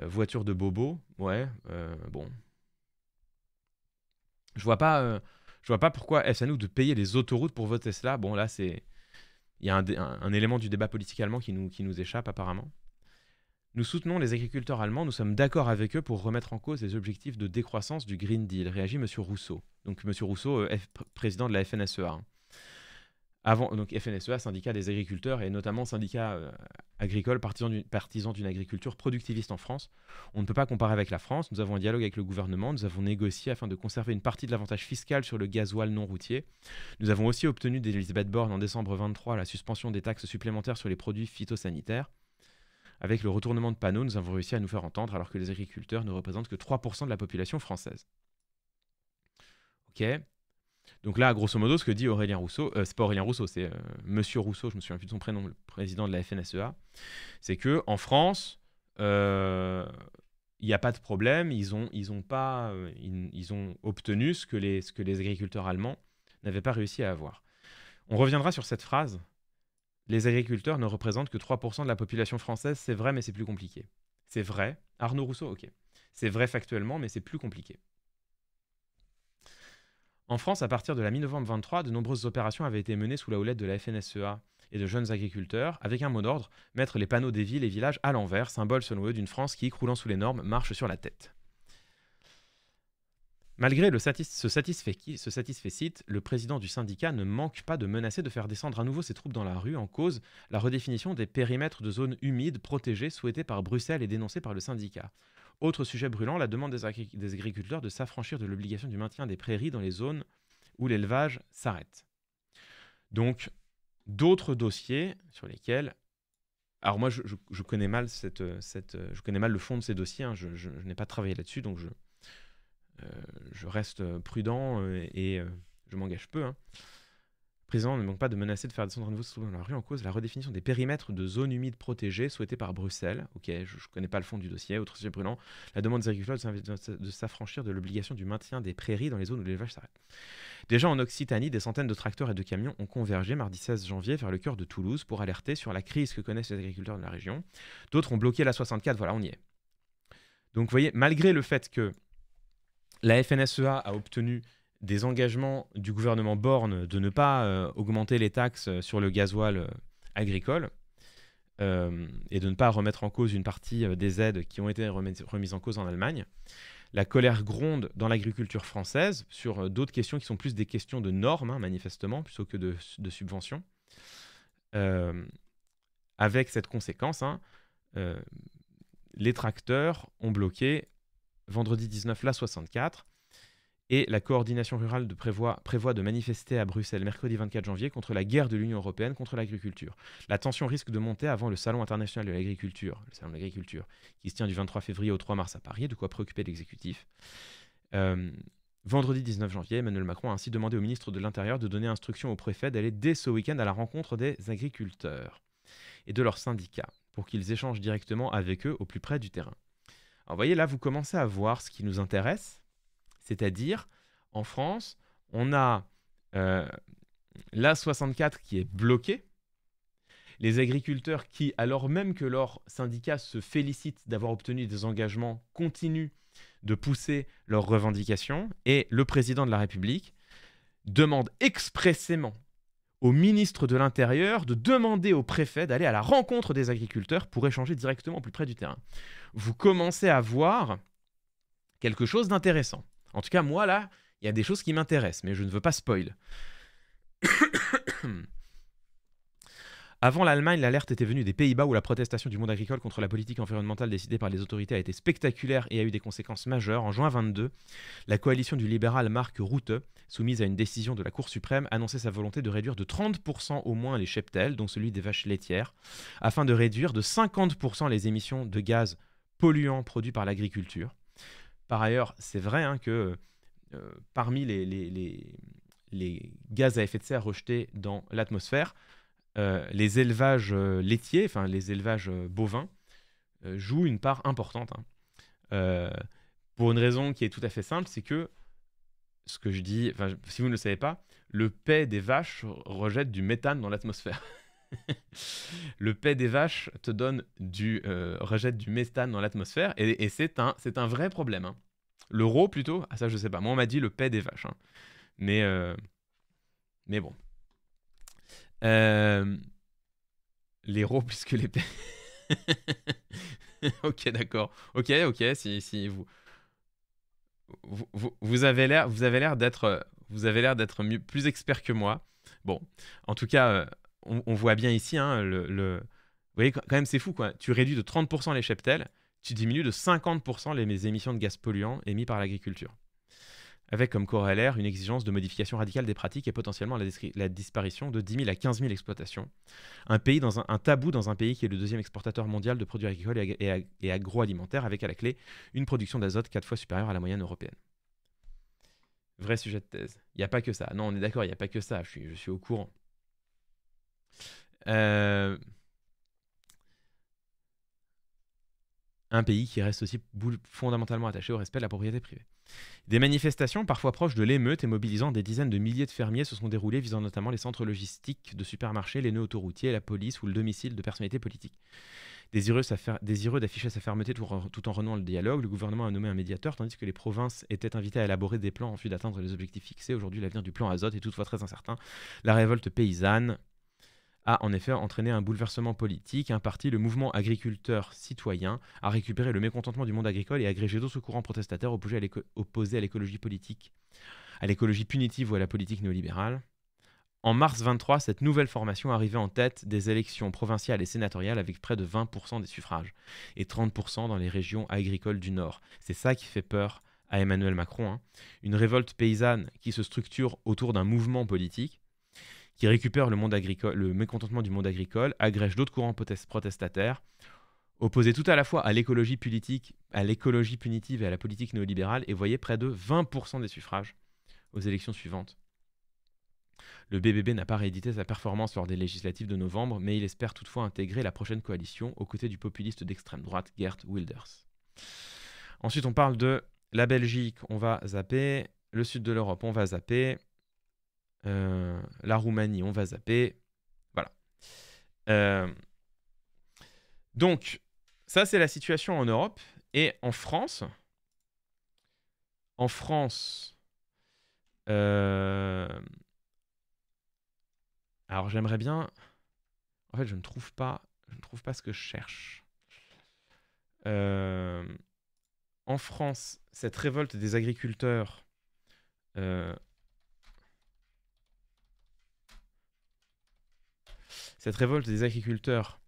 S1: Euh, voiture de Bobo, ouais, euh, bon. Je vois pas, euh, je vois pas pourquoi est-ce à nous de payer les autoroutes pour voter cela. Bon, là, c'est. Il y a un, un, élément du débat politique allemand qui nous, qui nous échappe apparemment. Nous soutenons les agriculteurs allemands, nous sommes d'accord avec eux pour remettre en cause les objectifs de décroissance du Green Deal, réagit M. Rousseau. Donc M. Rousseau, euh, président de la FNSEA. Hein. Avant, donc FNSEA, syndicat des agriculteurs et notamment syndicat euh, agricole partisan d'une agriculture productiviste en France. On ne peut pas comparer avec la France. Nous avons un dialogue avec le gouvernement. Nous avons négocié afin de conserver une partie de l'avantage fiscal sur le gasoil non routier. Nous avons aussi obtenu d'Elisabeth Borne en décembre 23 la suspension des taxes supplémentaires sur les produits phytosanitaires. Avec le retournement de panneaux, nous avons réussi à nous faire entendre alors que les agriculteurs ne représentent que 3% de la population française. Ok Donc là, grosso modo, ce que dit Aurélien Rousseau, euh, c'est pas Aurélien Rousseau, c'est euh, Monsieur Rousseau, je me souviens plus de son prénom, le président de la FNSEA, c'est que en France, il euh, n'y a pas de problème, ils ont, ils ont, pas, ils ont obtenu ce que les, ce que les agriculteurs allemands n'avaient pas réussi à avoir. On reviendra sur cette phrase les agriculteurs ne représentent que 3% de la population française, c'est vrai, mais c'est plus compliqué. C'est vrai. Arnaud Rousseau, ok. C'est vrai factuellement, mais c'est plus compliqué. En France, à partir de la mi-novembre 23, de nombreuses opérations avaient été menées sous la houlette de la FNSEA et de jeunes agriculteurs, avec un mot d'ordre mettre les panneaux des villes et villages à l'envers, symbole selon eux d'une France qui, croulant sous les normes, marche sur la tête. Malgré le ce, satisfait site le président du syndicat ne manque pas de menacer de faire descendre à nouveau ses troupes dans la rue en cause la redéfinition des périmètres de zones humides protégées souhaitées par Bruxelles et dénoncées par le syndicat. Autre sujet brûlant, la demande des, agriculteurs de s'affranchir de l'obligation du maintien des prairies dans les zones où l'élevage s'arrête. Donc, d'autres dossiers sur lesquels alors moi, je, connais mal cette, je connais mal le fond de ces dossiers. Hein, je, je n'ai pas travaillé là-dessus, donc je euh, je reste euh, prudent euh, et je m'engage peu. Hein. Le président ne manque pas de menacer de faire descendre un nouveau slogan dans la rue en cause la redéfinition des périmètres de zones humides protégées souhaitées par Bruxelles. Ok, je ne connais pas le fond du dossier. Autre sujet brûlant, la demande des agriculteurs de s'affranchir de l'obligation du maintien des prairies dans les zones où l'élevage s'arrête. Déjà en Occitanie, des centaines de tracteurs et de camions ont convergé mardi 16 janvier vers le cœur de Toulouse pour alerter sur la crise que connaissent les agriculteurs de la région. D'autres ont bloqué la 64, voilà, on y est. Donc vous voyez, malgré le fait que la FNSEA a obtenu des engagements du gouvernement Borne de ne pas euh, augmenter les taxes sur le gasoil euh, agricole euh, et de ne pas remettre en cause une partie des aides qui ont été remises en cause en Allemagne. La colère gronde dans l'agriculture française sur d'autres questions qui sont plus des questions de normes, hein, manifestement, plutôt que de, subventions. avec cette conséquence, hein, les tracteurs ont bloqué vendredi 19, la 64. Et la coordination rurale prévoit, de manifester à Bruxelles mercredi 24 janvier contre la guerre de l'Union européenne contre l'agriculture. La tension risque de monter avant le Salon international de l'agriculture, le Salon de l'agriculture, qui se tient du 23 février au 3 mars à Paris, de quoi préoccuper l'exécutif. Euh, vendredi 19 janvier, Emmanuel Macron a ainsi demandé au ministre de l'Intérieur de donner instruction au préfet d'aller dès ce week-end à la rencontre des agriculteurs et de leurs syndicats pour qu'ils échangent directement avec eux au plus près du terrain vous voyez, là, vous commencez à voir ce qui nous intéresse, c'est-à-dire, en France, on a euh, l'A64 qui est bloquée, les agriculteurs qui, alors même que leur syndicat se félicite d'avoir obtenu des engagements, continuent de pousser leurs revendications, et le président de la République demande expressément au ministre de l'Intérieur de demander au préfet d'aller à la rencontre des agriculteurs pour échanger directement plus près du terrain. Vous commencez à voir quelque chose d'intéressant. En tout cas, moi, là, il y a des choses qui m'intéressent, mais je ne veux pas spoil. Avant l'Allemagne, l'alerte était venue des Pays-Bas où la protestation du monde agricole contre la politique environnementale décidée par les autorités a été spectaculaire et a eu des conséquences majeures. En juin 22, la coalition du libéral Marc Rutte, soumise à une décision de la Cour suprême, annonçait sa volonté de réduire de 30% au moins les cheptels, dont celui des vaches laitières, afin de réduire de 50% les émissions de gaz polluants produits par l'agriculture. Par ailleurs, c'est vrai hein, que euh, parmi les, les, les, gaz à effet de serre rejetés dans l'atmosphère, euh, les élevages euh, laitiers, enfin les élevages euh, bovins, jouent une part importante. Hein. pour une raison qui est tout à fait simple, c'est que ce que je dis, si vous ne le savez pas, le paix des vaches rejette du méthane dans l'atmosphère. le paix des vaches te donne du rejette du méthane dans l'atmosphère et, c'est un vrai problème. Hein. L'euro plutôt, ah, ça je ne sais pas. Moi on m'a dit le paix des vaches, hein. mais bon. Euh, les rôles plus que les... ok, d'accord. Ok, ok, si, si vous... Vous, avez l'air, vous avez l'air d'être, vous avez l'air d'être plus expert que moi. Bon, en tout cas, euh, on, voit bien ici, hein, le, vous voyez quand même c'est fou quoi. Tu réduis de 30% les cheptels, tu diminues de 50% les, les émissions de gaz polluants émis par l'agriculture avec comme corollaire une exigence de modification radicale des pratiques et potentiellement la, disparition de 10 000 à 15 000 exploitations. Un, pays dans un, tabou dans un pays qui est le deuxième exportateur mondial de produits agricoles et, agroalimentaires, avec à la clé une production d'azote quatre fois supérieure à la moyenne européenne. Vrai sujet de thèse. Il n'y a pas que ça. Non, on est d'accord, il n'y a pas que ça. Je suis, au courant. Euh, un pays qui reste aussi fondamentalement attaché au respect de la propriété privée. Des manifestations parfois proches de l'émeute et mobilisant des dizaines de milliers de fermiers se sont déroulées visant notamment les centres logistiques de supermarchés, les nœuds autoroutiers, la police ou le domicile de personnalités politiques. Désireux, d'afficher sa fermeté tout, en renouant le dialogue, le gouvernement a nommé un médiateur tandis que les provinces étaient invitées à élaborer des plans en vue d'atteindre les objectifs fixés. Aujourd'hui, l'avenir du plan azote est toutefois très incertain. La révolte paysanne a en effet entraîné un bouleversement politique. Un parti, le mouvement agriculteur citoyen, a récupéré le mécontentement du monde agricole et agrégé d'autres courants protestataires opposés à l'écologie politique, à l'écologie punitive ou à la politique néolibérale. En mars 23, cette nouvelle formation arrivait en tête des élections provinciales et sénatoriales avec près de 20% des suffrages et 30% dans les régions agricoles du Nord. C'est ça qui fait peur à Emmanuel Macron. Hein. Une révolte paysanne qui se structure autour d'un mouvement politique qui récupère le, monde agricole, le mécontentement du monde agricole, agrège d'autres courants protestataires, opposés tout à la fois à l'écologie politique, à l'écologie punitive et à la politique néolibérale, et voyait près de 20% des suffrages aux élections suivantes. Le BBB n'a pas réédité sa performance lors des législatives de novembre, mais il espère toutefois intégrer la prochaine coalition aux côtés du populiste d'extrême droite Gert Wilders. Ensuite, on parle de la Belgique, on va zapper, le sud de l'Europe, on va zapper, euh, la Roumanie, on va zapper. Voilà. Euh, donc, ça, c'est la situation en Europe. Et en France, en France, euh, alors j'aimerais bien. En fait, je ne trouve pas, je ne trouve pas ce que je cherche. en France, cette révolte des agriculteurs Cette révolte des agriculteurs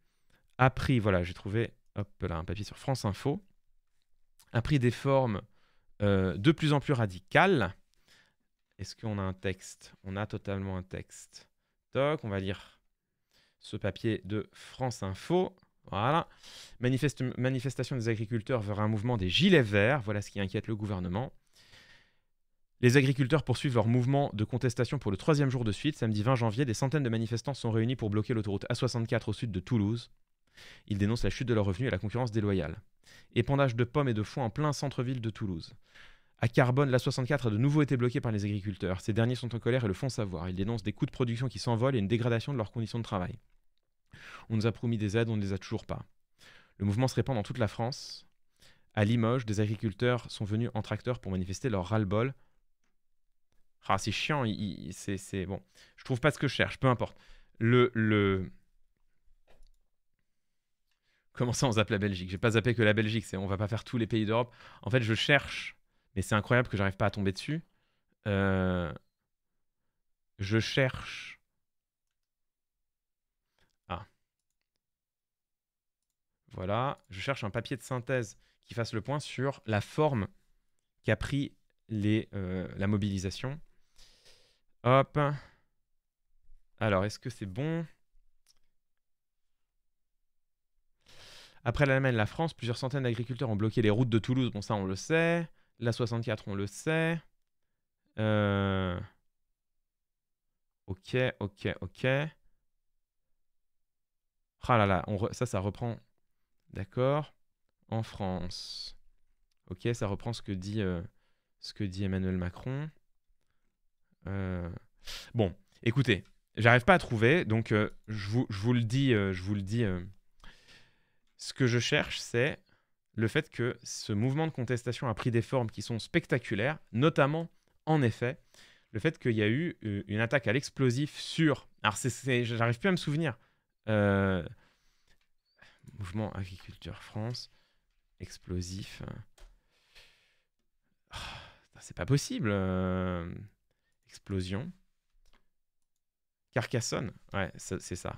S1: a pris, voilà, j'ai trouvé hop là, un papier sur France Info, a pris des formes euh, de plus en plus radicales. Est-ce qu'on a un texte On a totalement un texte. Toc, on va lire ce papier de France Info. Voilà. Manifeste, manifestation des agriculteurs vers un mouvement des gilets verts. Voilà ce qui inquiète le gouvernement. Les agriculteurs poursuivent leur mouvement de contestation pour le troisième jour de suite. Samedi 20 janvier, des centaines de manifestants sont réunis pour bloquer l'autoroute A64 au sud de Toulouse. Ils dénoncent la chute de leurs revenus et la concurrence déloyale. Épandage de pommes et de foin en plein centre-ville de Toulouse. À Carbone, l'A64 a de nouveau été bloquée par les agriculteurs. Ces derniers sont en colère et le font savoir. Ils dénoncent des coûts de production qui s'envolent et une dégradation de leurs conditions de travail. On nous a promis des aides, on ne les a toujours pas. Le mouvement se répand dans toute la France. À Limoges, des agriculteurs sont venus en tracteur pour manifester leur ras-le-bol. Ah, c'est chiant, c'est bon. Je trouve pas ce que je cherche, peu importe. Le. Comment ça, on zappe la Belgique J'ai pas zappé que la Belgique, c'est on va pas faire tous les pays d'Europe. En fait, je cherche, mais c'est incroyable que j'arrive pas à tomber dessus. Euh, je cherche. Ah. Voilà, je cherche un papier de synthèse qui fasse le point sur la forme qu'a pris euh, la mobilisation Hop. Alors, est-ce que c'est bon Après l'Allemagne, la France, plusieurs centaines d'agriculteurs ont bloqué les routes de Toulouse. Bon, ça, on le sait. La 64, on le sait. Euh, ok, ok, ok. Ah là là, ça, ça reprend. D'accord. En France. Ok, ça reprend ce que dit, euh, ce que dit Emmanuel Macron. Euh, bon, écoutez, j'arrive pas à trouver, donc euh, je, vous, le dis, euh, je vous le dis. ce que je cherche, c'est le fait que ce mouvement de contestation a pris des formes qui sont spectaculaires, notamment, en effet, le fait qu'il y a eu une attaque à l'explosif sur. Alors, j'arrive plus à me souvenir. mouvement Agriculture France, explosif. Hein. Oh, c'est pas possible. Explosion. Carcassonne Ouais, c'est ça.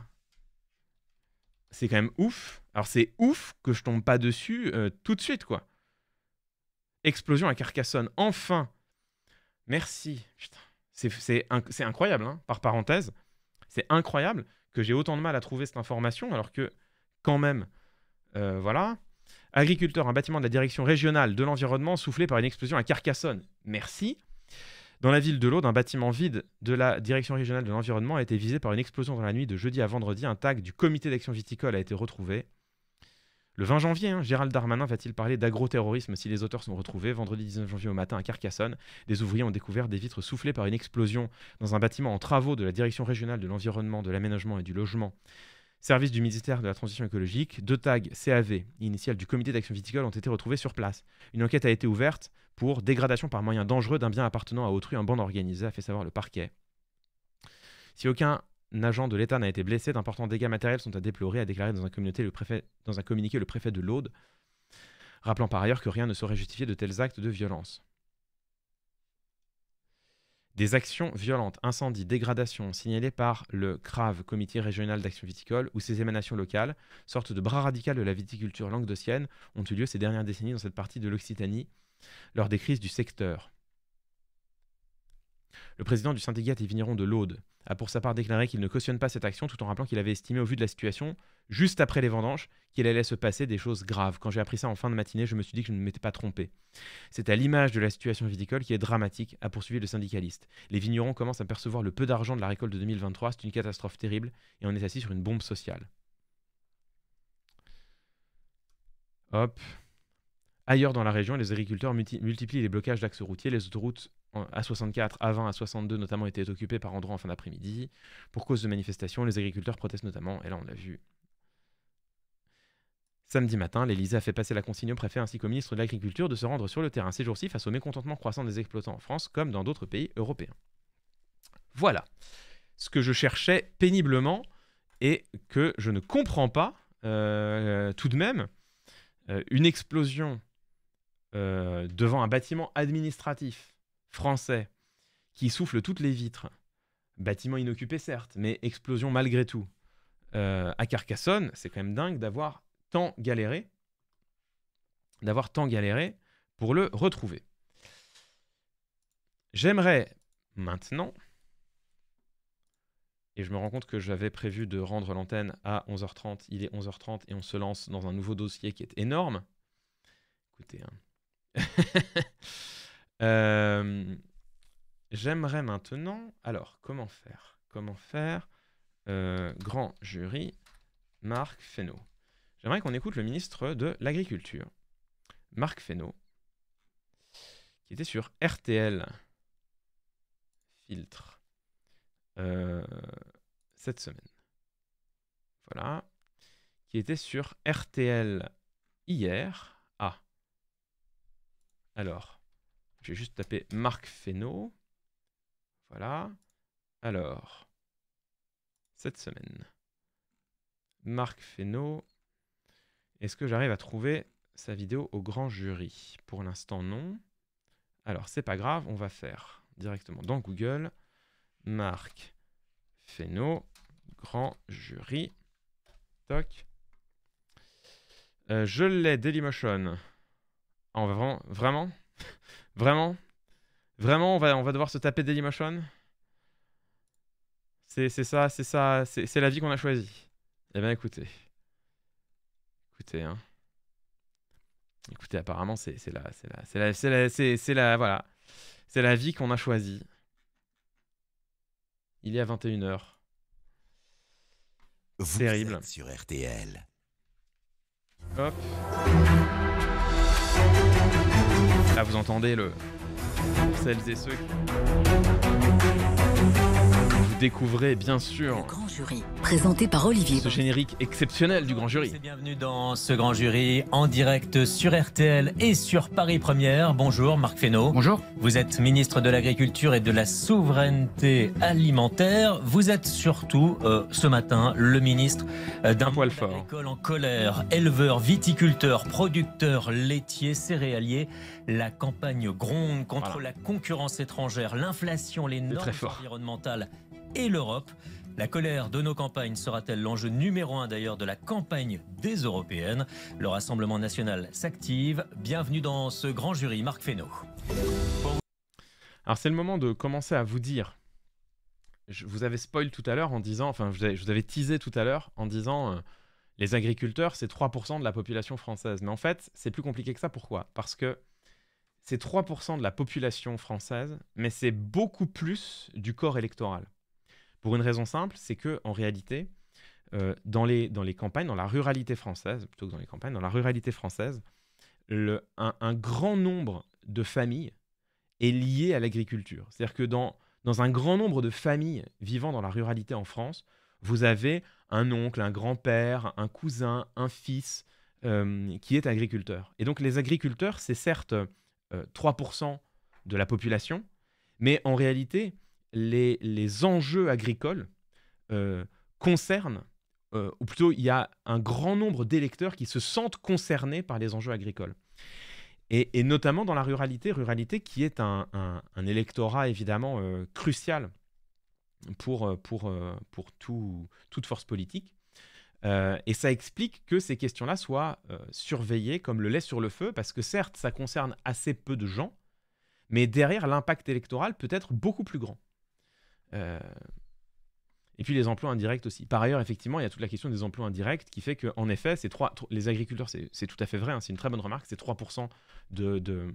S1: C'est quand même ouf. Alors c'est ouf que je tombe pas dessus euh, tout de suite, quoi. Explosion à Carcassonne, enfin Merci. C'est incroyable, hein, par parenthèse. C'est incroyable que j'ai autant de mal à trouver cette information, alors que, quand même, euh, voilà. Agriculteur, un bâtiment de la direction régionale de l'environnement soufflé par une explosion à Carcassonne. Merci. Dans la ville de l'Aude, un bâtiment vide de la direction régionale de l'environnement a été visé par une explosion dans la nuit de jeudi à vendredi. Un tag du comité d'action viticole a été retrouvé. Le 20 janvier, hein, Gérald Darmanin va-t-il parler d'agroterrorisme si les auteurs sont retrouvés Vendredi 19 janvier au matin à Carcassonne, des ouvriers ont découvert des vitres soufflées par une explosion dans un bâtiment en travaux de la Direction régionale de l'environnement, de l'aménagement et du logement Service du ministère de la Transition écologique, deux tags CAV initiales du comité d'action viticole ont été retrouvés sur place. Une enquête a été ouverte pour dégradation par moyen dangereux d'un bien appartenant à autrui, un bande organisée a fait savoir le parquet. Si aucun agent de l'État n'a été blessé, d'importants dégâts matériels sont à déplorer, a déclaré dans un, dans un communiqué le préfet de l'Aude, rappelant par ailleurs que rien ne saurait justifier de tels actes de violence. Des actions violentes, incendies, dégradations signalées par le CRAV, Comité régional d'action viticole, ou ses émanations locales, sorte de bras radical de la viticulture languedocienne, ont eu lieu ces dernières décennies dans cette partie de l'Occitanie lors des crises du secteur. Le président du syndicat des vignerons de l'Aude a pour sa part déclaré qu'il ne cautionne pas cette action tout en rappelant qu'il avait estimé au vu de la situation, juste après les vendanges, qu'il allait se passer des choses graves. Quand j'ai appris ça en fin de matinée, je me suis dit que je ne m'étais pas trompé. C'est à l'image de la situation viticole qui est dramatique, a poursuivi le syndicaliste. Les vignerons commencent à percevoir le peu d'argent de la récolte de 2023, c'est une catastrophe terrible et on est assis sur une bombe sociale. Hop. Ailleurs dans la région, les agriculteurs multiplient les blocages d'axes routiers, les autoroutes à 64 à 20 à 62 notamment étaient occupés par endroits en fin d'après-midi. Pour cause de manifestations, les agriculteurs protestent notamment, et là on l'a vu. Samedi matin, l'Élysée a fait passer la consigne au préfet ainsi qu'au ministre de l'Agriculture de se rendre sur le terrain ces jours-ci face au mécontentement croissant des exploitants en France comme dans d'autres pays européens. Voilà ce que je cherchais péniblement et que je ne comprends pas euh, tout de même. Euh, une explosion euh, devant un bâtiment administratif français qui souffle toutes les vitres, bâtiment inoccupé certes, mais explosion malgré tout, euh, à Carcassonne, c'est quand même dingue d'avoir tant galéré, d'avoir tant galéré pour le retrouver. J'aimerais maintenant, et je me rends compte que j'avais prévu de rendre l'antenne à 11h30, il est 11h30 et on se lance dans un nouveau dossier qui est énorme. Écoutez, hein. Euh, j'aimerais maintenant. Alors, comment faire Comment faire euh, Grand jury, Marc Fesneau. J'aimerais qu'on écoute le ministre de l'Agriculture, Marc Fesneau, qui était sur RTL Filtre euh, cette semaine. Voilà. Qui était sur RTL hier. Ah. Alors. Je vais juste taper Marc Fesneau. Voilà. Alors, cette semaine, Marc Fesneau, est-ce que j'arrive à trouver sa vidéo au grand jury Pour l'instant, non. Alors, c'est pas grave, on va faire directement dans Google Marc Fesneau, grand jury. Toc. Euh, je l'ai, Dailymotion. Ah, on va vraiment, vraiment Vraiment Vraiment, on va, on va devoir se taper Dailymotion C'est ça, c'est ça, c'est la vie qu'on a choisie. Eh bien, écoutez. Écoutez, hein. Écoutez, apparemment, c'est la, c'est la, c'est la, c'est voilà. C'est la vie qu'on a choisie. Il est à 21h. Terrible. sur RTL. Hop. Là, vous entendez le... celles et ceux qui découvrez bien sûr. grand jury, présenté par Olivier. Ce générique exceptionnel du grand jury. Bienvenue
S3: dans ce grand jury en direct sur RTL et sur Paris Première. Bonjour Marc Fesneau. Bonjour. Vous êtes ministre de l'Agriculture et de la Souveraineté alimentaire. Vous êtes surtout euh, ce matin le ministre euh, d'un poil fort. Écoles en colère, éleveurs, viticulteurs, producteurs laitiers, céréaliers. La campagne gronde contre la concurrence étrangère, l'inflation, les normes environnementales et l'Europe. La colère de nos campagnes sera-t-elle l'enjeu numéro un d'ailleurs de la campagne des Européennes Le Rassemblement national s'active. Bienvenue dans ce grand jury, Marc Fesneau.
S1: Alors c'est le moment de commencer à vous dire. Je vous avais spoil tout à l'heure en disant, enfin je vous avais, teasé tout à l'heure en disant euh, les agriculteurs c'est 3% de la population française. Mais en fait c'est plus compliqué que ça. Pourquoi Parce que c'est 3% de la population française, mais c'est beaucoup plus du corps électoral. Pour une raison simple, c'est que en réalité, euh, dans, les, dans les campagnes, dans la ruralité française, plutôt que dans les campagnes, dans la ruralité française, un, grand nombre de familles est lié à l'agriculture. C'est-à-dire que dans, dans un grand nombre de familles vivant dans la ruralité en France, vous avez un oncle, un grand-père, un cousin, un fils euh, qui est agriculteur. Et donc les agriculteurs, c'est certes 3% euh, de la population, mais en réalité, les, enjeux agricoles euh, concernent, euh, ou plutôt il y a un grand nombre d'électeurs qui se sentent concernés par les enjeux agricoles. Et, notamment dans la ruralité, ruralité qui est un, électorat évidemment euh, crucial pour, pour, pour toute force politique. et ça explique que ces questions-là soient surveillées comme le lait sur le feu, parce que certes, ça concerne assez peu de gens, mais derrière, l'impact électoral peut être beaucoup plus grand. Euh, et puis les emplois indirects aussi. Par ailleurs, effectivement, il y a toute la question des emplois indirects qui fait qu'en effet, c'est trois, les agriculteurs, c'est tout à fait vrai, hein, c'est une très bonne remarque, c'est 3% de, de,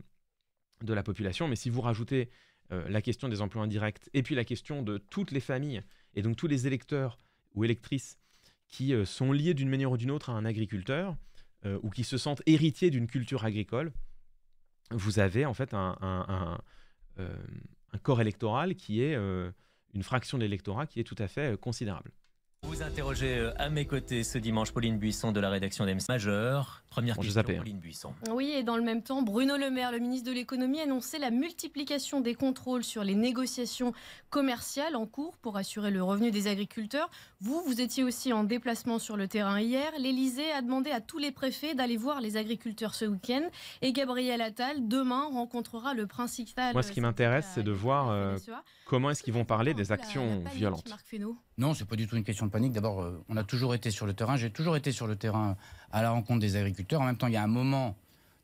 S1: de, la population. Mais si vous rajoutez euh, la question des emplois indirects et puis la question de toutes les familles et donc tous les électeurs ou électrices qui euh, sont liés d'une manière ou d'une autre à un agriculteur ou qui se sentent héritiers d'une culture agricole, vous avez en fait un, un, un, un corps électoral qui est une fraction de l'électorat qui est tout à fait euh, considérable.
S3: Vous interrogez euh, à mes côtés ce dimanche Pauline Buisson de la rédaction d'Ems Majeur. Première question, hein. Pauline Buisson. Oui, et dans le même temps,
S1: Bruno Le Maire, le ministre de l'économie, annoncé la multiplication des contrôles sur les négociations commerciales en cours pour assurer le revenu des agriculteurs. Vous, vous étiez aussi en déplacement sur le terrain hier. L'Elysée a demandé à tous les préfets d'aller voir les agriculteurs ce week-end. Et Gabriel Attal, demain, rencontrera le principal... Moi, ce qui euh, m'intéresse, c'est de voir euh, comment est-ce qu'ils vont parler des actions violentes. Non,
S2: c'est pas du tout une question de panique. D'abord, euh, on a toujours été sur le terrain. J'ai toujours été sur le terrain à la rencontre des agriculteurs. En même temps, il y a un moment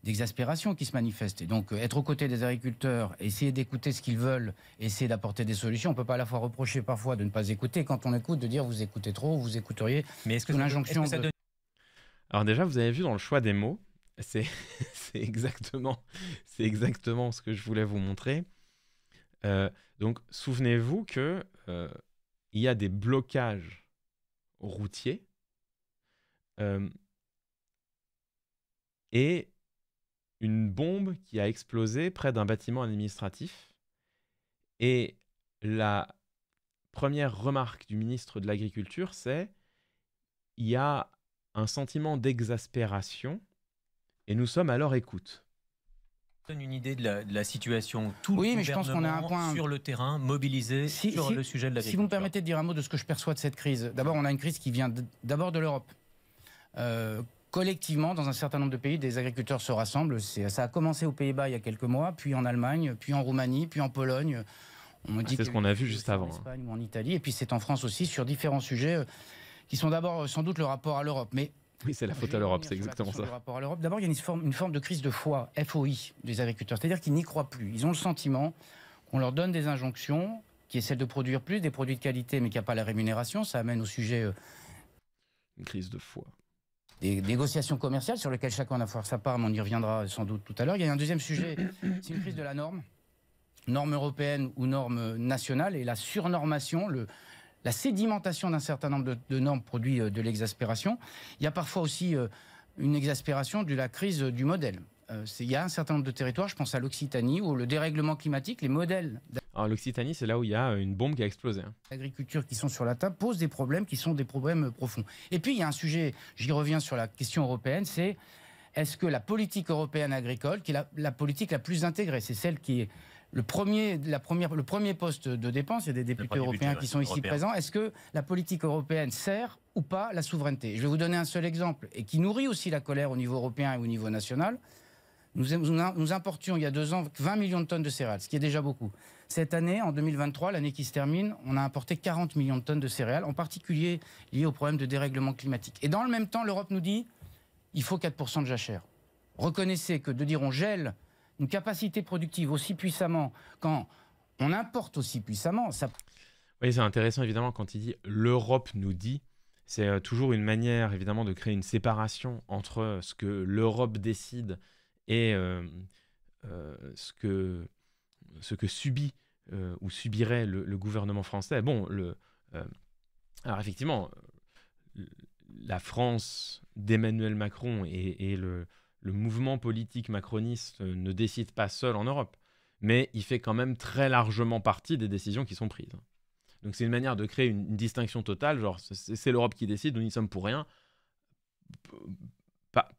S2: d'exaspération qui se manifeste. Et donc, euh, être aux côtés des agriculteurs, essayer d'écouter ce qu'ils veulent, essayer d'apporter des solutions. On peut pas à la fois reprocher parfois de ne pas écouter, quand on écoute, de dire vous écoutez trop, vous écouteriez. Mais est-ce que l'injonction
S1: Alors déjà, vous avez vu dans le choix des mots, c'est exactement, exactement ce que je voulais vous montrer. Euh, donc, souvenez-vous que il y a des blocages routiers. Euh, et une bombe qui a explosé près d'un bâtiment administratif. Et la première remarque du ministre de l'Agriculture, c'est il y a un sentiment d'exaspération et nous sommes à leur écoute
S3: donne une idée de la, situation. Tout oui, le mais je pense qu'on a un point sur le terrain mobilisé sur le sujet de l'agriculture. Si vous me
S2: permettez de dire un mot de ce que je perçois de cette crise. D'abord, on a une crise qui vient d'abord de l'Europe. Euh, collectivement, dans un certain nombre de pays, des agriculteurs se rassemblent. Ça a commencé aux Pays-Bas il y a quelques mois, puis en Allemagne, puis en Roumanie, puis en Pologne. On ah, c'est ce qu'on
S1: a vu juste avant. En hein. Espagne
S2: ou en Italie, et puis c'est en France aussi sur différents sujets euh, qui sont d'abord euh, sans doute le rapport à l'Europe. Mais oui, c'est la faute à l'Europe, c'est exactement ça. rapport à l'Europe. D'abord, il y a une forme, une forme de crise de foi, FOI, des agriculteurs. C'est-à-dire qu'ils n'y croient plus. Ils ont le sentiment qu'on leur donne des injonctions, qui est celle de produire plus, des produits de qualité, mais qui a pas la rémunération. Ça amène au sujet. Euh, une crise de foi. Des négociations commerciales sur lesquelles chacun a faire sa part, mais on y reviendra sans doute tout à l'heure. Il y a un deuxième sujet, c'est une crise de la norme norme européenne ou norme nationale, et la surnormation, le, la sédimentation d'un certain nombre de, normes produit euh, de l'exaspération. Il y a parfois aussi euh, une exaspération de la crise euh, du modèle. Il y a un certain nombre de territoires, je pense à l'Occitanie, où le dérèglement climatique, les modèles.
S1: l'Occitanie, c'est là où il y a une bombe qui a explosé.
S2: L'agriculture hein. qui sont sur la table pose des problèmes qui sont des problèmes profonds. Et puis il y a un sujet, j'y reviens sur la question européenne, c'est est-ce que la politique européenne agricole, qui est la politique la plus intégrée, c'est celle qui est le premier, la première, le premier poste de dépense, a des députés européens qui sont ici présents. Est-ce que la politique européenne sert ou pas la souveraineté Je vais vous donner un seul exemple, et qui nourrit aussi la colère au niveau européen et au niveau national. Nous, nous importions il y a deux ans 20 millions de tonnes de céréales, ce qui est déjà beaucoup. Cette année, en 2023, l'année qui se termine, on a importé 40 millions de tonnes de céréales, en particulier liées au problème de dérèglement climatique. Et dans le même temps, l'Europe nous dit il faut 4% de jachère. Reconnaissez que de dire on gèle une capacité productive aussi puissamment, quand on importe aussi puissamment, ça...
S1: Oui, c'est intéressant évidemment quand il dit l'Europe nous dit. C'est euh, toujours une manière évidemment de créer une séparation entre euh, ce que l'Europe décide et euh, ce, que, ce que subit ou subirait le, gouvernement français. Bon, le, alors effectivement, la France d'Emmanuel Macron et le, le mouvement politique macroniste euh, ne décide pas seul en Europe, mais il fait quand même très largement partie des décisions qui sont prises. Donc c'est une manière de créer une, distinction totale, genre c'est l'Europe qui décide, nous n'y sommes pour rien.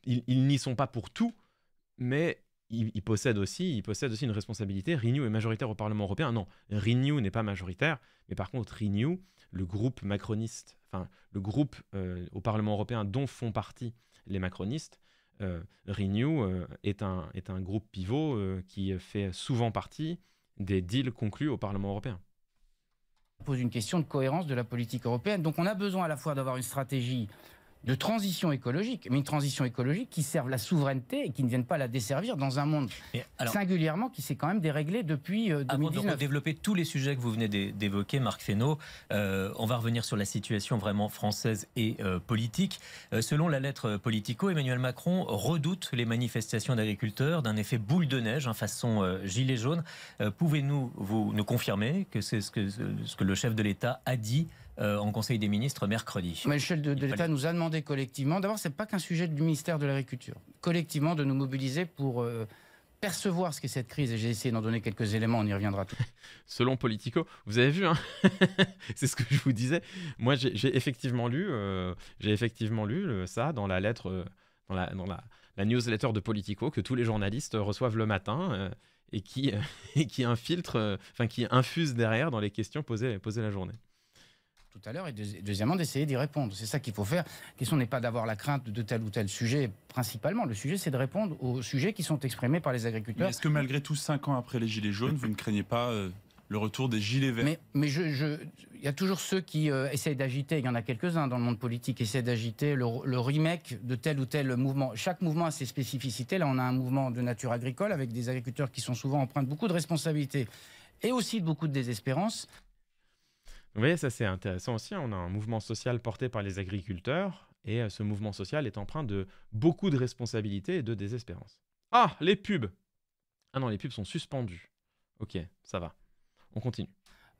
S1: ils, n'y sont pas pour tout, mais ils, possèdent aussi, ils possèdent aussi une responsabilité. Renew est majoritaire au Parlement européen. Non, Renew n'est pas majoritaire, mais par contre Renew, le groupe macroniste, enfin le groupe euh, au Parlement européen dont font partie les macronistes, euh, Renew euh, est, un, groupe pivot euh, qui fait souvent partie des deals conclus au Parlement européen
S2: pose une question de cohérence de la politique européenne. Donc on a besoin à la fois d'avoir une stratégie de transition écologique, mais une transition écologique qui serve la souveraineté et qui ne vienne pas la desservir dans un monde singulièrement qui s'est quand même déréglé depuis 2019. Euh, Avant de
S3: développer tous les sujets que vous venez d'évoquer, Marc Fesneau, euh, on va revenir sur la situation vraiment française et euh, politique. selon la lettre Politico, Emmanuel Macron redoute les manifestations d'agriculteurs d'un effet boule de neige, en hein, façon gilet jaune. Pouvez-nous vous nous confirmer que c'est ce que, ce que le chef de l'État a dit euh, en Conseil des ministres mercredi. Michel le chef de, l'État nous a
S2: demandé collectivement, d'abord, c'est pas qu'un sujet du ministère de l'Agriculture, collectivement de nous mobiliser pour. Euh, percevoir ce qu'est cette crise, et j'ai essayé d'en donner quelques éléments, on y
S1: reviendra tout. Selon Politico, vous avez vu, hein c'est ce que je vous disais. Moi, j'ai effectivement lu, j'ai effectivement lu euh, ça dans la lettre, dans, la, newsletter de Politico que tous les journalistes reçoivent le matin et qui, qui infiltre, enfin qui infuse derrière dans les questions posées, posées la journée
S2: tout à l'heure, et deuxièmement d'essayer d'y répondre. C'est ça qu'il faut faire. La question n'est pas d'avoir la crainte de tel ou tel sujet, principalement. Le sujet, c'est de répondre aux sujets qui sont exprimés par les
S1: agriculteurs. Est-ce que malgré tout, cinq ans après les Gilets jaunes, vous ne craignez pas euh, le retour des Gilets verts Mais,
S2: je, il y a toujours ceux qui euh, essayent d'agiter, il y en a quelques-uns dans le monde politique, qui essayent d'agiter le, remake de tel ou tel mouvement. Chaque mouvement a ses spécificités. Là, on a un mouvement de nature agricole avec des agriculteurs qui sont souvent empreints de beaucoup de responsabilités et aussi de beaucoup de désespérance.
S1: Vous voyez, ça c'est intéressant aussi. Hein. On a un mouvement social porté par les agriculteurs et euh, ce mouvement social est empreint de beaucoup de responsabilités et de désespérance. Ah, les pubs Ah non, les pubs sont suspendues. Ok, ça va. On continue.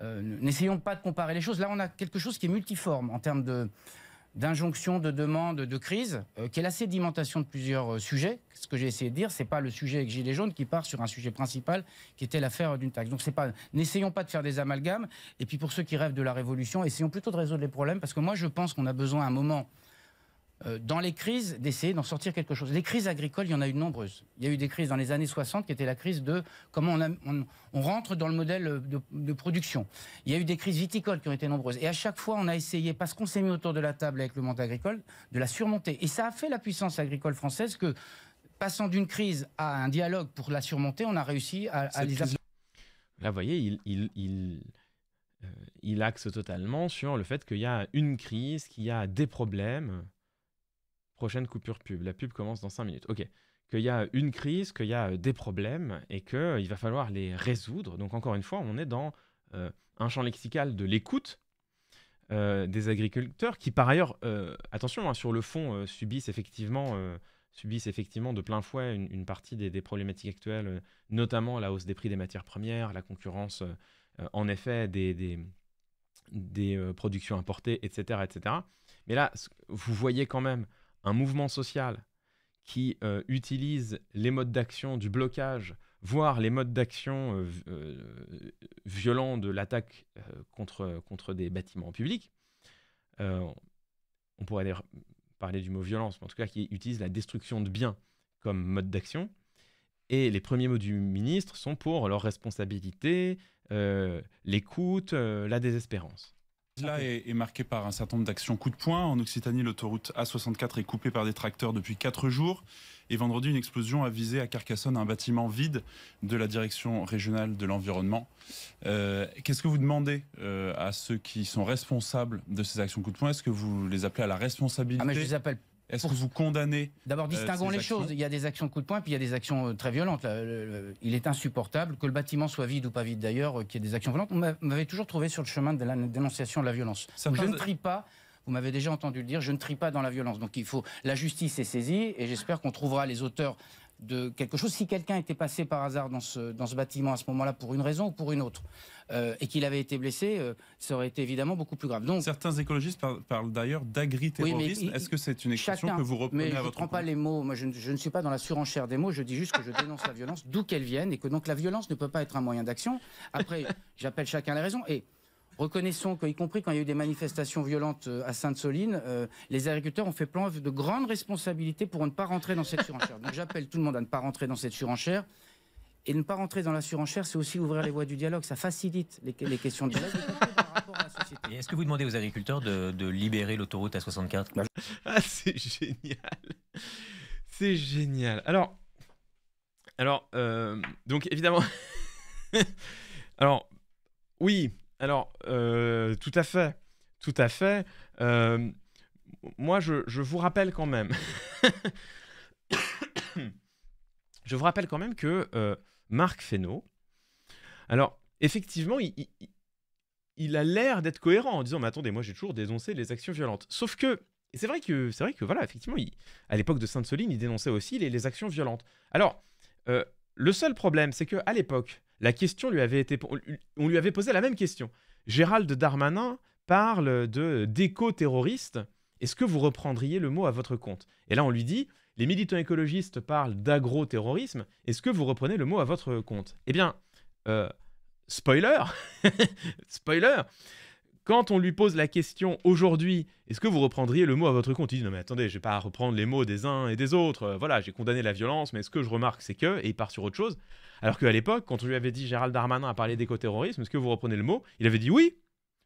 S2: Euh, n'essayons pas de comparer les choses. Là, on a quelque chose qui est multiforme en termes de, d'injonction, de demande, de crise, euh, qui est la sédimentation de plusieurs euh, sujets. Ce que j'ai essayé de dire, c'est pas le sujet avec Gilets jaunes qui part sur un sujet principal, qui était l'affaire d'une taxe. Donc c'est pas, n'essayons pas de faire des amalgames. Et puis pour ceux qui rêvent de la révolution, essayons plutôt de résoudre les problèmes, parce que moi je pense qu'on a besoin à un moment euh, dans les crises, d'essayer d'en sortir quelque chose. Les crises agricoles, il y en a eu de nombreuses. Il y a eu des crises dans les années 60 qui étaient la crise de comment on, rentre dans le modèle de, production. Il y a eu des crises viticoles qui ont été nombreuses. Et à chaque fois, on a essayé, parce qu'on s'est mis autour de la table avec le monde agricole, de la surmonter. Et ça a fait la puissance agricole française que, passant d'une crise à un dialogue pour la surmonter, on a réussi à, à
S1: Là, vous voyez, il... il, euh, il axe totalement sur le fait qu'il y a une crise, qu'il y a des problèmes, prochaine coupure pub, la pub commence dans 5 minutes. Ok, qu'il y a une crise, qu'il y a euh, des problèmes et qu'il euh, va falloir les résoudre. Donc encore une fois, on est dans euh, un champ lexical de l'écoute des agriculteurs qui par ailleurs, attention, hein, sur le fond, subissent effectivement... subissent effectivement de plein fouet une, partie des, problématiques actuelles, notamment la hausse des prix des matières premières, la concurrence en effet des, des, des productions importées, etc., etc. Mais là, vous voyez quand même un mouvement social qui euh, utilise les modes d'action du blocage, voire les modes d'action euh, euh, violents de l'attaque contre, contre des bâtiments publics, on pourrait dire, parler du mot violence, mais en tout cas qui utilise la destruction de biens comme mode d'action. Et les premiers mots du ministre sont pour leur responsabilité, l'écoute, la désespérance. Là est, marqué par un certain nombre d'actions coup de poing. En Occitanie, l'autoroute A64 est coupée par des tracteurs depuis quatre jours. Et vendredi, une explosion a visé à Carcassonne un bâtiment vide de la direction régionale de l'environnement. Euh, qu'est-ce que vous demandez euh, à ceux qui sont responsables de ces actions coup de poing Est-ce que vous les appelez à la responsabilité ah, est-ce que vous condamnez D'abord, euh, distinguons les choses. Il
S2: y a des actions coup de poing, puis il y a des actions euh, très violentes. il est insupportable que le bâtiment soit vide ou pas vide d'ailleurs, euh, qu'il y ait des actions violentes. Vous m'avez toujours trouvé sur le chemin de la dénonciation de la violence. je ne trie pas vous m'avez déjà entendu le dire, je ne trie pas dans la violence. Donc il faut la justice est saisie et j'espère qu'on trouvera les auteurs de quelque chose. Si quelqu'un était passé par hasard dans ce, dans ce bâtiment à ce moment-là pour une raison ou pour une autre, euh, et qu'il avait été blessé, euh, ça aurait été évidemment beaucoup plus grave. Donc,
S1: Certains écologistes parlent d'ailleurs d'agriterrorisme. Est-ce que c'est une
S2: expression que vous reprenez à je votre ne prends pas les mots, moi je, ne suis pas dans la surenchère des mots, je dis juste que je dénonce la violence, d'où qu'elle vienne, et que donc la violence ne peut pas être un moyen d'action. Après, j'appelle chacun les raisons. Et Reconnaissons qu'y compris quand il y a eu des manifestations violentes euh, à Sainte-Soline, euh, les agriculteurs ont fait plein de grandes responsabilités pour ne pas rentrer dans cette surenchère. Donc j'appelle tout le monde à ne pas rentrer dans cette surenchère. Et ne pas rentrer dans la surenchère, c'est aussi ouvrir les voies du dialogue. Ça facilite les, questions de dialogue.
S3: Est-ce que vous demandez aux agriculteurs de, libérer l'autoroute à 64 bah, ah, c'est
S1: génial C'est génial Alors, alors euh, donc évidemment... alors, oui, alors, euh, tout à fait. Tout à fait. Euh, moi, je, vous rappelle quand même. je vous rappelle quand même que euh, Marc Fesneau. Alors, effectivement, il, a l'air d'être cohérent en disant Mais attendez, moi, j'ai toujours dénoncé les actions violentes. Sauf que. C'est vrai que, c'est vrai que voilà, effectivement, à l'époque de Sainte-Soline, il dénonçait aussi les, les actions violentes. Alors, le seul problème, c'est que à l'époque, la question lui avait été... On lui avait posé la même question. Gérald Darmanin parle de d'éco-terroriste. Est-ce que vous reprendriez le mot à votre compte Et là, on lui dit, les militants écologistes parlent d'agro-terrorisme. Est-ce que vous reprenez le mot à votre compte Eh bien, euh, spoiler Spoiler quand on lui pose la question aujourd'hui, est-ce que vous reprendriez le mot à votre compte Il dit non mais attendez, je vais pas reprendre les mots des uns et des autres. Euh, voilà, j'ai condamné la violence, mais ce que je remarque c'est que et il part sur autre chose. Alors qu'à l'époque, quand on lui avait dit Gérald Darmanin a parlé d'éco-terrorisme, est-ce que vous reprenez le mot Il avait dit oui.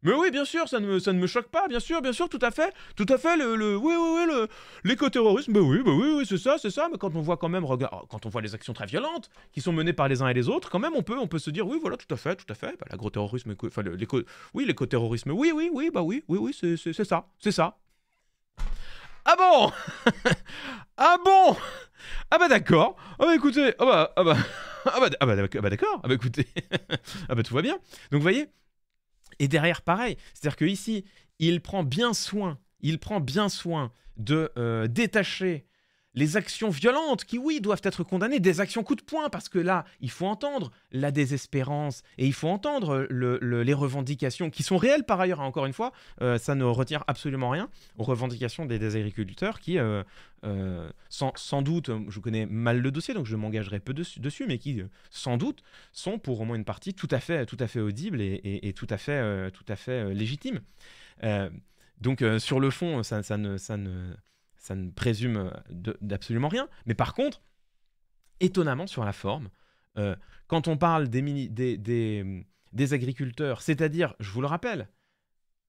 S1: Mais oui, bien sûr, ça ne, me, ça ne me choque pas, bien sûr, bien sûr, tout à fait, tout à fait, le, le oui, oui, oui, l'écoterrorisme, bah oui, bah oui, oui, c'est ça, c'est ça, mais quand on voit quand même, regarde, oh, quand on voit les actions très violentes qui sont menées par les uns et les autres, quand même, on peut, on peut se dire, oui, voilà, tout à fait, tout à fait, bah, l'agroterrorisme, enfin, l'éco, oui, l'écoterrorisme, oui, oui, oui, bah oui, oui, oui, c'est ça, c'est ça. Ah bon Ah bon Ah bah d'accord Ah bah écoutez, ah bah, ah bah, ah bah, ah bah d'accord, ah bah, ah bah écoutez, ah bah tout va bien. Donc vous voyez et derrière, pareil. C'est-à-dire qu'ici, il prend bien soin, il prend bien soin de euh, détacher les actions violentes qui, oui, doivent être condamnées, des actions coup de poing, parce que là, il faut entendre la désespérance et il faut entendre euh, les revendications qui sont réelles par ailleurs, hein. encore une fois, euh, ça ne retire absolument rien aux revendications des, agriculteurs qui, euh, sans, doute, je connais mal le dossier, donc je m'engagerai peu dessus, mais qui, sans doute, sont pour au moins une partie tout à fait, tout à fait audible et, tout à fait, tout à fait légitime. donc, sur le fond, ça ne... Ça ne ça ne présume euh, d'absolument rien. Mais par contre, étonnamment sur la forme, euh, quand on parle des, agriculteurs, c'est-à-dire, je vous le rappelle,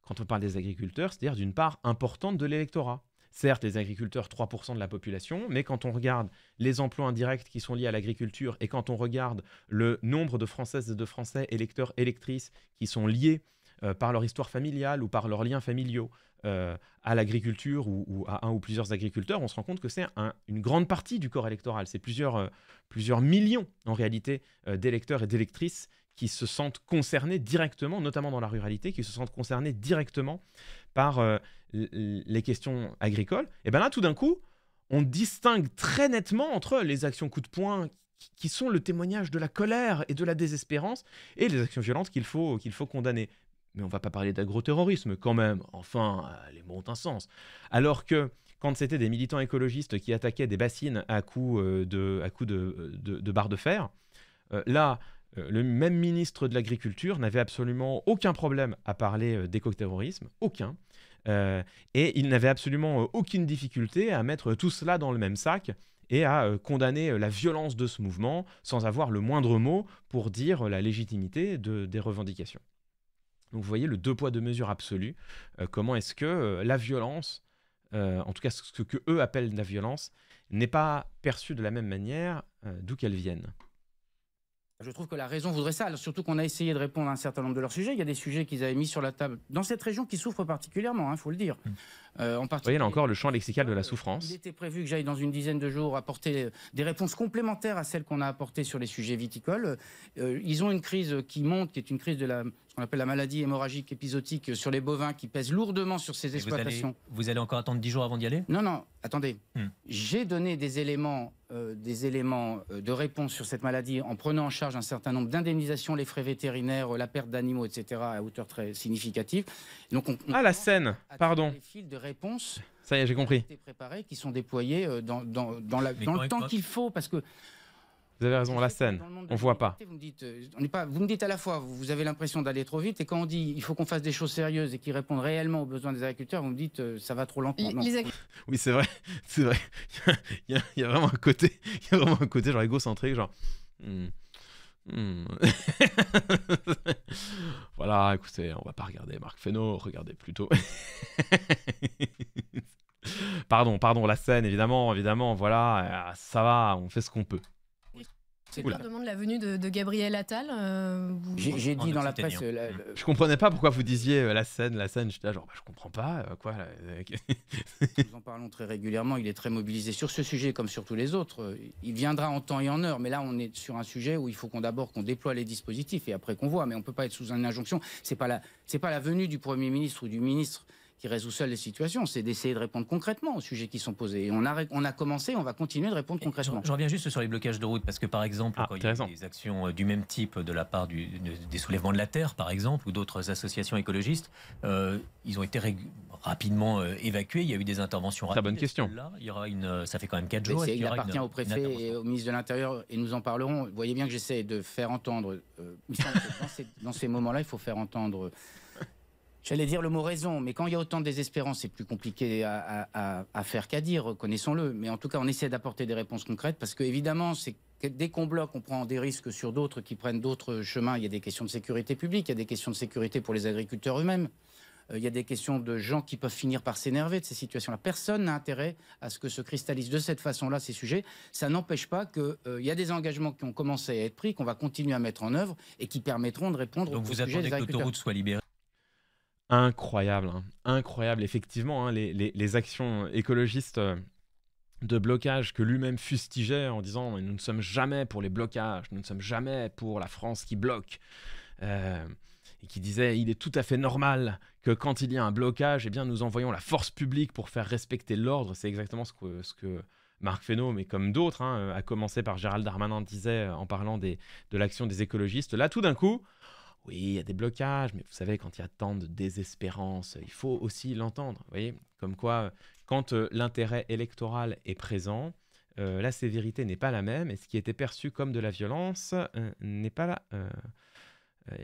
S1: quand on parle des agriculteurs, c'est-à-dire d'une part importante de l'électorat. Certes, les agriculteurs, 3% de la population, mais quand on regarde les emplois indirects qui sont liés à l'agriculture et quand on regarde le nombre de Françaises et de Français électeurs, électrices qui sont liés euh, par leur histoire familiale ou par leurs liens familiaux, euh, à l'agriculture ou, à un ou plusieurs agriculteurs, on se rend compte que c'est une grande partie du corps électoral. C'est plusieurs, euh, plusieurs millions en réalité euh, d'électeurs et d'électrices qui se sentent concernés directement, notamment dans la ruralité, qui se sentent concernés directement par les questions agricoles. Et bien là, tout d'un coup, on distingue très nettement entre les actions coup de poing qui sont le témoignage de la colère et de la désespérance, et les actions violentes qu'il faut, qu'il faut condamner mais on va pas parler d'agroterrorisme quand même, enfin, euh, les mots ont un sens. Alors que quand c'était des militants écologistes qui attaquaient des bassines à coups euh, euh, de, barres de fer, là, le même ministre de l'Agriculture n'avait absolument aucun problème à parler d'écoterrorisme, aucun. et il n'avait absolument aucune difficulté à mettre tout cela dans le même sac et à condamner la violence de ce mouvement sans avoir le moindre mot pour dire la légitimité des revendications. Donc vous voyez le deux poids deux mesures absolu. Euh, comment est-ce que euh, la violence, euh, en tout cas ce que eux appellent la violence, n'est pas perçue de la même manière d'où qu'elle vienne
S2: je trouve que la raison voudrait ça, surtout qu'on a essayé de répondre à un certain nombre de leurs sujets. Il y a des sujets qu'ils avaient mis sur la table dans cette région qui souffre particulièrement, il hein, faut le dire. Mmh. en Vous
S1: voyez là encore le champ lexical de la
S3: souffrance. Il
S2: était prévu que j'aille dans une dizaine de jours apporter des réponses complémentaires à celles qu'on a apportées sur les sujets viticoles. ils ont une crise qui monte, qui est une crise de la qu'on appelle la maladie hémorragique épisodique sur les bovins qui pèse lourdement sur ces exploitations.
S3: Vous allez, encore attendre 10 jours avant d'y aller Non, non, attendez. Hmm.
S2: J'ai donné des éléments, euh, des éléments euh, de réponse sur cette maladie en prenant en charge un certain nombre d'indemnisations, les frais vétérinaires, la perte d'animaux, etc. à hauteur très
S1: significative. Donc on, a ah, la scène,
S2: pardon. Les fils de réponse.
S1: Ça y est, j'ai compris. préparés,
S2: qui sont déployés euh, dans, dans, la, dans le temps qu'il faut parce que
S1: vous avez raison, la scène, on ne voit pas.
S2: Vous me, dites, euh, pas. vous me dites à la fois, vous avez l'impression d'aller trop vite, et quand on dit il faut qu'on fasse des choses sérieuses et qui répondent réellement aux besoins des agriculteurs, vous me dites euh, ça va trop lentement.
S1: Oui, c'est vrai, c'est vrai. il, y a, vraiment un côté, il y a un côté genre égocentrique, genre. Hmm, hmm. voilà, écoutez, on va pas regarder Marc Fesneau, regardez plutôt. pardon, pardon, la scène, évidemment, évidemment, voilà, euh, ça va, on fait ce qu'on peut. Cela demande
S3: la venue de, Gabriel Attal. Euh, j'ai dit dans la presse.
S2: Je hein. mm. ne Je
S1: comprenais pas pourquoi vous disiez euh, la scène, la scène. J'étais genre, bah, je comprends pas. Euh, quoi Nous en parlons très régulièrement.
S2: Il est très mobilisé sur ce sujet comme sur tous les autres. Il viendra en temps et en heure. Mais là, on est sur un sujet où il faut qu'on d'abord qu'on déploie les dispositifs et après qu'on voit. Mais on peut pas être sous une injonction. C'est pas la, c'est pas la venue du Premier ministre ou du ministre qui résout seul les situations, c'est d'essayer de répondre concrètement aux sujets qui sont posés. Et on a, on a commencé, on va continuer de répondre concrètement. Je,
S3: reviens juste sur les blocages de route, parce que par exemple, ah, quand il y a des actions euh, du même type de la part des soulèvements de la Terre, par exemple, ou d'autres associations écologistes, euh, ils ont été rapidement euh, évacués, il y a eu des interventions rapides. bonne question. il y aura une, ça fait quand même 4 jours. Il, appartient au préfet et
S2: au ministre de l'Intérieur, et nous en parlerons. Vous voyez bien que j'essaie de faire entendre, dans ces moments-là, il faut faire entendre J'allais dire le mot raison, mais quand il y a autant de désespérance, c'est plus compliqué à, faire qu'à dire, connaissons-le. Mais en tout cas, on essaie d'apporter des réponses concrètes parce que, évidemment, c'est dès qu'on bloque, on prend des risques sur d'autres qui prennent d'autres chemins. Il y a des questions de sécurité publique, il y a des questions de sécurité pour les agriculteurs eux-mêmes. Euh, il y a des questions de gens qui peuvent finir par s'énerver de ces situations-là. Personne n'a intérêt à ce que se cristallisent de cette façon-là ces sujets. Ça n'empêche pas qu'il euh, y a des engagements qui ont commencé à être pris, qu'on va continuer à mettre en œuvre et qui permettront de répondre Donc aux vous que
S3: soit libérée
S1: Incroyable, hein. incroyable. Effectivement, hein, les, actions écologistes euh, de blocage que lui-même fustigeait en disant ⁇ nous ne sommes jamais pour les blocages, nous ne sommes jamais pour la France qui bloque euh, et qui disait ⁇ il est tout à fait normal que quand il y a un blocage, eh bien, nous envoyons la force publique pour faire respecter l'ordre. C'est exactement ce que, Marc Fesneau, mais comme d'autres, hein, euh, à commencer par Gérald Darmanin, disait en parlant des, de l'action des écologistes. Là, tout d'un coup, oui, il y a des blocages, mais vous savez, quand il y a tant de désespérance, il faut aussi l'entendre. Vous voyez, comme quoi, quand euh, l'intérêt électoral est présent, euh, la sévérité n'est pas la même, et ce qui était perçu comme de la violence euh, n'est pas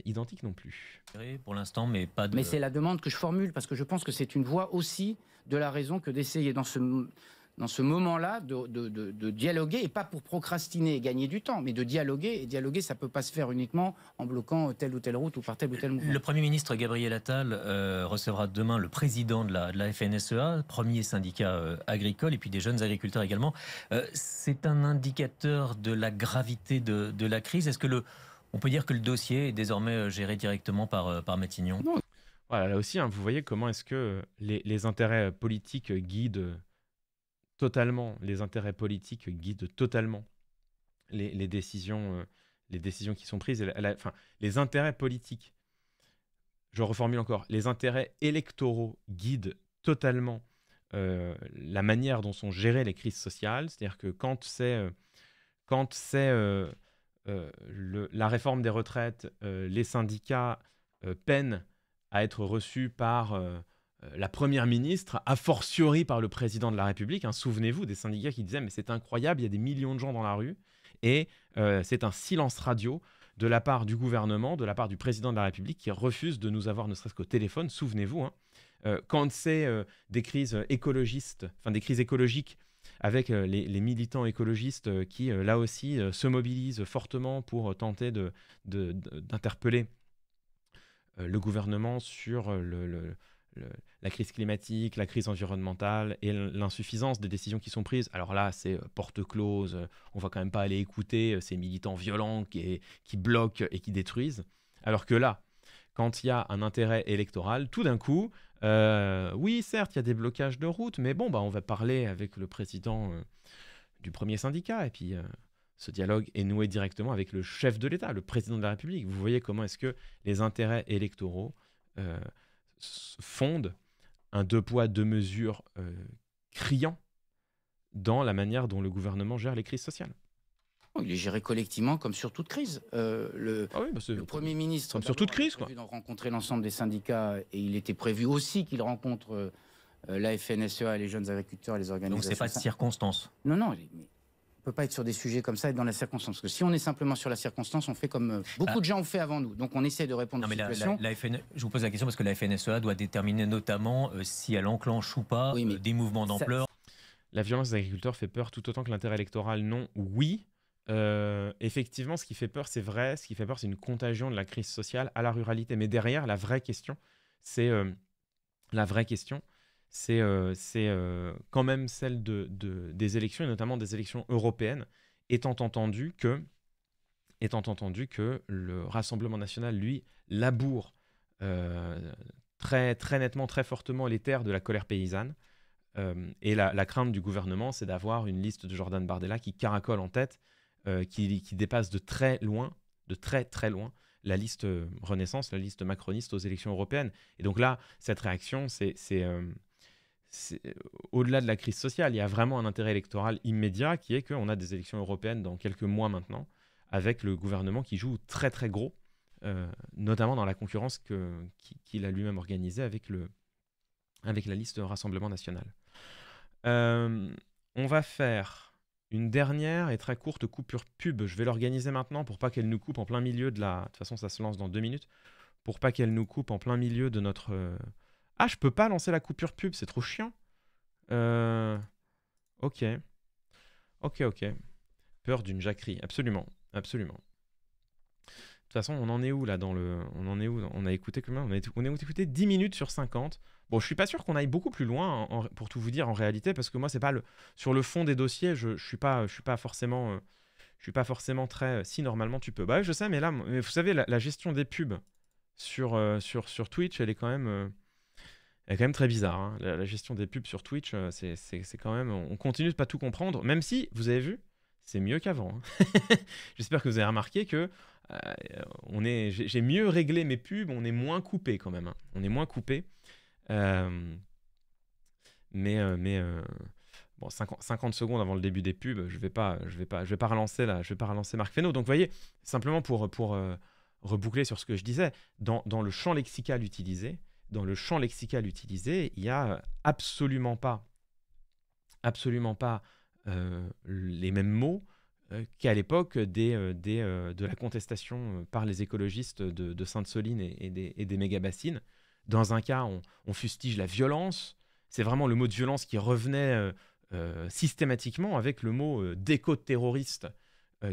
S1: identique non plus.
S3: Pour l'instant, mais pas de... Mais c'est la demande que je
S2: formule, parce que je pense que c'est une voie aussi de la raison que d'essayer dans ce dans ce moment-là de, dialoguer, et pas pour procrastiner et gagner du temps, mais de dialoguer. Et dialoguer, ça ne peut pas se faire uniquement en bloquant telle ou telle route ou par telle ou telle mouvement. Le
S3: Premier ministre Gabriel Attal euh, recevra demain le président de la, FNSEA, e premier syndicat euh, agricole, et puis des jeunes agriculteurs également. Euh, c'est un indicateur de la gravité de, la crise. Est-ce que le, on peut dire que le dossier est désormais géré directement par, par Matignon
S1: Voilà, là aussi, hein, vous voyez comment est-ce que les, les, intérêts politiques guident totalement, les intérêts politiques guident totalement les, décisions, euh, les décisions qui sont prises, enfin, les intérêts politiques, je reformule encore, les intérêts électoraux guident totalement euh, la manière dont sont gérées les crises sociales, c'est-à-dire que quand c'est euh, quand c'est la réforme des retraites, les syndicats peinent à être reçus par euh, la première ministre, a fortiori par le président de la République. Hein, souvenez-vous des syndicats qui disaient mais c'est incroyable, il y a des millions de gens dans la rue et euh, c'est un silence radio de la part du gouvernement, de la part du président de la République qui refuse de nous avoir ne serait-ce qu'au téléphone. Souvenez-vous, hein. euh, quand c'est des crises écologistes, enfin des crises écologiques avec les, militants écologistes qui, là aussi, se mobilisent fortement pour tenter d'interpeller de, d'interpeller le gouvernement sur le la crise climatique, la crise environnementale et l'insuffisance des décisions qui sont prises. Alors là, c'est euh, porte close, euh, on va quand même pas aller écouter euh, ces militants violents qui, bloquent et qui détruisent. Alors que là, quand il y a un intérêt électoral, tout d'un coup, oui, certes, il y a des blocages de route, mais bon, bah, on va parler avec le président du premier syndicat, et puis ce dialogue est noué directement avec le chef de l'État, le président de la République. Vous voyez comment est-ce que les intérêts électoraux fonde un deux poids, deux mesures euh, criant dans la manière dont le gouvernement gère les crises sociales.
S2: Oh, il est géré collectivement comme sur toute crise. Euh, le, ah bah Premier ministre sur toute crise, quoi. a rencontré l'ensemble des syndicats et il était prévu aussi qu'il rencontre euh, la FNSEA, les jeunes agriculteurs et les organisations. Donc c'est pas de
S3: circonstance. Non, non, mais
S2: peut pas être sur des sujets comme ça et dans la circonstance. Parce que si on est simplement sur la circonstance, on fait comme euh, beaucoup de ah. gens ont fait avant nous. Donc on essaie de répondre non, mais La, la,
S3: e, Je vous pose la question parce que la FNSEA doit déterminer notamment euh, si elle enclenche ou pas euh, des mouvements d'ampleur.
S1: La violence des agriculteurs fait peur tout autant que l'intérêt électoral, non Oui. effectivement, ce qui fait peur, c'est vrai. Ce qui fait peur, c'est une contagion de la crise sociale à la ruralité. Mais derrière, la vraie question, c'est la vraie question, c'est euh, euh, quand même celle de, des élections, et notamment des élections européennes, étant entendu que, étant entendu que le Rassemblement national, lui, laboure euh, très, très nettement, très fortement les terres de la colère paysanne. et la, crainte du gouvernement, c'est d'avoir une liste de Jordan Bardella qui caracole en tête, qui, dépasse de très loin, de très très loin, la liste Renaissance, la liste macroniste aux élections européennes. Et donc là, cette réaction, c'est euh, au-delà de la crise sociale, il y a vraiment un intérêt électoral immédiat qui est qu'on a des élections européennes dans quelques mois maintenant, avec le gouvernement qui joue très très gros, euh, notamment dans la concurrence qu'il a lui-même organisée avec, la liste Rassemblement national. Euh, on va faire une dernière et très courte coupure pub. Je vais l'organiser maintenant pour pas qu'elle nous coupe en plein milieu de la... De toute façon, ça se lance dans deux minutes. Pour pas qu'elle nous coupe en plein milieu de notre... Ah, je peux pas lancer la coupure pub, c'est trop chiant. Euh, ok. Ok, ok. Peur d'une jacquerie, absolument, absolument. De toute façon, on en est où là dans le... On en est où On a écouté combien on, est on a écouté 10 minutes sur 50. Bon, je suis pas sûr qu'on aille beaucoup plus loin, pour tout vous dire en réalité, parce que moi, c'est pas le... Sur le fond des dossiers, je, je suis, pas... je suis pas forcément... Euh, je suis pas forcément très... Euh, si, normalement, tu peux. Bah je sais, mais là, mais vous savez, la, gestion des pubs sur, sur, sur Twitch, elle est quand même... C'est quand même très bizarre. Hein. La, gestion des pubs sur Twitch, euh, c'est quand même. On continue de pas tout comprendre, même si, vous avez vu, c'est mieux qu'avant. Hein. J'espère que vous avez remarqué que euh, on est, j'ai mieux réglé mes pubs, on est moins coupé quand même. Hein. On est moins coupé. Euh, mais mais bon, 50, secondes avant le début des pubs, je vais pas, je vais pas, je vais pas relancer là, je vais pas relancer Marc Fesneau. Donc vous voyez, simplement pour pour reboucler sur ce que je disais, dans, dans le champ lexical utilisé, dans le champ lexical utilisé, il n'y a euh, absolument pas, absolument pas euh, les mêmes mots euh, qu'à l'époque de la contestation par les écologistes de, Sainte-Soline et, des, et méga Dans un cas, on, on fustige la violence. C'est vraiment le mot de violence qui revenait systématiquement avec le mot d'éco-terroriste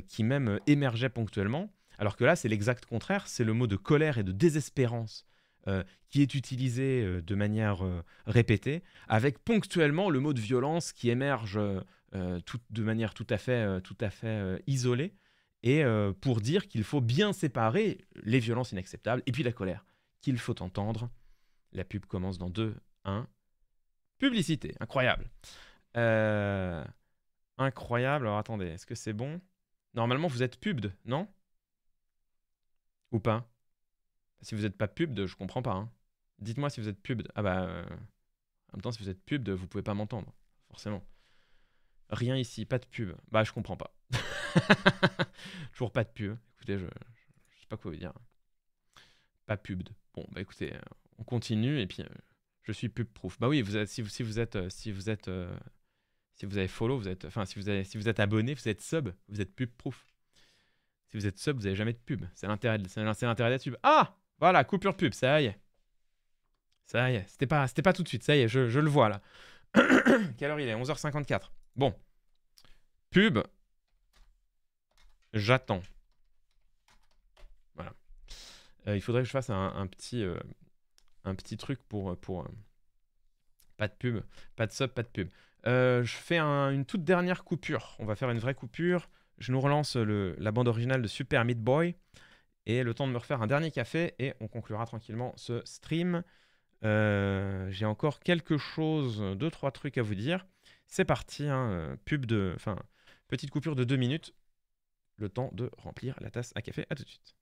S1: qui même émergeait ponctuellement. Alors que là, c'est l'exact contraire, c'est le mot de colère et de désespérance euh, qui est utilisé euh, de manière euh, répétée, avec ponctuellement le mot de violence qui émerge de manière tout à fait, tout à fait isolée, et pour dire qu'il faut bien séparer les violences inacceptables et puis la colère, qu'il faut entendre. La pub commence dans 2, 1. Publicité, incroyable. incroyable, alors attendez, est-ce que c'est bon Normalement vous êtes pub, non Ou pas si vous n'êtes pas pub, de, je comprends pas. Hein. Dites-moi si vous êtes pub. ah bah. Euh, en même temps, si vous êtes pub, de, vous pouvez pas m'entendre, forcément. Rien ici, pas de pub. Bah, je comprends pas. Toujours pas de pub. Écoutez, je, je, sais pas quoi vous dire. Pas pub. Bon, bah écoutez, euh, on continue et puis euh, je suis pub proof. Bah oui, vous êtes, si, vous, si vous êtes, si vous êtes, si vous avez follow, vous êtes, enfin si vous avez, si vous êtes abonné, vous êtes sub, vous êtes pub proof. Si vous êtes sub, vous avez jamais de pub. C'est l'intérêt, c'est l'intérêt d'être sub. Ah, voilà, coupure pub, ça y est. Ça y est, c'était pas, pas tout de suite, ça y est, je, le vois là. Quelle heure il est 11h54. Bon. Pub. J'attends. Voilà. Euh, il faudrait que je fasse un, petit, euh, un petit truc pour... Euh, pour pas de pub, pas de sub, pas de pub. je fais une toute dernière coupure. On va faire une vraie coupure. Je nous relance la bande originale de Super Meat Boy. Et le temps de me refaire un dernier café et on conclura tranquillement ce stream. Euh, j'ai encore quelque chose, deux, trois trucs à vous dire. C'est parti, hein, euh, pub de. petite coupure de deux minutes. Le temps de remplir la tasse à café. À tout de suite.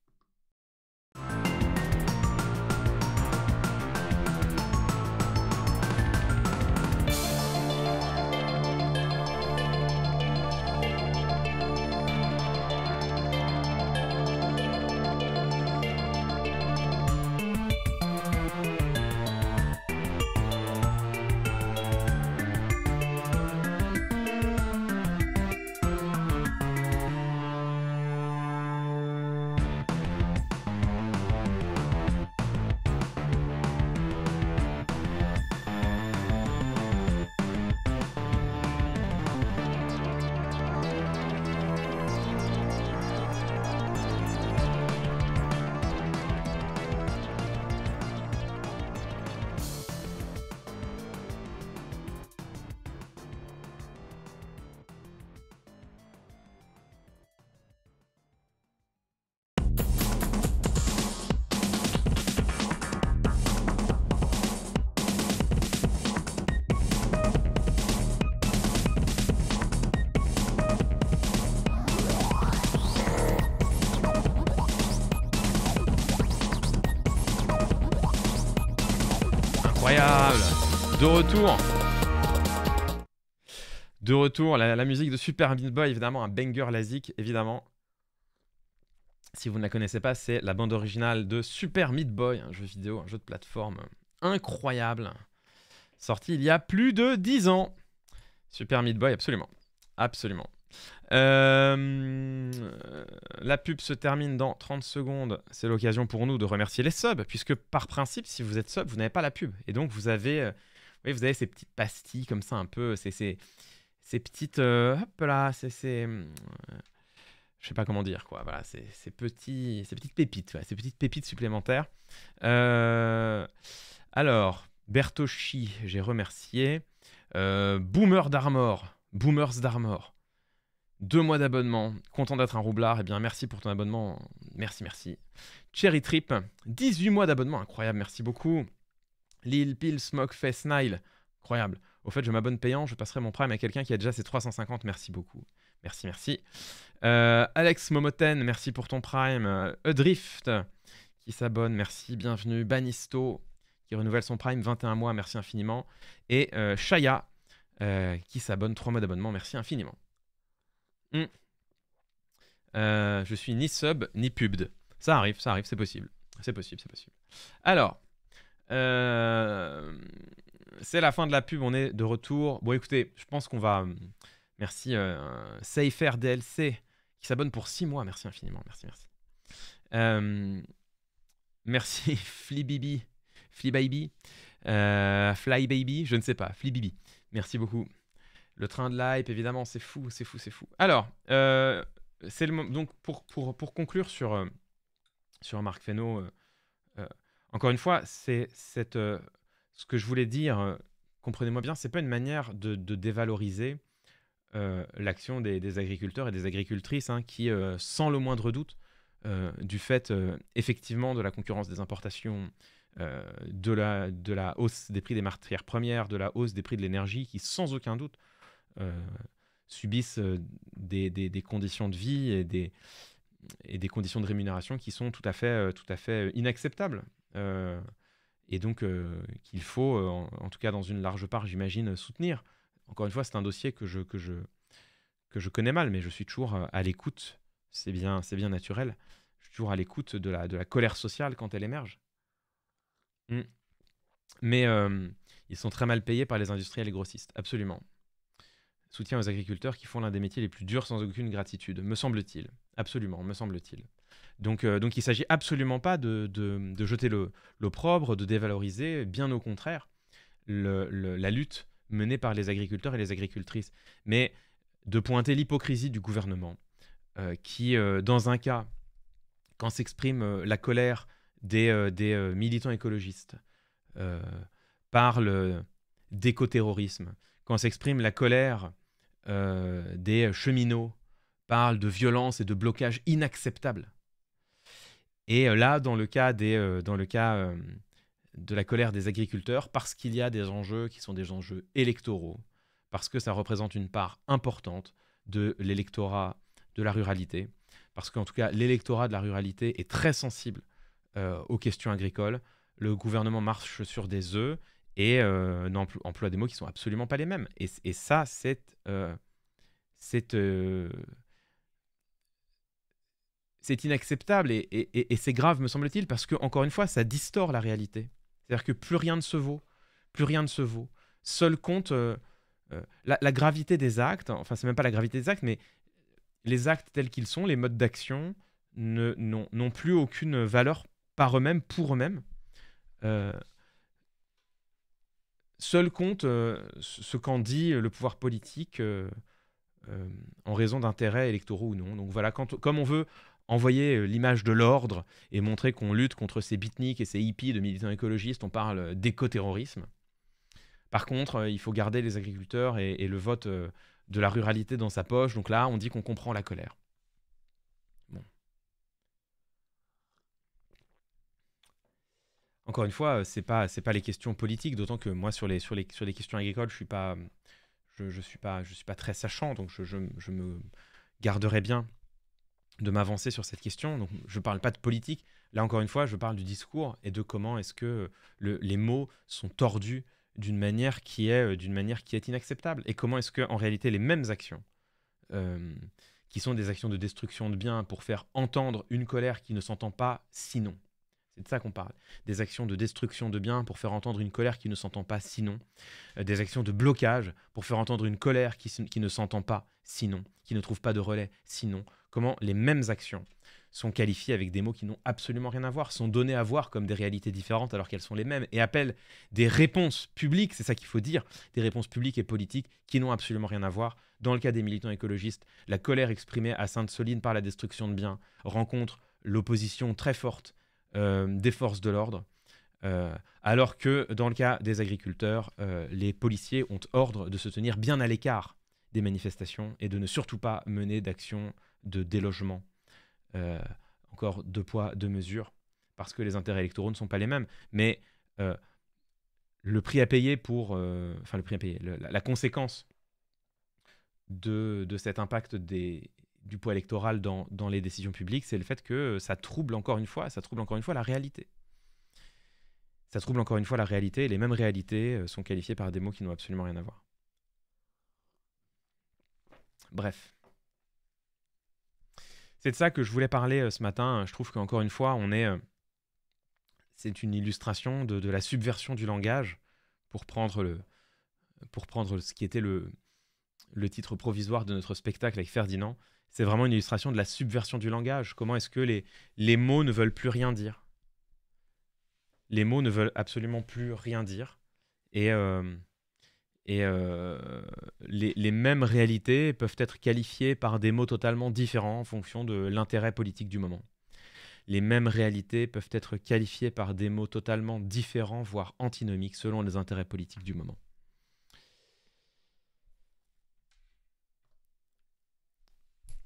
S1: retour. De retour, la, musique de Super Meat Boy, évidemment, un banger lasique, évidemment. Si vous ne la connaissez pas, c'est la bande originale de Super Meat Boy, un jeu vidéo, un jeu de plateforme incroyable, sorti il y a plus de 10 ans. Super Meat Boy, absolument. Absolument. Euh, la pub se termine dans 30 secondes. C'est l'occasion pour nous de remercier les subs, puisque par principe, si vous êtes sub, vous n'avez pas la pub. Et donc, vous avez euh, voyez, vous avez ces petites pastilles comme ça un peu, ces, ces, ces petites... Euh, hop là, c'est... ces, euh, je sais pas comment dire quoi, voilà, ces, petits, ces petites pépites, ces petites pépites supplémentaires. Euh, alors, Bertocchi, j'ai remercié. Boomer d'Armor, Boomers d'Armor. Deux mois d'abonnement, content d'être un roublard, et eh bien merci pour ton abonnement, merci, merci. Cherry Trip, 18 mois d'abonnement, incroyable, merci beaucoup. Lil Pil Smoke, Face, Nile. Incroyable. Au fait, je m'abonne payant, je passerai mon prime à quelqu'un qui a déjà ses 350. Merci beaucoup. Merci, merci. Euh, Alex Momoten, merci pour ton prime. Euh, Udrift qui s'abonne, merci, bienvenue. Banisto, qui renouvelle son prime, 21 mois, merci infiniment. Et euh, Shaya, qui s'abonne, 3 mois d'abonnement, merci infiniment. Hmm. je suis ni sub ni pubd. Ça arrive, ça arrive, c'est possible. C'est possible, c'est possible. Alors, euh, c'est la fin de la pub, on est de retour. Bon, écoutez, je pense qu'on va. Merci, euh, Safer DLC, qui s'abonne pour 6 mois. Merci infiniment, merci, merci. Euh, merci, Flibibi, Flibaby, euh, Flybaby, je ne sais pas, Flibibi. Merci beaucoup. Le train de l'hype, évidemment, c'est fou, c'est fou, c'est fou. Alors, euh, c'est le donc pour, pour, pour conclure sur, sur Marc Feno. Encore une fois, c'est euh, ce que je voulais dire, euh, comprenez-moi bien, ce n'est pas une manière de, dévaloriser euh, l'action des, agriculteurs et des agricultrices hein, qui, sans le moindre doute, du fait effectivement de la concurrence des importations, de, la, hausse des prix des matières premières, de la hausse des prix de l'énergie, qui sans aucun doute subissent des, conditions de vie et des, conditions de rémunération qui sont tout tout à fait inacceptables. Euh, et donc euh, qu'il faut, euh, en, tout cas dans une large part, j'imagine, soutenir. Encore une fois, c'est un dossier que je, que, je, que je connais mal, mais je suis toujours à l'écoute. C'est bien, c'est bien naturel. Je suis toujours à l'écoute de la, de la colère sociale quand elle émerge. Mm. Mais ils sont très mal payés par les industriels et grossistes, absolument. Soutien aux agriculteurs qui font l'un des métiers les plus durs sans aucune gratitude, me semble-t-il. Absolument, me semble-t-il. Euh, donc, il ne s'agit absolument pas de, jeter l'opprobre, de dévaloriser, bien au contraire, la lutte menée par les agriculteurs et les agricultrices, mais de pointer l'hypocrisie du gouvernement, euh, qui, euh, dans un cas, quand s'exprime la colère des, des militants écologistes, parle d'écoterrorisme, quand s'exprime la colère des cheminots, parle de violence et de blocage inacceptable et euh, là, dans le cas, des, euh, dans le cas euh, de la colère des agriculteurs, parce qu'il y a des enjeux qui sont des enjeux électoraux, parce que ça représente une part importante de l'électorat de la ruralité, parce qu'en tout cas, l'électorat de la ruralité est très sensible aux questions agricoles. Le gouvernement marche sur des œufs et emploie des mots qui ne sont absolument pas les mêmes. Et, ça, c'est c'est inacceptable et, c'est grave, me semble-t-il, parce que, encore une fois, ça distord la réalité. C'est-à-dire que plus rien ne se vaut, plus rien ne se vaut. Seul compte euh, euh, la, gravité des actes, enfin, c'est même pas la gravité des actes, mais les actes tels qu'ils sont, les modes d'action, n'ont plus aucune valeur par eux-mêmes, pour eux-mêmes. Euh, seul compte ce qu'en dit le pouvoir politique. en raison d'intérêts électoraux ou non. Donc voilà, quand, comme on veut, envoyer euh, l'image de l'ordre et montrer qu'on lutte contre ces bitniks et ces hippies de militants écologistes, on parle euh, d'écoterrorisme. Par contre, euh, il faut garder les agriculteurs et, le vote de la ruralité dans sa poche. Donc là, on dit qu'on comprend la colère. Encore une fois, c'est pas c'est pas les questions politiques, d'autant que moi sur les sur les sur les questions agricoles, je suis je, suis pas suis pas très sachant, donc je, je me garderai bien de m'avancer sur cette question. Donc, je ne parle pas de politique. Là, encore une fois, je parle du discours et de comment est-ce que les mots sont tordus d'une manière qui est euh, d'une manière qui est inacceptable. Et comment est-ce que, en réalité, les mêmes actions, euh, qui sont des actions de destruction de biens pour faire entendre une colère qui ne s'entend pas, sinon, c'est de ça qu'on parle. Des actions de destruction de biens pour faire entendre une colère qui ne s'entend pas sinon. Euh, des actions de blocage pour faire entendre une colère qui, ne s'entend pas sinon, qui ne trouve pas de relais sinon. Comment les mêmes actions sont qualifiées avec des mots qui n'ont absolument rien à voir, sont données à voir comme des réalités différentes alors qu'elles sont les mêmes, et appellent des réponses publiques, c'est ça qu'il faut dire, des réponses publiques et politiques qui n'ont absolument rien à voir. Dans le cas des militants écologistes, la colère exprimée à Sainte-Soline par la destruction de biens rencontre l'opposition très forte euh, des forces de l'ordre. Euh, alors que dans le cas des agriculteurs, euh, les policiers ont ordre de se tenir bien à l'écart des manifestations et de ne surtout pas mener d'action de délogement. encore deux poids, deux mesures, parce que les intérêts électoraux ne sont pas les mêmes. Mais le prix à payer pour. enfin, le prix à payer, la, conséquence de, cet impact des, du poids électoral dans, dans les décisions publiques, c'est le fait que euh, ça trouble encore une fois, ça trouble encore une fois la réalité. Ça trouble encore une fois la réalité, et les mêmes réalités euh, sont qualifiées par des mots qui n'ont absolument rien à voir. Bref. C'est de ça que je voulais parler euh, ce matin. Je trouve qu'encore une fois, on est. c'est une illustration de, de, la subversion du langage, pour prendre, le, pour prendre ce qui était le, le titre provisoire de notre spectacle avec Ferdinand c'est vraiment une illustration de la subversion du langage. Comment est-ce que les, les mots ne veulent plus rien dire Les mots ne veulent absolument plus rien dire. Et, euh, et euh, les, les, mêmes réalités peuvent être qualifiées par des mots totalement différents en fonction de l'intérêt politique du moment. Les mêmes réalités peuvent être qualifiées par des mots totalement différents, voire antinomiques, selon les intérêts politiques du moment.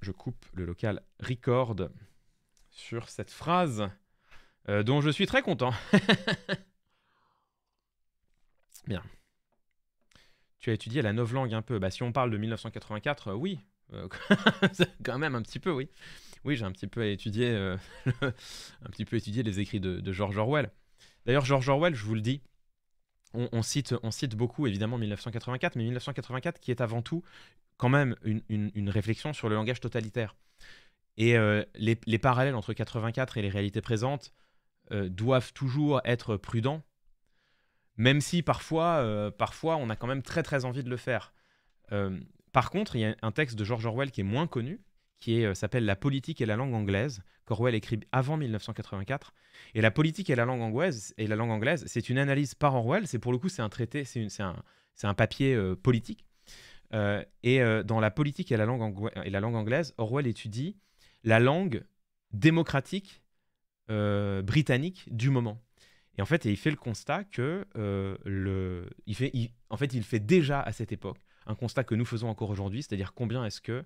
S1: je coupe le local record sur cette phrase euh, dont je suis très content. Bien. Tu as étudié la novlangue un peu. Bah, si on parle de 1984, euh, oui. Euh, quand même un petit peu, oui. Oui, j'ai un petit peu étudié, un petit peu étudié les écrits de, George Orwell. D'ailleurs, George Orwell, je vous le dis, on, on, cite, on cite beaucoup évidemment 1984, mais 1984 qui est avant tout quand même une, réflexion sur le langage totalitaire. Et euh, les, parallèles entre 84 et les réalités présentes euh, doivent toujours être prudents, même si parfois, euh, parfois on a quand même très très envie de le faire. par contre, il y a un texte de George Orwell qui est moins connu, qui s'appelle La politique et la langue anglaise, qu'Orwell écrit avant 1984. Et la politique et la langue anglaise, et la langue anglaise, c'est une analyse par Orwell. C'est pour le coup, c'est un traité, c'est un, un, papier politique euh, et euh, dans la politique et la, langue et la langue anglaise, Orwell étudie la langue démocratique euh, britannique du moment. Et en fait, il fait le constat que le, il fait, en fait, il fait déjà à cette époque un constat que nous faisons encore aujourd'hui, c'est-à-dire combien est-ce que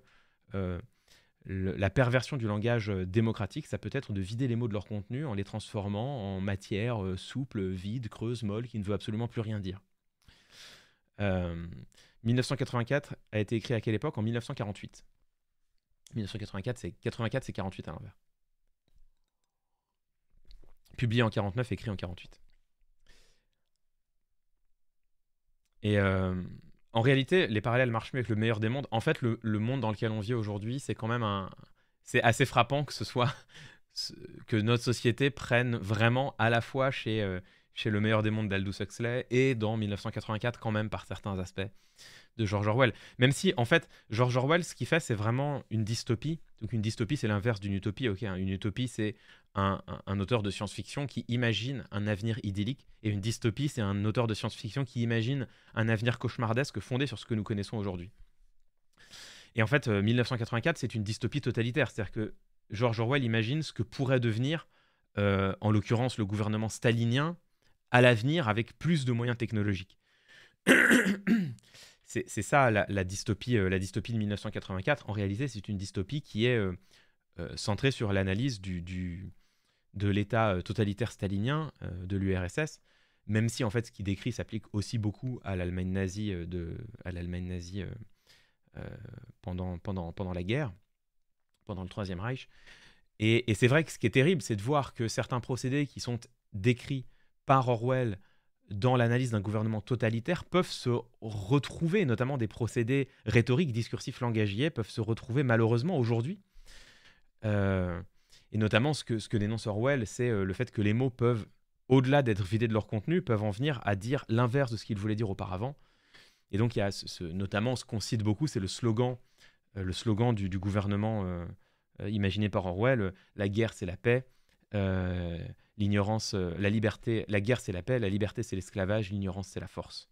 S1: la perversion du langage démocratique, ça peut être de vider les mots de leur contenu en les transformant en matière souple, vide, creuse, molle, qui ne veut absolument plus rien dire. 1984 a été écrit à quelle époque En 1948. 1984, c'est 84, c'est 48 à l'envers. Publié en 49, écrit en 48. Et euh, en réalité, les parallèles marchent mieux avec le meilleur des mondes. En fait, le, monde dans lequel on vit aujourd'hui, c'est quand même un. C'est assez frappant que ce soit. que notre société prenne vraiment à la fois chez. Euh, chez Le meilleur des mondes d'Aldous Huxley et dans 1984 quand même par certains aspects de George Orwell. Même si en fait George Orwell ce qu'il fait c'est vraiment une dystopie. Donc une dystopie c'est l'inverse d'une utopie. Ok, hein. une utopie c'est un, auteur de science-fiction qui imagine un avenir idyllique et une dystopie c'est un auteur de science-fiction qui imagine un avenir cauchemardesque fondé sur ce que nous connaissons aujourd'hui. Et en fait, 1984, euh, c'est une dystopie totalitaire. C'est-à-dire que George Orwell imagine ce que pourrait devenir, euh, en l'occurrence, le gouvernement stalinien à l'avenir avec plus de moyens technologiques. c'est ça la, dystopie, euh, la dystopie de 1984. En réalité, c'est une dystopie qui est euh, euh, centrée sur l'analyse du, de l'État totalitaire stalinien de l'URSS, même si en fait ce qu'il décrit s'applique aussi beaucoup à l'Allemagne nazie, de, à l'Allemagne nazie pendant, pendant, pendant la guerre, pendant le Troisième Reich. et c'est vrai que ce qui est terrible, c'est de voir que certains procédés qui sont décrits par Orwell dans l'analyse d'un gouvernement totalitaire peuvent se retrouver, notamment des procédés rhétoriques, discursifs, langagiers, peuvent se retrouver malheureusement aujourd'hui. Euh, et notamment, ce que, ce que dénonce Orwell, c'est euh, le fait que les mots peuvent, au-delà d'être vidés de leur contenu, peuvent en venir à dire l'inverse de ce qu'ils voulaient dire auparavant. Et donc, il y a ce, notamment ce qu'on cite beaucoup, c'est le slogan, euh, le slogan du, du gouvernement imaginé par Orwell, la guerre c'est la paix, euh, l'ignorance, euh, la liberté, la guerre c'est la paix, la liberté c'est l'esclavage, l'ignorance c'est la force.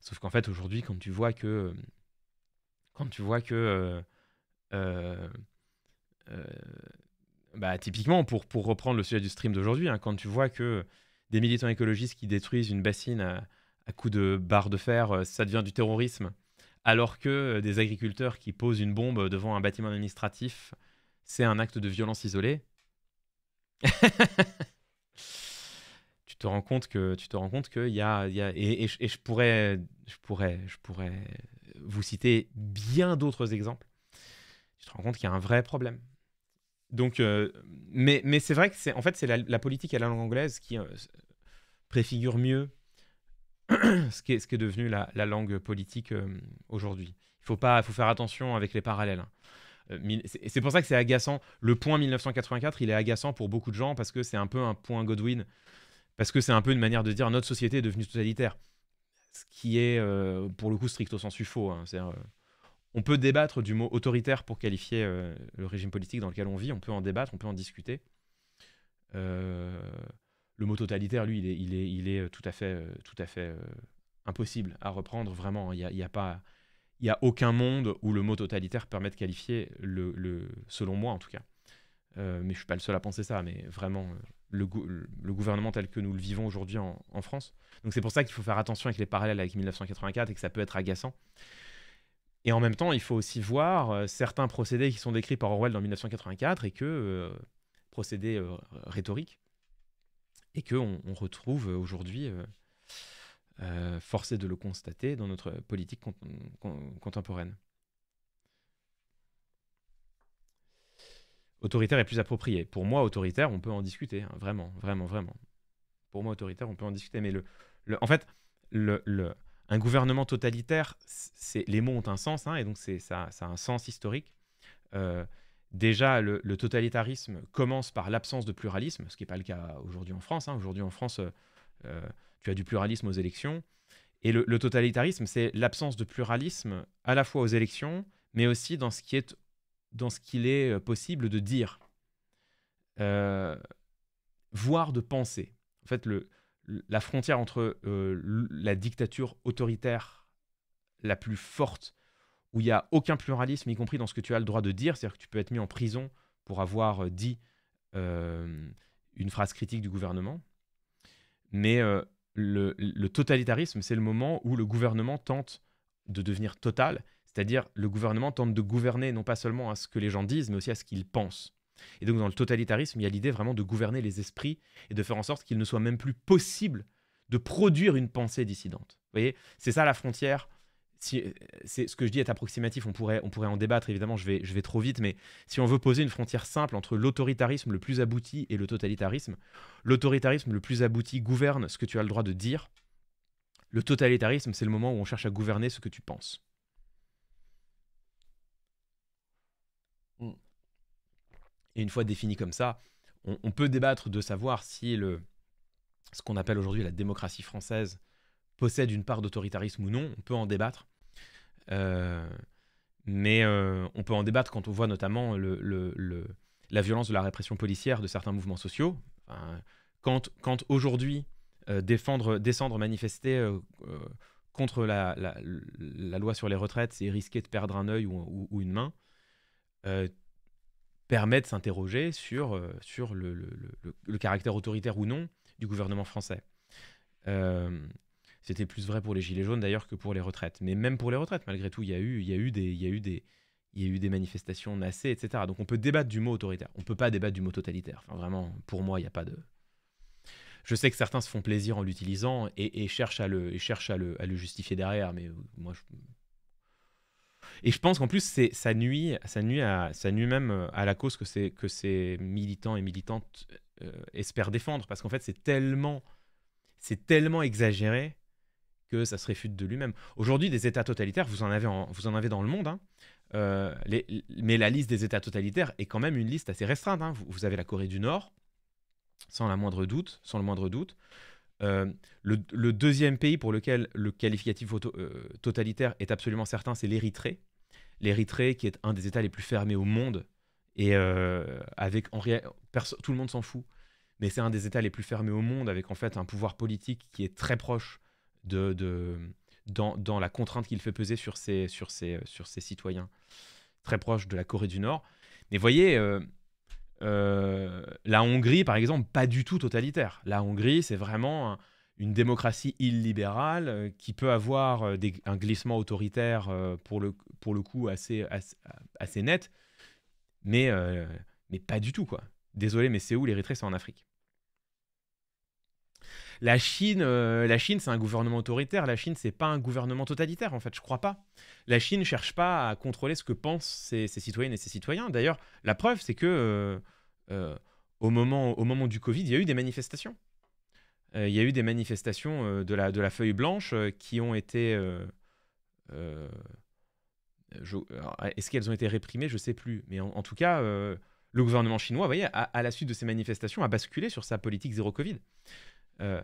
S1: Sauf qu'en fait aujourd'hui, quand tu vois que, quand tu vois que, euh, bah, typiquement pour reprendre le sujet du stream d'aujourd'hui, hein, quand tu vois que des militants écologistes qui détruisent une bassine à, à coups de barre de fer, ça devient du terrorisme, alors que des agriculteurs qui posent une bombe devant un bâtiment administratif, c'est un acte de violence isolée tu te rends compte que tu te rends compte que y a, et, je pourrais je pourrais je pourrais vous citer bien d'autres exemples. Tu te rends compte qu'il y a un vrai problème. Donc, euh, mais, c'est vrai que c'est en fait c'est la, politique à la langue anglaise qui euh, préfigure mieux ce qu'est ce qui est devenu la, langue politique euh, aujourd'hui. Il faut pas, faut faire attention avec les parallèles. Hein. Euh, c'est pour ça que c'est agaçant. Le point 1984, il est agaçant pour beaucoup de gens parce que c'est un peu un point Godwin. Parce que c'est un peu une manière de dire notre société est devenue totalitaire. Ce qui est, euh, pour le coup, stricto sensu faux. Hein. Euh, on peut débattre du mot autoritaire pour qualifier le régime politique dans lequel on vit. On peut en débattre, on peut en discuter. le mot totalitaire, lui, il est, il est, tout à fait, tout à fait impossible à reprendre. Vraiment, il n'y a pas il n'y a aucun monde où le mot totalitaire permet de qualifier, le, selon moi en tout cas. Euh, mais je ne suis pas le seul à penser ça, mais vraiment, euh, le, le gouvernement tel que nous le vivons aujourd'hui en, France. Donc c'est pour ça qu'il faut faire attention avec les parallèles avec 1984 et que ça peut être agaçant. Et en même temps, il faut aussi voir euh, certains procédés qui sont décrits par Orwell dans 1984 et que, procédés rhétoriques, et qu'on on retrouve aujourd'hui euh, forcé de le constater dans notre politique contemporaine. Autoritaire est plus approprié. Pour moi, autoritaire, on peut en discuter, hein, vraiment, vraiment, vraiment. Pour moi, autoritaire, on peut en discuter, mais le, en fait, le, un gouvernement totalitaire, les mots ont un sens, hein, et donc ça, ça a un sens historique. Euh, déjà, le, totalitarisme commence par l'absence de pluralisme, ce qui n'est pas le cas aujourd'hui en France. Hein. Aujourd'hui en France, euh, tu as du pluralisme aux élections. Et le, totalitarisme, c'est l'absence de pluralisme à la fois aux élections, mais aussi dans ce qui est, dans ce qu'il est euh, possible de dire, euh, voire de penser. En fait, le, la frontière entre euh, la dictature autoritaire la plus forte, où il n'y a aucun pluralisme, y compris dans ce que tu as le droit de dire, c'est-à-dire que tu peux être mis en prison pour avoir dit une phrase critique du gouvernement, mais le, totalitarisme, c'est le moment où le gouvernement tente de devenir total, c'est-à-dire le gouvernement tente de gouverner non pas seulement à ce que les gens disent, mais aussi à ce qu'ils pensent. Et donc dans le totalitarisme, il y a l'idée vraiment de gouverner les esprits et de faire en sorte qu'il ne soit même plus possible de produire une pensée dissidente. Vous voyez, c'est ça la frontière si, euh, c'est ce que je dis est approximatif, on pourrait, on pourrait en débattre, évidemment, je vais, je vais trop vite, mais si on veut poser une frontière simple entre l'autoritarisme le plus abouti et le totalitarisme, l'autoritarisme le plus abouti gouverne ce que tu as le droit de dire, le totalitarisme, c'est le moment où on cherche à gouverner ce que tu penses. Et une fois défini comme ça, on, on peut débattre de savoir si le, ce qu'on appelle aujourd'hui la démocratie française possède une part d'autoritarisme ou non, on peut en débattre. Euh, mais euh, on peut en débattre quand on voit notamment la violence de la répression policière de certains mouvements sociaux. quand, aujourd'hui, euh, défendre, descendre, manifester contre la, loi sur les retraites, c'est risquer de perdre un œil ou, une main, permet de s'interroger sur, sur le, caractère autoritaire ou non du gouvernement français. C'était plus vrai pour les Gilets jaunes d'ailleurs que pour les retraites. Mais même pour les retraites, malgré tout, il y a eu, il y a eu des, il y a eu des, il y a eu des manifestations nassées, etc. Donc on peut débattre du mot autoritaire. On peut pas débattre du mot totalitaire. vraiment, pour moi, il n'y a pas de. Je sais que certains se font plaisir en l'utilisant et, et, cherchent à le, et cherchent à le, à le justifier derrière. Mais euh, moi, je... Et je pense qu'en plus, c'est, ça nuit, ça nuit, à, ça nuit même euh, à la cause que, c'est, que ces militants et militantes euh, espèrent défendre, parce qu'en fait, c'est tellement, c'est tellement exagéré que ça se réfute de lui-même. Aujourd'hui, des États totalitaires, vous en avez, vous en avez dans le monde. Hein. Euh, les, mais la liste des États totalitaires est quand même une liste assez restreinte. Hein. Vous, avez la Corée du Nord, sans, la moindre doute, sans le moindre doute. Euh, le, deuxième pays pour lequel le qualificatif euh, totalitaire est absolument certain, c'est l'Érythrée. L'Érythrée qui est un des États les plus fermés au monde. Et avec en tout le monde s'en fout. Mais c'est un des États les plus fermés au monde, avec en fait un pouvoir politique qui est très proche de, dans, la contrainte qu'il fait peser sur ses, sur, ses, euh, sur ses citoyens, très proches de la Corée du Nord. Mais voyez, euh, euh, la Hongrie, par exemple, pas du tout totalitaire. La Hongrie, c'est vraiment une démocratie illibérale qui peut avoir un glissement autoritaire, pour, le, pour le coup, assez, assez, net, mais, mais pas du tout, quoi. Désolé, mais c'est où l'Érythrée C'est en Afrique. La Chine, euh, la Chine, c'est un gouvernement autoritaire. La Chine, c'est pas un gouvernement totalitaire, en fait. Je crois pas. La Chine cherche pas à contrôler ce que pensent ses, citoyennes et ses citoyens. D'ailleurs, la preuve, c'est que euh, euh, au, moment, du Covid, il y a eu des manifestations. il y a eu des manifestations de, la, feuille blanche qui ont été. Est-ce qu'elles ont été réprimées Je sais plus. Mais en, tout cas le gouvernement chinois, à, à, la suite de ces manifestations, a basculé sur sa politique zéro Covid. Euh,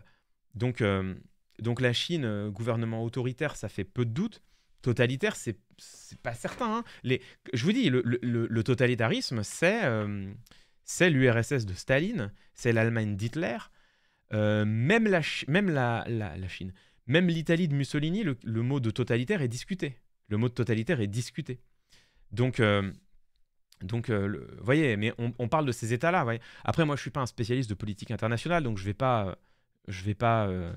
S1: donc, euh, donc la Chine, euh, gouvernement autoritaire, ça fait peu de doute. Totalitaire, c'est pas certain. Hein. Les, je vous dis, le, totalitarisme, c'est c'est l'URSS de Staline, c'est l'Allemagne d'Hitler, même, la, même la, la, Chine, même l'Italie de Mussolini, le, mot de totalitaire est discuté. Le mot de totalitaire est discuté. Donc, vous donc voyez, mais on, on, parle de ces États-là. Après, moi, je suis pas un spécialiste de politique internationale, donc je vais pas je vais pas, euh,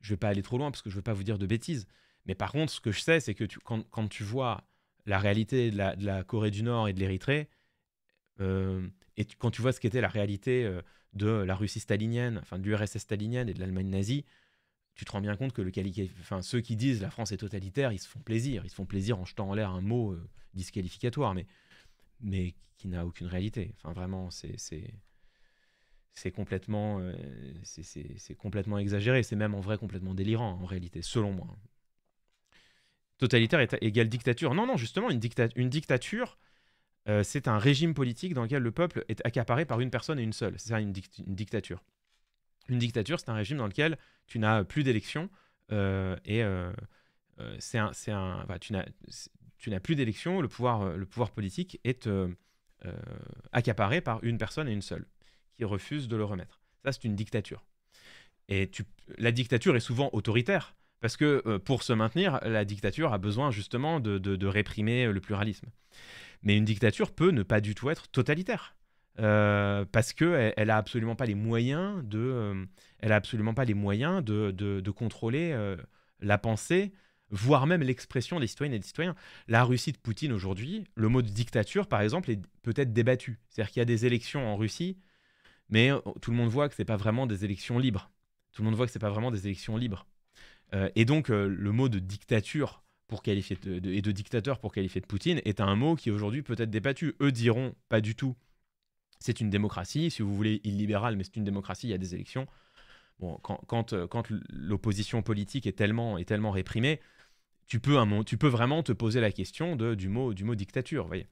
S1: je vais pas aller trop loin parce que je veux pas vous dire de bêtises. Mais par contre, ce que je sais, c'est que quand, tu vois la réalité de la, Corée du Nord et de l'Érythrée, euh, et quand tu vois ce qu'était la réalité euh, de la Russie stalinienne, enfin de l'URSS stalinienne et de l'Allemagne nazie, tu te rends bien compte que le enfin, ceux qui disent la France est totalitaire, ils se font plaisir. Ils se font plaisir en jetant en l'air un mot disqualificatoire, mais, mais qui n'a aucune réalité. Enfin, vraiment, c'est c'est complètement, euh, c'est complètement exagéré. C'est même en vrai complètement délirant, en réalité, selon moi. Totalitaire égale dictature. Non, non, justement, une, dicta une dictature, euh, c'est un régime politique dans lequel le peuple est accaparé par une personne et une seule. C'est ça, une, une, dictature. Une dictature, c'est un régime dans lequel tu n'as plus d'élection euh, et c'est un, un tu n'as plus d'élection, le pouvoir, le pouvoir politique est accaparé par une personne et une seule refuse de le remettre. Ça, c'est une dictature. Et la dictature est souvent autoritaire, parce que euh, pour se maintenir, la dictature a besoin justement de, réprimer euh, le pluralisme. Mais une dictature peut ne pas du tout être totalitaire. Euh, parce que elle a absolument pas les moyens de, elle a absolument pas les moyens de, de contrôler la pensée, voire même l'expression des citoyennes et des citoyens. La Russie de Poutine aujourd'hui, le mot de dictature par exemple est peut-être débattu. C'est-à-dire qu'il y a des élections en Russie mais euh, tout le monde voit que c'est pas vraiment des élections libres. Tout le monde voit que c'est pas vraiment des élections libres. Euh, et donc euh, le mot de dictature pour qualifier et de dictateur pour qualifier de Poutine est un mot qui aujourd'hui peut être débattu. Eux diront pas du tout. C'est une démocratie, si vous voulez, illibérale, mais c'est une démocratie, il y a des élections. Bon, quand, quand, l'opposition politique est tellement, est tellement réprimée, tu peux, un, tu peux vraiment te poser la question de, du, mot, du mot dictature. Voyez.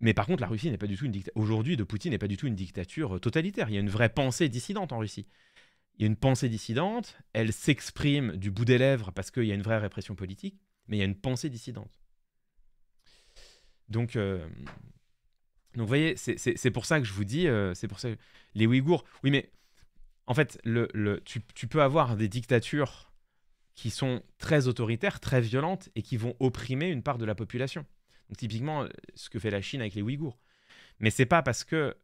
S1: Mais par contre, la Russie n'est pas du tout une dictature. Aujourd'hui, de Poutine n'est pas du tout une dictature euh, totalitaire. Il y a une vraie pensée dissidente en Russie. Il y a une pensée dissidente, elle s'exprime du bout des lèvres parce qu'il y a une vraie répression politique, mais il y a une pensée dissidente. Donc, euh, donc vous voyez, c'est pour ça que je vous dis, euh, c'est pour ça les Ouïghours. Oui, mais en fait, le, le, tu, tu peux avoir des dictatures qui sont très autoritaires, très violentes et qui vont opprimer une part de la population typiquement, euh, ce que fait la Chine avec les Ouïghours. Mais c'est pas parce que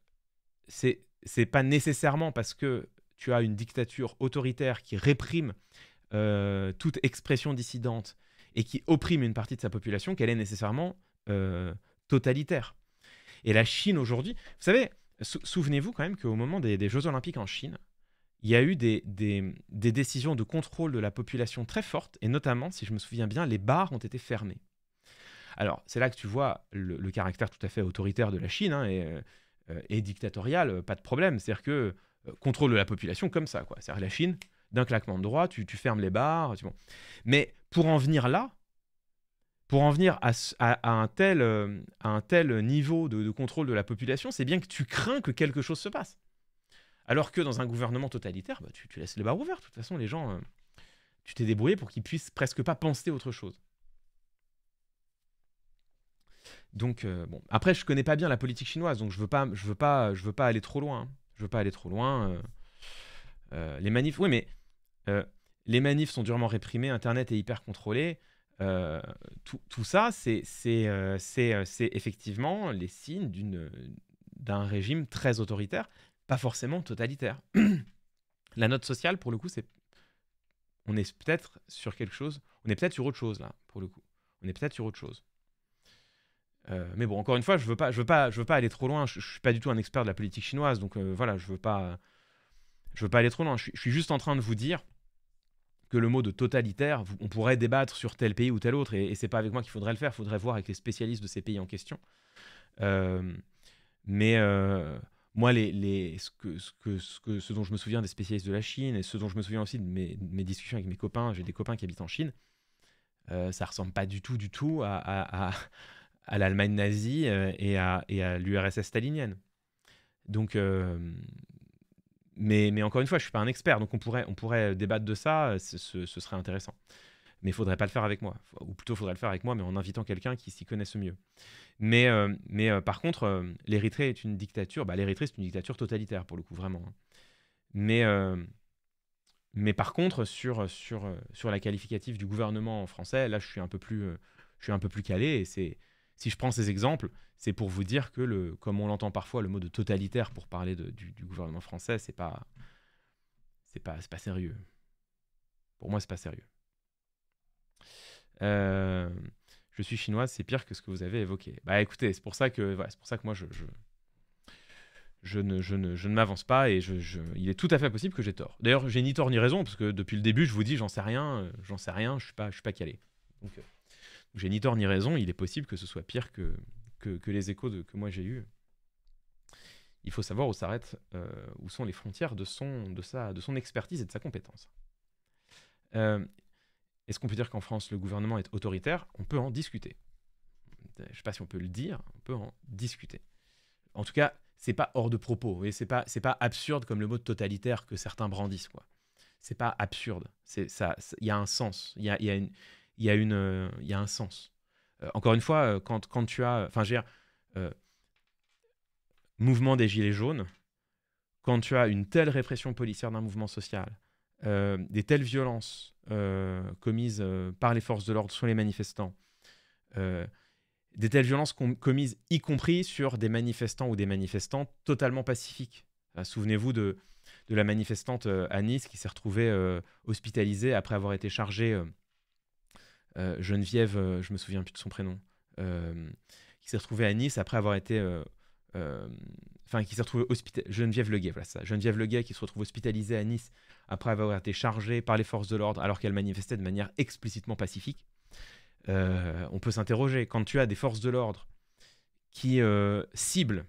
S1: c'est c'est pas nécessairement parce que tu as une dictature autoritaire qui réprime euh, toute expression dissidente et qui opprime une partie de sa population qu'elle est nécessairement euh, totalitaire. Et la Chine aujourd'hui, vous savez, souvenez-vous quand même qu'au moment des, Jeux Olympiques en Chine, il y a eu des, des, des décisions de contrôle de la population très fortes, et notamment, si je me souviens bien, les bars ont été fermés. Alors, c'est là que tu vois le, caractère tout à fait autoritaire de la Chine hein, euh, et, dictatorial, euh, pas de problème. C'est-à-dire que euh, contrôle de la population comme ça, quoi. C'est-à-dire la Chine, d'un claquement de droit, tu, fermes les barres, Mais pour en venir là, pour en venir à, un, tel, niveau de, contrôle de la population, c'est bien que tu crains que quelque chose se passe. Alors que dans un gouvernement totalitaire, bah, tu, laisses les barres ouvertes. De toute façon, les gens, tu t'es débrouillé pour qu'ils puissent presque pas penser autre chose. Donc euh, bon, après je connais pas bien la politique chinoise, donc je veux pas, je veux pas, je veux pas aller trop loin. Hein. Je veux pas aller trop loin. Euh, euh, les manifs, oui, mais les manifs sont durement réprimés, Internet est hyper contrôlé. Tout, ça, c'est effectivement les signes d'un régime très autoritaire, pas forcément totalitaire. la note sociale, pour le coup, c'est on est peut-être sur quelque chose, on est peut-être sur autre chose là, pour le coup. On est peut-être sur autre chose. Euh, mais bon, encore une fois, je veux pas, je veux pas, je veux pas aller trop loin. Je, ne suis pas du tout un expert de la politique chinoise, donc euh, voilà, je veux pas, je veux pas aller trop loin. Je, suis juste en train de vous dire que le mot de totalitaire, on pourrait débattre sur tel pays ou tel autre, et, ce c'est pas avec moi qu'il faudrait le faire. Il faudrait voir avec les spécialistes de ces pays en question. Euh, mais moi, les, les, ce, que, ce, que, ce, que, ce, dont je me souviens des spécialistes de la Chine et ce dont je me souviens aussi de mes, discussions avec mes copains, j'ai des copains qui habitent en Chine, ça ressemble pas du tout, du tout à à l'Allemagne nazie euh, et à, et à l'URSS stalinienne. Donc, euh, mais, mais, encore une fois, je ne suis pas un expert, donc on pourrait, on pourrait débattre de ça, ce, serait intéressant. Mais il faudrait pas le faire avec moi, ou plutôt il faudrait le faire avec moi, mais en invitant quelqu'un qui s'y connaisse mieux. Mais, euh, mais par contre, l'Érythrée est une dictature, bah, l'Érythrée c'est une dictature totalitaire pour le coup, vraiment. Hein. Mais, mais par contre, sur, sur, sur la qualificative du gouvernement français, là je suis un peu plus, je suis un peu plus calé, et c'est si je prends ces exemples, c'est pour vous dire que, comme on l'entend parfois, le mot de totalitaire pour parler du, gouvernement français, c'est pas, c'est pas, pas sérieux. Pour moi, c'est pas sérieux. Euh, je suis chinoise, c'est pire que ce que vous avez évoqué. Bah écoutez, c'est pour ça que, c'est pour ça que moi je, je, ne, je ne, m'avance pas et je, je, il est tout à fait possible que j'ai tort. D'ailleurs, j'ai ni tort ni raison parce que depuis le début, je vous dis, j'en sais rien, euh, j'en sais rien, je suis pas, je suis pas calé. Donc, euh, j'ai ni tort ni raison, il est possible que ce soit pire que, que, les échos de, que moi j'ai eus. Il faut savoir où s'arrête, euh, où sont les frontières de son, de, sa, de son expertise et de sa compétence. Euh, est-ce qu'on peut dire qu'en France, le gouvernement est autoritaire On peut en discuter. Je ne sais pas si on peut le dire, on peut en discuter. En tout cas, c'est pas hors de propos, et c'est pas, pas absurde comme le mot totalitaire que certains brandissent. quoi. C'est pas absurde, il y a un sens, il y a une il y a, une, euh, il y a un sens. Euh, encore une fois, euh, quand, quand tu as. Enfin, je veux mouvement des Gilets jaunes, quand tu as une telle répression policière d'un mouvement social, des telles violences commises par les forces de l'ordre sur les manifestants, des telles violences commises y compris sur des manifestants ou des manifestants totalement pacifiques. Souvenez-vous de, de, la manifestante à Nice qui s'est retrouvée hospitalisée après avoir été chargée euh, Geneviève, euh, je me souviens plus de son prénom, euh, qui s'est retrouvée à Nice après avoir été. Enfin, qui s'est retrouvée hospitalisée. Geneviève Leguet, voilà ça. Geneviève Leguet qui se retrouve hospitalisée à Nice après avoir été chargée par les forces de l'ordre alors qu'elle manifestait de manière explicitement pacifique. on peut s'interroger. Quand tu as des forces de l'ordre qui ciblent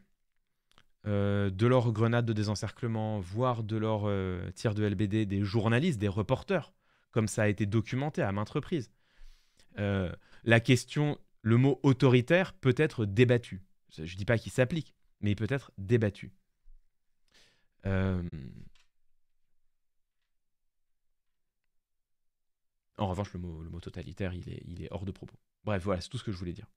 S1: de leurs grenades de désencerclement, voire de leurs tirs de LBD, des journalistes, des reporters, comme ça a été documenté à maintes reprises. Euh, la question, le mot autoritaire peut être débattu. Je ne dis pas qu'il s'applique, mais il peut être débattu. Euh, en revanche, le mot, totalitaire, il est, il est hors de propos. Bref, voilà, c'est tout ce que je voulais dire.